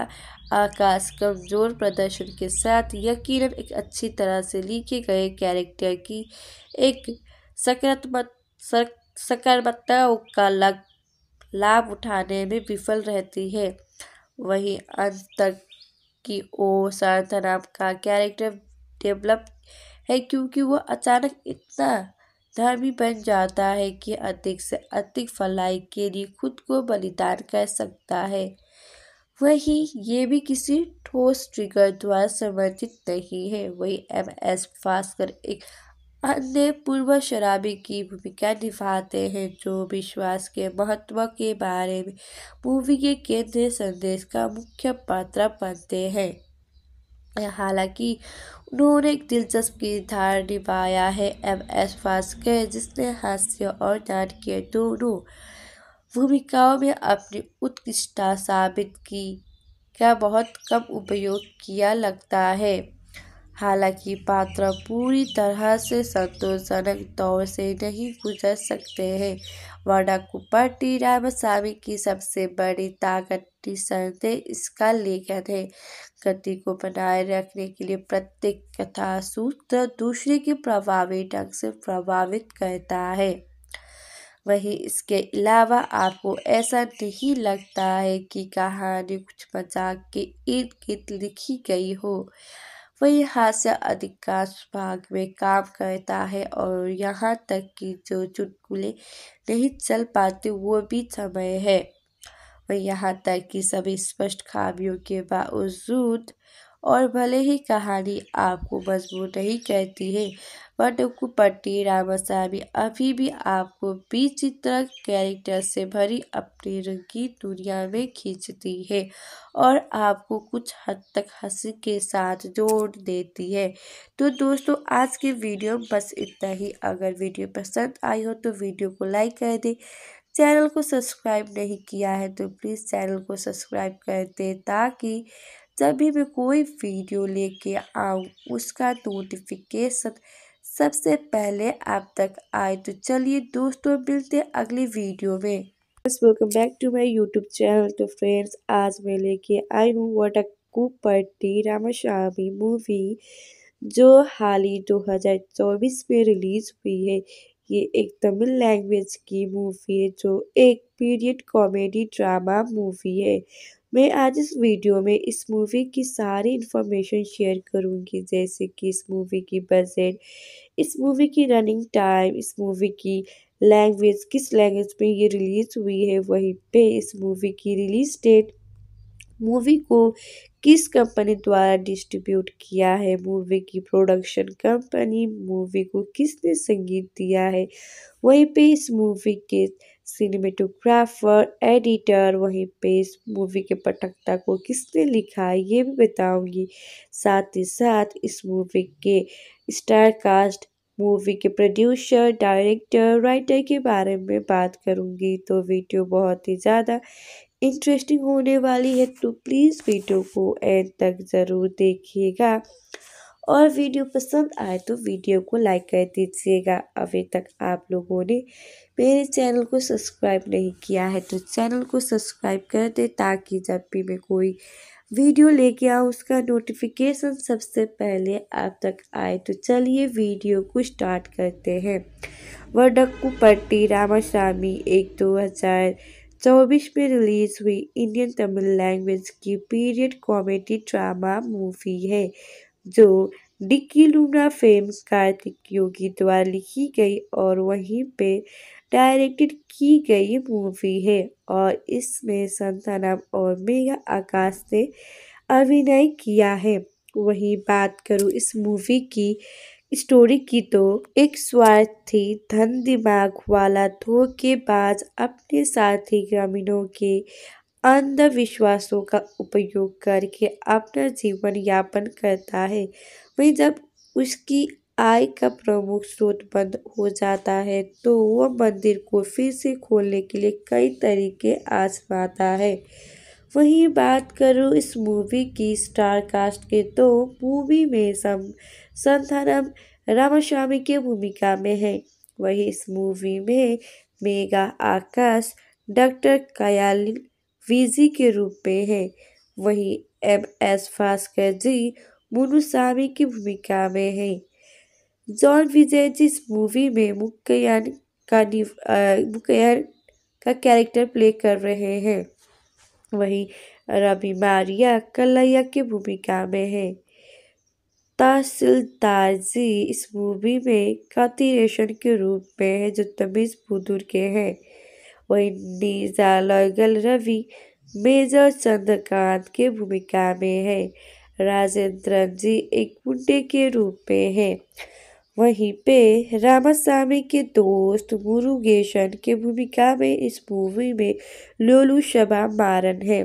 Speaker 1: आकाश कमज़ोर प्रदर्शन के साथ यकीनन एक अच्छी तरह से लिखे गए कैरेक्टर की एक सकारात्मक सकारात्मकताओं का लग लाभ उठाने में विफल रहती है वहीं अंत तक की ओ सार्थनाम का कैरेक्टर डेवलप है क्योंकि वह अचानक इतना धर्मी बन जाता है कि अधिक से अधिक फलाई के लिए खुद को बलिदान कर सकता है वही ये भी किसी ठोस ट्रिगर द्वारा समर्थित नहीं है वही एम एस भास्कर एक अन्य पूर्व शराबी की भूमिका निभाते हैं जो विश्वास के महत्व के बारे में मूवी के केंद्रीय संदेश का मुख्य पात्र बनते हैं हालांकि उन्होंने एक दिलचस्प किरदार निभाया है एम एस वास्कर जिसने हास्य और नाटकीय दोनों भूमिकाओं में अपनी उत्कृष्टता साबित की का बहुत कम उपयोग किया लगता है हालांकि पात्र पूरी तरह से संतोषजनक तौर से नहीं गुजर सकते हैं वडक्कुप्पा टी की सबसे बड़ी ताकत निस्संदेह इसका लेखन है गति को बनाए रखने के लिए प्रत्येक कथा सूत्र दूसरे के प्रभावी ढंग से प्रभावित करता है वहीं इसके अलावा आपको ऐसा नहीं लगता है कि कहानी कुछ मजाक के इर्द गिर्द लिखी गई हो वही यहाँ से अधिकांश भाग में काम करता है और यहाँ तक कि जो चुटकुले नहीं चल पाते वो भी समय है वह यहाँ तक कि सभी स्पष्ट खामियों के बावजूद और भले ही कहानी आपको मजबूत नहीं कहती है वनुकुपट्टी रामासामी अभी भी आपको विचित्र कैरेक्टर से भरी अपनी रंगी दुनिया में खींचती है और आपको कुछ हद तक हंसी के साथ जोड़ देती है तो दोस्तों आज की वीडियो बस इतना ही अगर वीडियो पसंद आई हो तो वीडियो को लाइक कर दें चैनल को सब्सक्राइब नहीं किया है तो प्लीज़ चैनल को सब्सक्राइब कर दें ताकि जब भी मैं कोई वीडियो लेके आऊँ उसका नोटिफिकेशन सबसे पहले आप तक आए तो चलिए दोस्तों मिलते हैं अगली वीडियो में welcome back to my YouTube channel तो फ्रेंड्स आज मैं लेके आई हूँ वट कुपट्टी रामास्वामी मूवी जो हाल ही 2024 में रिलीज हुई है ये एक तमिल लैंग्वेज की मूवी है जो एक पीरियड कॉमेडी ड्रामा मूवी है मैं आज इस वीडियो में इस मूवी की सारी इन्फॉर्मेशन शेयर करूंगी जैसे कि इस मूवी की बजट इस मूवी की रनिंग टाइम इस मूवी की लैंग्वेज किस लैंग्वेज में ये रिलीज़ हुई है वहीं पे इस मूवी की रिलीज़ डेट मूवी को किस कंपनी द्वारा डिस्ट्रीब्यूट किया है मूवी की प्रोडक्शन कंपनी मूवी को किसने संगीत दिया है वहीं पे इस मूवी के सिनेमेटोग्राफर एडिटर वहीं पे इस मूवी के पटकता को किसने लिखा है ये भी बताऊंगी साथ ही साथ इस मूवी के स्टार कास्ट मूवी के प्रोड्यूसर डायरेक्टर राइटर के बारे में बात करूंगी तो वीडियो बहुत ही ज़्यादा इंटरेस्टिंग होने वाली है तो प्लीज़ वीडियो को एंड तक ज़रूर देखिएगा और वीडियो पसंद आए तो वीडियो को लाइक कर दीजिएगा अभी तक आप लोगों ने मेरे चैनल को सब्सक्राइब नहीं किया है तो चैनल को सब्सक्राइब कर दें ताकि जब भी मैं कोई वीडियो लेके आऊँ उसका नोटिफिकेशन सबसे पहले आप तक आए तो चलिए वीडियो को स्टार्ट करते हैं पट्टी रामास्वामी एक दो हज़ार चौबीस में रिलीज़ हुई इंडियन तमिल लैंग्वेज की पीरियड कॉमेडी ड्रामा मूवी है जो डी लूना फेम कार्तिक योगी द्वारा लिखी गई और वहीं पे डायरेक्टेड की गई मूवी है और इसमें संतानाम और मेघा आकाश ने अभिनय किया है वहीं बात करूँ इस मूवी की स्टोरी की तो एक स्वार्थी धन दिमाग वाला धोखेबाज अपने साथी ग्रामीणों के अंधविश्वासों का उपयोग करके अपना जीवन यापन करता है। वही जब उसकी आय का प्रमुख स्रोत बंद हो जाता है तो वह मंदिर को फिर से खोलने के लिए कई तरीके आजमाता है। वहीं बात करूँ इस मूवी की स्टार कास्ट के तो मूवी में सम संथानम रामास्वामी की भूमिका में है वहीं इस मूवी में मेगा आकाश डॉक्टर कयालिन वीजी के रूप में है वहीं एम एस भास्कर जी मुनुसामी की भूमिका में है जॉन विजय जी इस मूवी में मुकैयान का मुकैयान का कैरेक्टर प्ले कर रहे हैं वहीं रवि मारिया कलैया की भूमिका में है तहसीलदार जी इस मूवी में कातिरेशन के रूप में है जो तमीज़ बुदुर के हैं वहीं नीजालगल रवि मेजर चंद्रकांत के भूमिका में है राजेंद्र जी एक मुंडे के रूप में है वहीं पे रामास्वामी के दोस्त मुरुगेशन के भूमिका में इस मूवी में लोलू शबा मारन है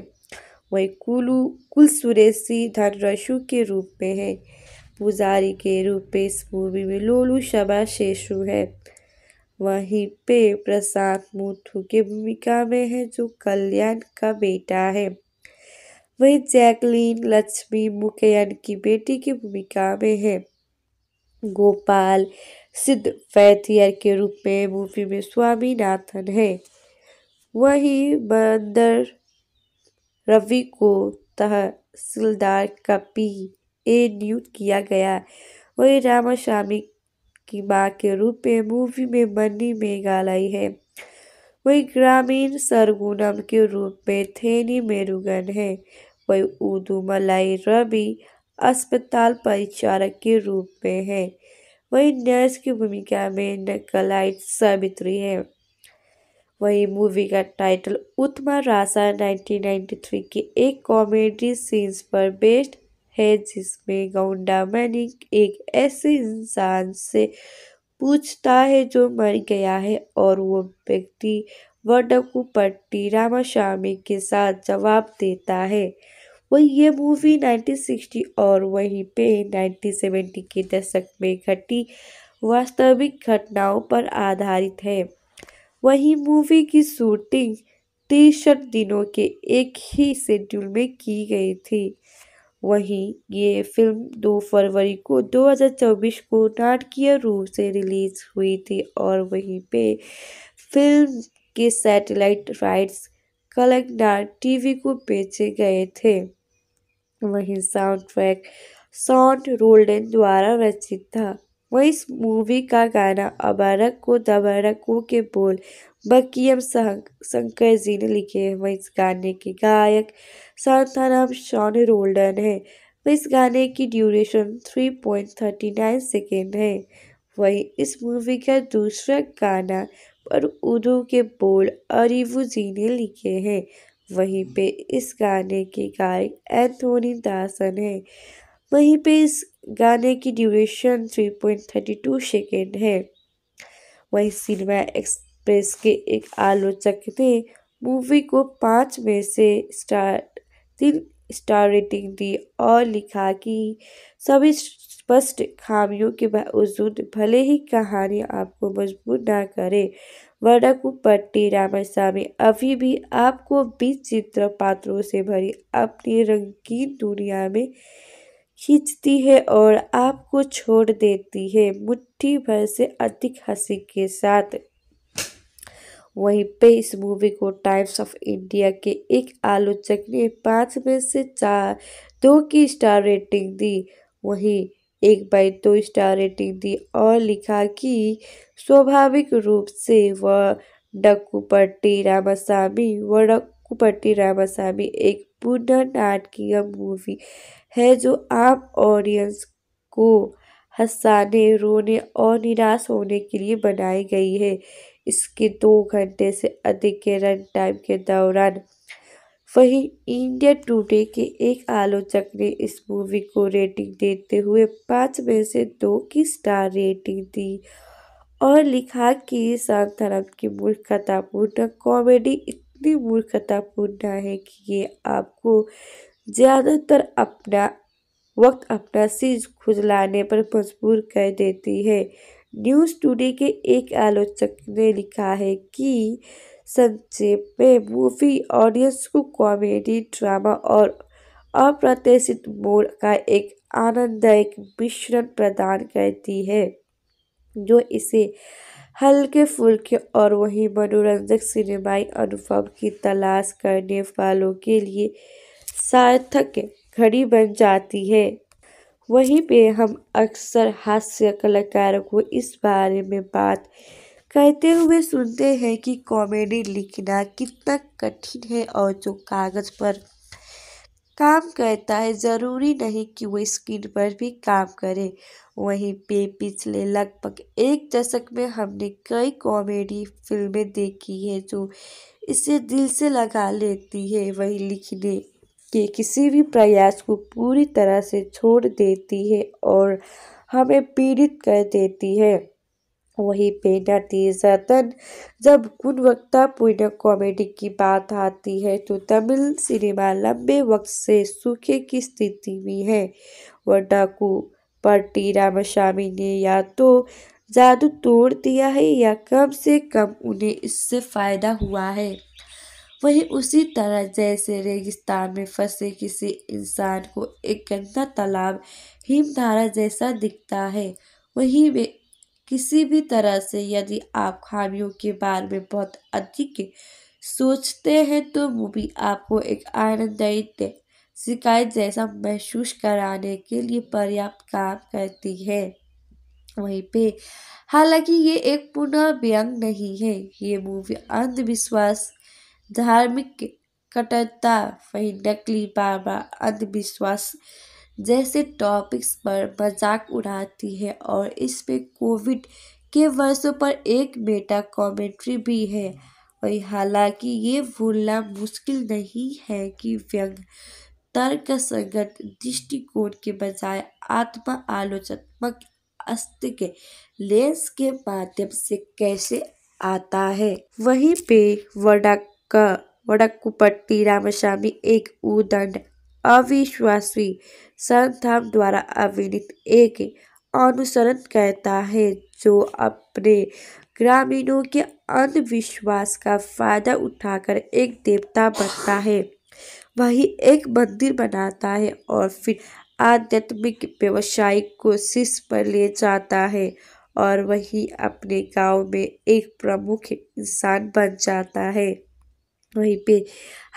Speaker 1: वही कुलू कुल सुरेश धनरशु के रूप में है पुजारी के रूप में इस मूवी में लोलू शबा शेषु है वहीं पे प्रसाद मुथु की भूमिका में है जो कल्याण का बेटा है वहीं जैकलीन लक्ष्मी मुखयन की बेटी की भूमिका में है गोपाल सिद्ध फैथियर के रूप में मूवी में स्वामीनाथन है वहीं बंदर रवि को तहसीलदार का पी ए नियुक्त किया गया वहीं रामास्वामी की मां के रूप में मूवी में मनी मेघालय है वही ग्रामीण सरगुनम के रूप में थेनी मेरुगन है वही उदुमलाई रवि अस्पताल परिचारक के रूप में है वही नर्स की भूमिका में नकलाइट सावित्री है वही मूवी का टाइटल उत्मा रासा 1993 के एक कॉमेडी सीन्स पर बेस्ड है जिसमें गौंडा मैनिक एक ऐसे इंसान से पूछता है जो मर गया है और वो व्यक्ति वडकू पट्टी रामास्वामी के साथ जवाब देता है वही ये मूवी 1960 और वहीं पे 1970 के दशक में घटी वास्तविक घटनाओं पर आधारित है वही मूवी की शूटिंग तिरसठ दिनों के एक ही शेड्यूल में की गई थी वहीं ये फिल्म 2 फरवरी को 2024 को नाटकीय रूप से रिलीज हुई थी और वहीं पे फिल्म के सैटेलाइट राइट्स कलकनार टीवी को बेचे गए थे वहीं साउंड ट्रैक सॉन्ट रोल्डन द्वारा रचित था वहीं इस मूवी का गाना अबारक को दबारकों के बोल मकियम शंकर जी ने लिखे हैं वह इस गाने के गायक नाम शॉन रोल्डन है वह इस गाने की duration three point thirty nine second है वहीं इस मूवी का दूसरा गाना पर उर्दू के बोल अरिवू जी ने लिखे हैं वहीं पे इस गाने के गायक एंथोनी दासन है वहीं पे इस गाने की duration three point thirty two second है वहीं सिनेमा एक्स प्रेस के एक आलोचक ने मूवी को पाँच में से स्टार तीन स्टार रेटिंग दी और लिखा कि सभी स्पष्ट खामियों के बावजूद भले ही कहानी आपको मजबूर ना करे पट्टी रामास्वामी अभी भी आपको बीच चित्र पात्रों से भरी अपनी रंगीन दुनिया में खींचती है और आपको छोड़ देती है मुट्ठी भर से अधिक हंसी के साथ वहीं पे इस मूवी को टाइम्स ऑफ इंडिया के एक आलोचक ने पाँच में से चार दो की स्टार रेटिंग दी वहीं एक बाई दो स्टार रेटिंग दी और लिखा कि स्वाभाविक रूप से वह डक्कुपट्टी रामासामी व डकूपट्टी रामासामी एक पुनः नाटकीय मूवी है जो आम ऑडियंस को हंसाने रोने और निराश होने के लिए बनाई गई है इसके दो घंटे से अधिक के रन टाइम के दौरान वहीं इंडिया टुडे के एक आलोचक ने इस मूवी को रेटिंग देते हुए पाँच में से दो की स्टार रेटिंग दी और लिखा कि धर्म की मूर्खतापूर्ण कॉमेडी इतनी मूर्खतापूर्ण है कि ये आपको ज़्यादातर अपना वक्त अपना सीज खुजलाने पर मजबूर कर देती है न्यूज़ टुडे के एक आलोचक ने लिखा है कि संक्षेप में मूवी ऑडियंस को कॉमेडी ड्रामा और अप्रत्याशित मोड़ का एक आनंददायक मिश्रण प्रदान करती है जो इसे हल्के फुल्के और वही मनोरंजक सिनेमाई अनुभव की तलाश करने वालों के लिए सार्थक घड़ी बन जाती है वहीं पे हम अक्सर हास्य कलाकारों को इस बारे में बात कहते हुए सुनते हैं कि कॉमेडी लिखना कितना कठिन है और जो कागज़ पर काम करता है ज़रूरी नहीं कि वो स्क्रीन पर भी काम करे वहीं पे पिछले लगभग एक दशक में हमने कई कॉमेडी फिल्में देखी है जो इसे दिल से लगा लेती है वही लिखने के किसी भी प्रयास को पूरी तरह से छोड़ देती है और हमें पीड़ित कर देती है वही पे नतीजतन जब पूर्ण कॉमेडी की बात आती है तो तमिल सिनेमा लंबे वक्त से सूखे की स्थिति में है वडाकू पर टी रामास्वामी ने या तो जादू तोड़ दिया है या कम से कम उन्हें इससे फ़ायदा हुआ है वही उसी तरह जैसे रेगिस्तान में फंसे किसी इंसान को एक गंदा तालाब हिमधारा जैसा दिखता है वही वे किसी भी तरह से यदि आप खामियों के बारे में बहुत अधिक सोचते हैं तो मूवी आपको एक आनंददायी शिकायत जैसा महसूस कराने के लिए पर्याप्त काम करती है वहीं पे हालांकि ये एक पुनः व्यंग नहीं है ये मूवी अंधविश्वास धार्मिक कट्टरता वही नकली बाबा अंधविश्वास जैसे टॉपिक्स पर मजाक उड़ाती है और इसमें कोविड के वर्षों पर एक बेटा कमेंट्री भी है वही हालांकि ये भूलना मुश्किल नहीं है कि व्यंग तर्क संगत दृष्टिकोण के बजाय आत्म आलोचनात्मक अस्त के लेंस के माध्यम से कैसे आता है वहीं पे वर्णक ಕ वडक्कुपट्टी रामस्वामी एक उदंड अविश्वासी संथाम द्वारा अभिनीत एक अनुसरण कहता है जो अपने ग्रामीणों के अंधविश्वास का फायदा उठाकर एक देवता बनता है वही एक मंदिर बनाता है और फिर आध्यात्मिक व्यवसाय को शीर्ष पर ले जाता है और वही अपने गांव में एक प्रमुख इंसान बन जाता है वहीं पे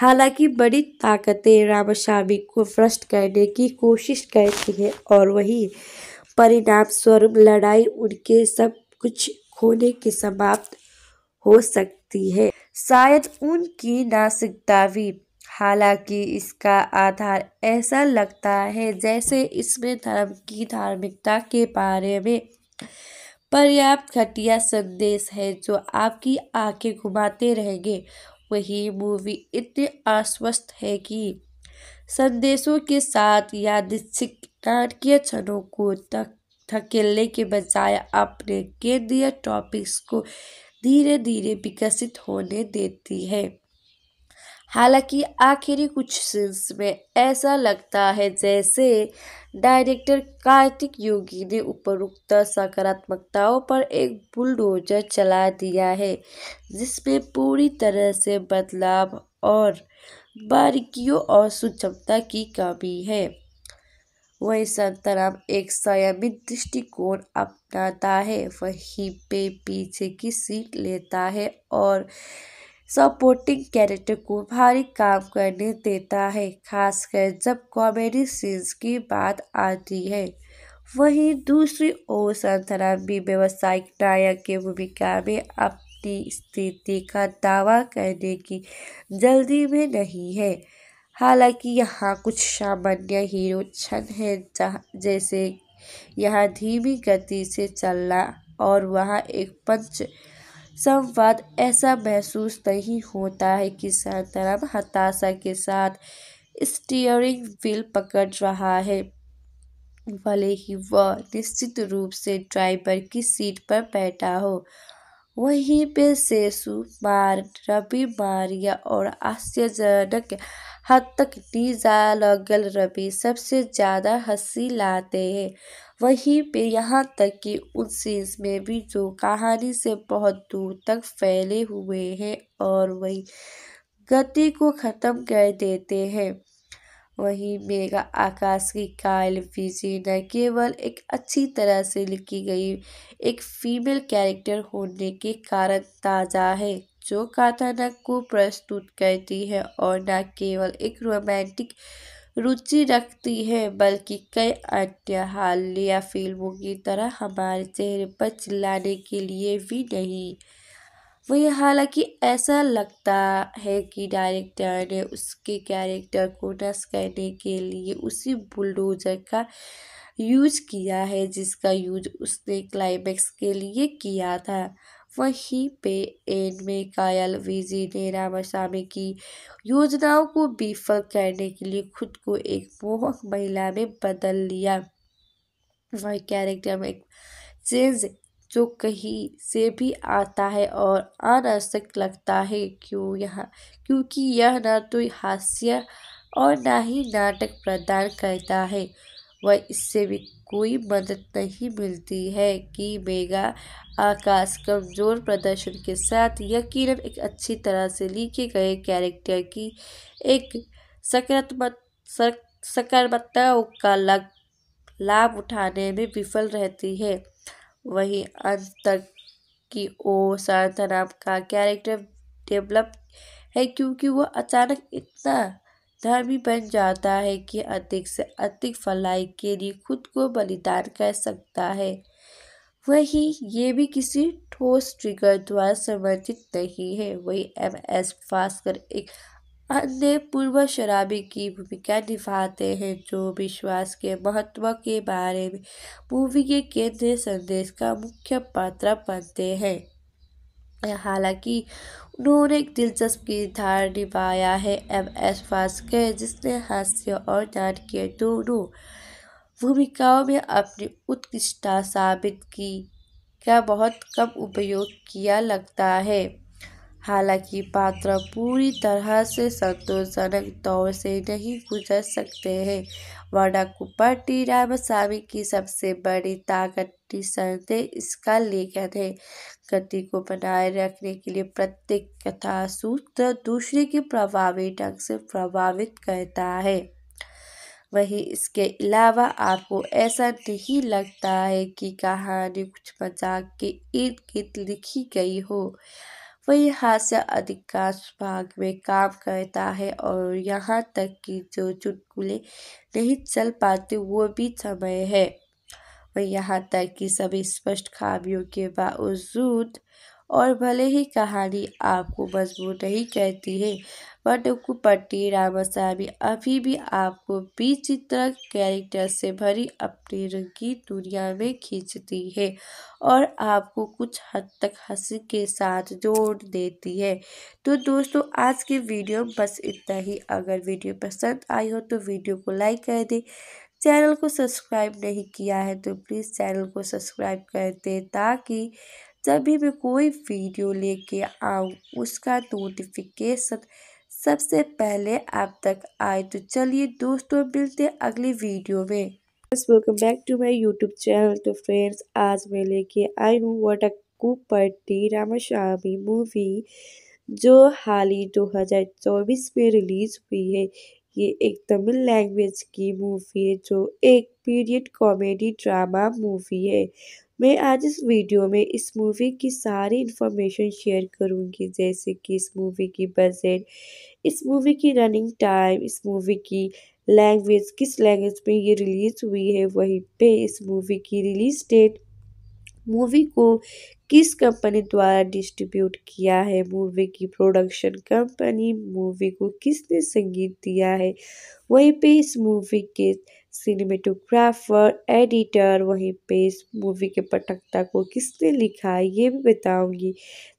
Speaker 1: हालांकि बड़ी ताकतें रामास्वामी को भ्रष्ट करने की कोशिश करती हैं और वही परिणाम स्वरूप लड़ाई उनके सब कुछ खोने के समाप्त हो सकती है शायद उनकी नासिकता भी हालांकि इसका आधार ऐसा लगता है जैसे इसमें धर्म की धार्मिकता के बारे में पर्याप्त घटिया संदेश है जो आपकी आंखें घुमाते रहेंगे वही मूवी इतनी आश्वस्त है कि संदेशों के साथ यादृच्छिक नाटकीय क्षणों को तक धकेलने के बजाय अपने केंद्रीय टॉपिक्स को धीरे धीरे विकसित होने देती है हालांकि आखिरी कुछ सीन्स में ऐसा लगता है जैसे डायरेक्टर कार्तिक योगी ने उपरोक्त सकारात्मकताओं पर एक बुलडोजर चला दिया है जिसमें पूरी तरह से बदलाव और बारीकियों और सुक्षमता की कमी है वही संतराम एक संयमित दृष्टिकोण अपनाता है वहीं पे पीछे की सीट लेता है और सपोर्टिंग कैरेक्टर को भारी काम करने देता है खासकर जब कॉमेडी सीन्स की बात आती है वहीं दूसरी ओर संतरा भी व्यवसायिक नायक की भूमिका में अपनी स्थिति का दावा करने की जल्दी में नहीं है हालांकि यहाँ कुछ सामान्य हीरो क्षण हैं जैसे यहाँ धीमी गति से चलना और वहाँ एक पंच संवाद ऐसा महसूस नहीं होता है कि संतरम हताशा के साथ स्टीयरिंग व्हील पकड़ रहा है भले ही वह निश्चित रूप से ड्राइवर की सीट पर बैठा हो वहीं पे सेसु मार रवि मारिया और आश्चर्यजनक हद तक डीजा लगल रवि सबसे ज़्यादा हंसी लाते हैं वहीं पे यहाँ तक कि उन सीन्स में भी जो कहानी से बहुत दूर तक फैले हुए हैं और वही गति को ख़त्म कर देते हैं वहीं मेगा आकाश की कायल विजय न केवल एक अच्छी तरह से लिखी गई एक फीमेल कैरेक्टर होने के कारण ताज़ा है जो कथानक को प्रस्तुत करती है और न केवल एक रोमांटिक रुचि रखती है बल्कि कई अट्टहाल या फिल्मों की तरह हमारे चेहरे पर चिल्लाने के लिए भी नहीं वही हालांकि ऐसा लगता है कि डायरेक्टर ने उसके कैरेक्टर को नष्ट करने के लिए उसी बुलडोजर का यूज किया है जिसका यूज उसने क्लाइमैक्स के लिए किया था वहीं पे में कायल विजी ने रामास्वामी की योजनाओं को विफल करने के लिए खुद को एक मोहक महिला में बदल लिया वह कैरेक्टर में चेंज जो कहीं से भी आता है और अनावश्यक लगता है क्यों यहाँ क्योंकि यह ना तो हास्य और ना ही नाटक प्रदान करता है वह इससे भी कोई मदद नहीं मिलती है कि मेगा आकाश कमज़ोर प्रदर्शन के साथ यकीनन एक अच्छी तरह से लिखे गए कैरेक्टर की एक सकारात्मक का लाभ उठाने में विफल रहती है वहीं अंत तक की ओ शांता नाम का कैरेक्टर डेवलप है क्योंकि वह अचानक इतना धर्मी बन जाता है कि अधिक से अधिक फलाई के लिए खुद को बलिदान कर सकता है वही ये भी किसी ठोस ट्रिगर द्वारा समर्थित नहीं है वही एम एस भास्कर एक अन्य पूर्व शराबी की भूमिका निभाते हैं जो विश्वास के महत्व के बारे में मूवी के केंद्रीय संदेश का मुख्य पात्र बनते हैं हालांकि उन्होंने एक दिलचस्प किरदार निभाया है एम एस भास्कर जिसने हास्य और नाटकीय दोनों भूमिकाओं में अपनी उत्कृष्टता साबित की का बहुत कम उपयोग किया लगता है हालांकि पात्र पूरी तरह से संतोषजनक तौर से नहीं गुजर सकते हैं वर्णाकुप्पटी रामास्वामी की सबसे बड़ी ताकत निसंदेह इसका लेखन है गति को बनाए रखने के लिए प्रत्येक कथा सूत्र दूसरे के प्रभावी ढंग से प्रभावित करता है वहीं इसके अलावा आपको ऐसा नहीं लगता है कि कहानी कुछ मजाक के इर्द गिर्द लिखी गई हो वही हास्य अधिकांश भाग में काम करता है और यहाँ तक कि जो चुटकुले नहीं चल पाते वो भी समय है वही यहाँ तक कि सभी स्पष्ट खामियों के बावजूद और भले ही कहानी आपको मजबूर नहीं कहती है बडगुप्पट्टी रामासामी अभी भी आपको विचित्र कैरेक्टर से भरी अपनी रंगीन दुनिया में खींचती है और आपको कुछ हद तक हंसी के साथ जोड़ देती है तो दोस्तों आज की वीडियो बस इतना ही अगर वीडियो पसंद आई हो तो वीडियो को लाइक कर दें चैनल को सब्सक्राइब नहीं किया है तो प्लीज़ चैनल को सब्सक्राइब कर दें ताकि जब भी मैं कोई वीडियो लेके आऊँ उसका नोटिफिकेशन सबसे पहले आप तक आए तो चलिए दोस्तों मिलते अगली वीडियो में welcome back to my YouTube channel तो फ्रेंड्स आज मैं लेके आई हूँ वट पर टी रामास्वामी मूवी जो हाल ही दो में रिलीज़ हुई है ये एक तमिल लैंग्वेज की मूवी है जो एक पीरियड कॉमेडी ड्रामा मूवी है मैं आज इस वीडियो में इस मूवी की सारी इन्फॉर्मेशन शेयर करूंगी जैसे कि इस मूवी की बजट इस मूवी की रनिंग टाइम इस मूवी की लैंग्वेज किस लैंग्वेज में ये रिलीज़ हुई है वहीं पे इस मूवी की रिलीज़ डेट मूवी को किस कंपनी द्वारा डिस्ट्रीब्यूट किया है मूवी की प्रोडक्शन कंपनी मूवी को किसने संगीत दिया है वहीं पे इस मूवी के सिनेमेटोग्राफर एडिटर वहीं पे इस मूवी के पटकता को किसने लिखा है ये भी बताऊंगी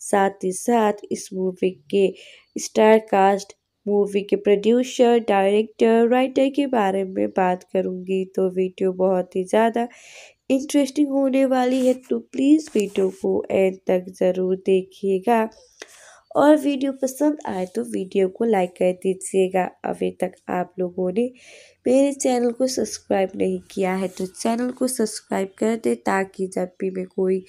Speaker 1: साथ ही साथ इस मूवी के स्टार कास्ट मूवी के प्रोड्यूसर डायरेक्टर राइटर के बारे में बात करूंगी तो वीडियो बहुत ही ज़्यादा इंटरेस्टिंग होने वाली है तो प्लीज़ वीडियो को एंड तक ज़रूर देखिएगा और वीडियो पसंद आए तो वीडियो को लाइक कर दीजिएगा अभी तक आप लोगों ने मेरे चैनल को सब्सक्राइब नहीं किया है तो चैनल को सब्सक्राइब कर दें ताकि जब भी मैं कोई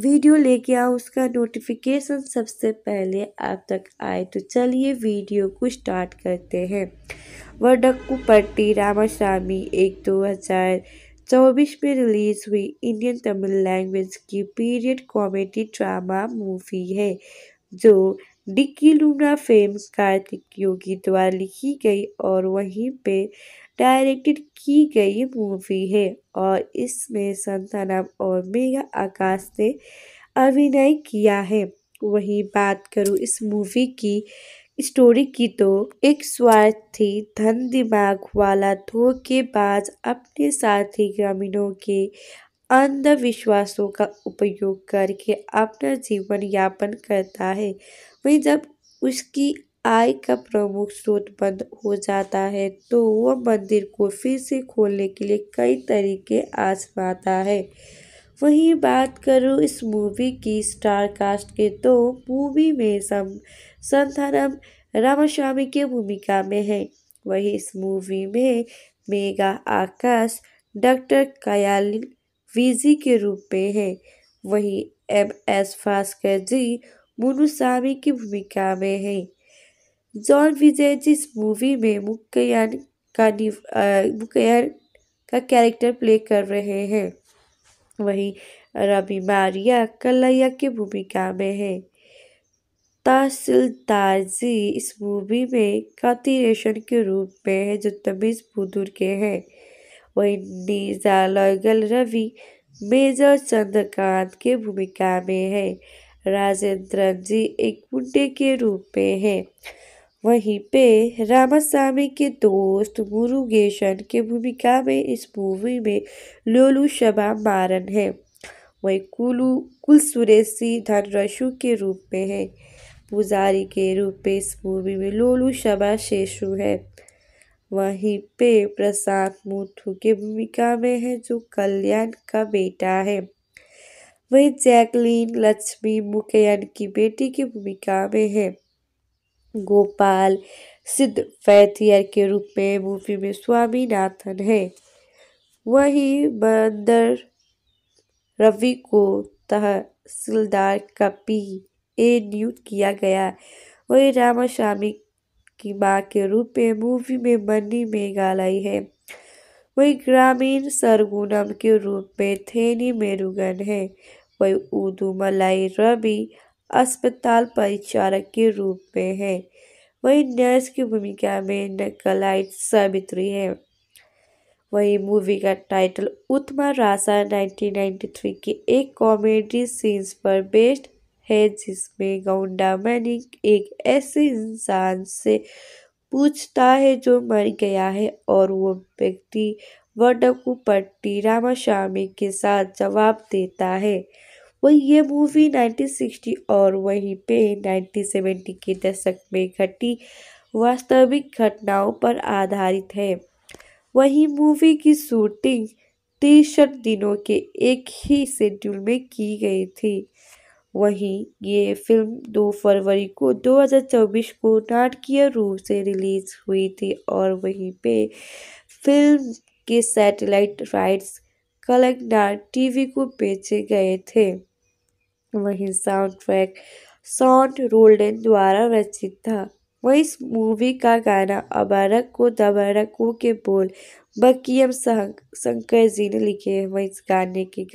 Speaker 1: वीडियो लेके आऊँ उसका नोटिफिकेशन सबसे पहले आप तक आए तो चलिए वीडियो को स्टार्ट करते हैं पट्टी रामास्वामी एक दो हज़ार चौबीस में रिलीज हुई इंडियन तमिल लैंग्वेज की पीरियड कॉमेडी ड्रामा मूवी है जो डी लूना फेम कार्तिक योगी द्वारा लिखी गई और वहीं पे डायरेक्टेड की गई मूवी है और इसमें संतानम और मेघा आकाश ने अभिनय किया है वहीं बात करूँ इस मूवी की स्टोरी की तो एक स्वार्थी धन दिमाग वाला धोखेबाज अपने साथी ग्रामीणों के अंधविश्वासों का उपयोग करके अपना जीवन यापन करता है वहीं जब उसकी आय का प्रमुख स्रोत बंद हो जाता है तो वह मंदिर को फिर से खोलने के लिए कई तरीके आजमाता है वहीं बात करूँ इस मूवी की स्टार कास्ट के तो मूवी में सम संथानम रामास्वामी की भूमिका में है वहीं इस मूवी में मेगा आकाश डॉक्टर कयालिन वीजी के रूप में है वहीं एम एस भास्कर जी मुनुसामी की भूमिका में है जॉन विजय जी इस मूवी में मुक्यान का मुकयान का कैरेक्टर प्ले कर रहे हैं वहीं रवि मारिया कलैया की भूमिका में है तहसीलदार जी इस मूवी में कातिरेशन के रूप में है जो तमीज़ बुदुर के हैं वहीं निजालयगल रवि मेजर चंद्रकांत के भूमिका में है राजेंद्र जी एक मुंडे के रूप में है वहीं पे रामास्वामी के दोस्त मुरुगेशन के भूमिका में इस मूवी में लोलू शबा मारन है वही कुलू कुल सुरेश धनरशु के रूप में है पुजारी के रूप में इस मूवी में लोलू शबा शेषु है वहीं पे प्रसाद मुथु की भूमिका में है जो कल्याण का बेटा है वही जैकलीन लक्ष्मी मुखयन की बेटी की भूमिका में है गोपाल सिद्ध फैथियर के रूप में मूवी में स्वामीनाथन है वही बंदर रवि को तहसीलदार का पी ए नियुक्त किया गया वही रामास्वामी की मां के रूप में मूवी में मनी मेघालय है वही ग्रामीण सरगुनम के रूप में थेनी मेरुगन है वहीं उदुमलाई रवि अस्पताल परिचारक के रूप में है वही नर्स की भूमिका में नकलाइट सावित्री है वही मूवी का टाइटल उत्मा रासा 1993 के एक कॉमेडी सीन्स पर बेस्ड है जिसमें गौंडा मैनिक एक ऐसे इंसान से पूछता है जो मर गया है और वो व्यक्ति वडकू पट्टी रामास्वामी के साथ जवाब देता है वही ये मूवी 1960 और वहीं पे 1970 के दशक में घटी वास्तविक घटनाओं पर आधारित है वही मूवी की शूटिंग तिरसठ दिनों के एक ही शेड्यूल में की गई थी वहीं ये फिल्म 2 फरवरी को 2024 को नाटकीय रूप से रिलीज हुई थी और वहीं पे फिल्म के सैटेलाइट राइट्स कलकनार टीवी को बेचे गए थे वहीं साउंड ट्रैक सॉन्ट रोल्डन द्वारा रचित था वहीं इस मूवी का गाना अबारक को दबारक के बोल बकीम संकर जी ने लिखे हैं वहीं इस गाने के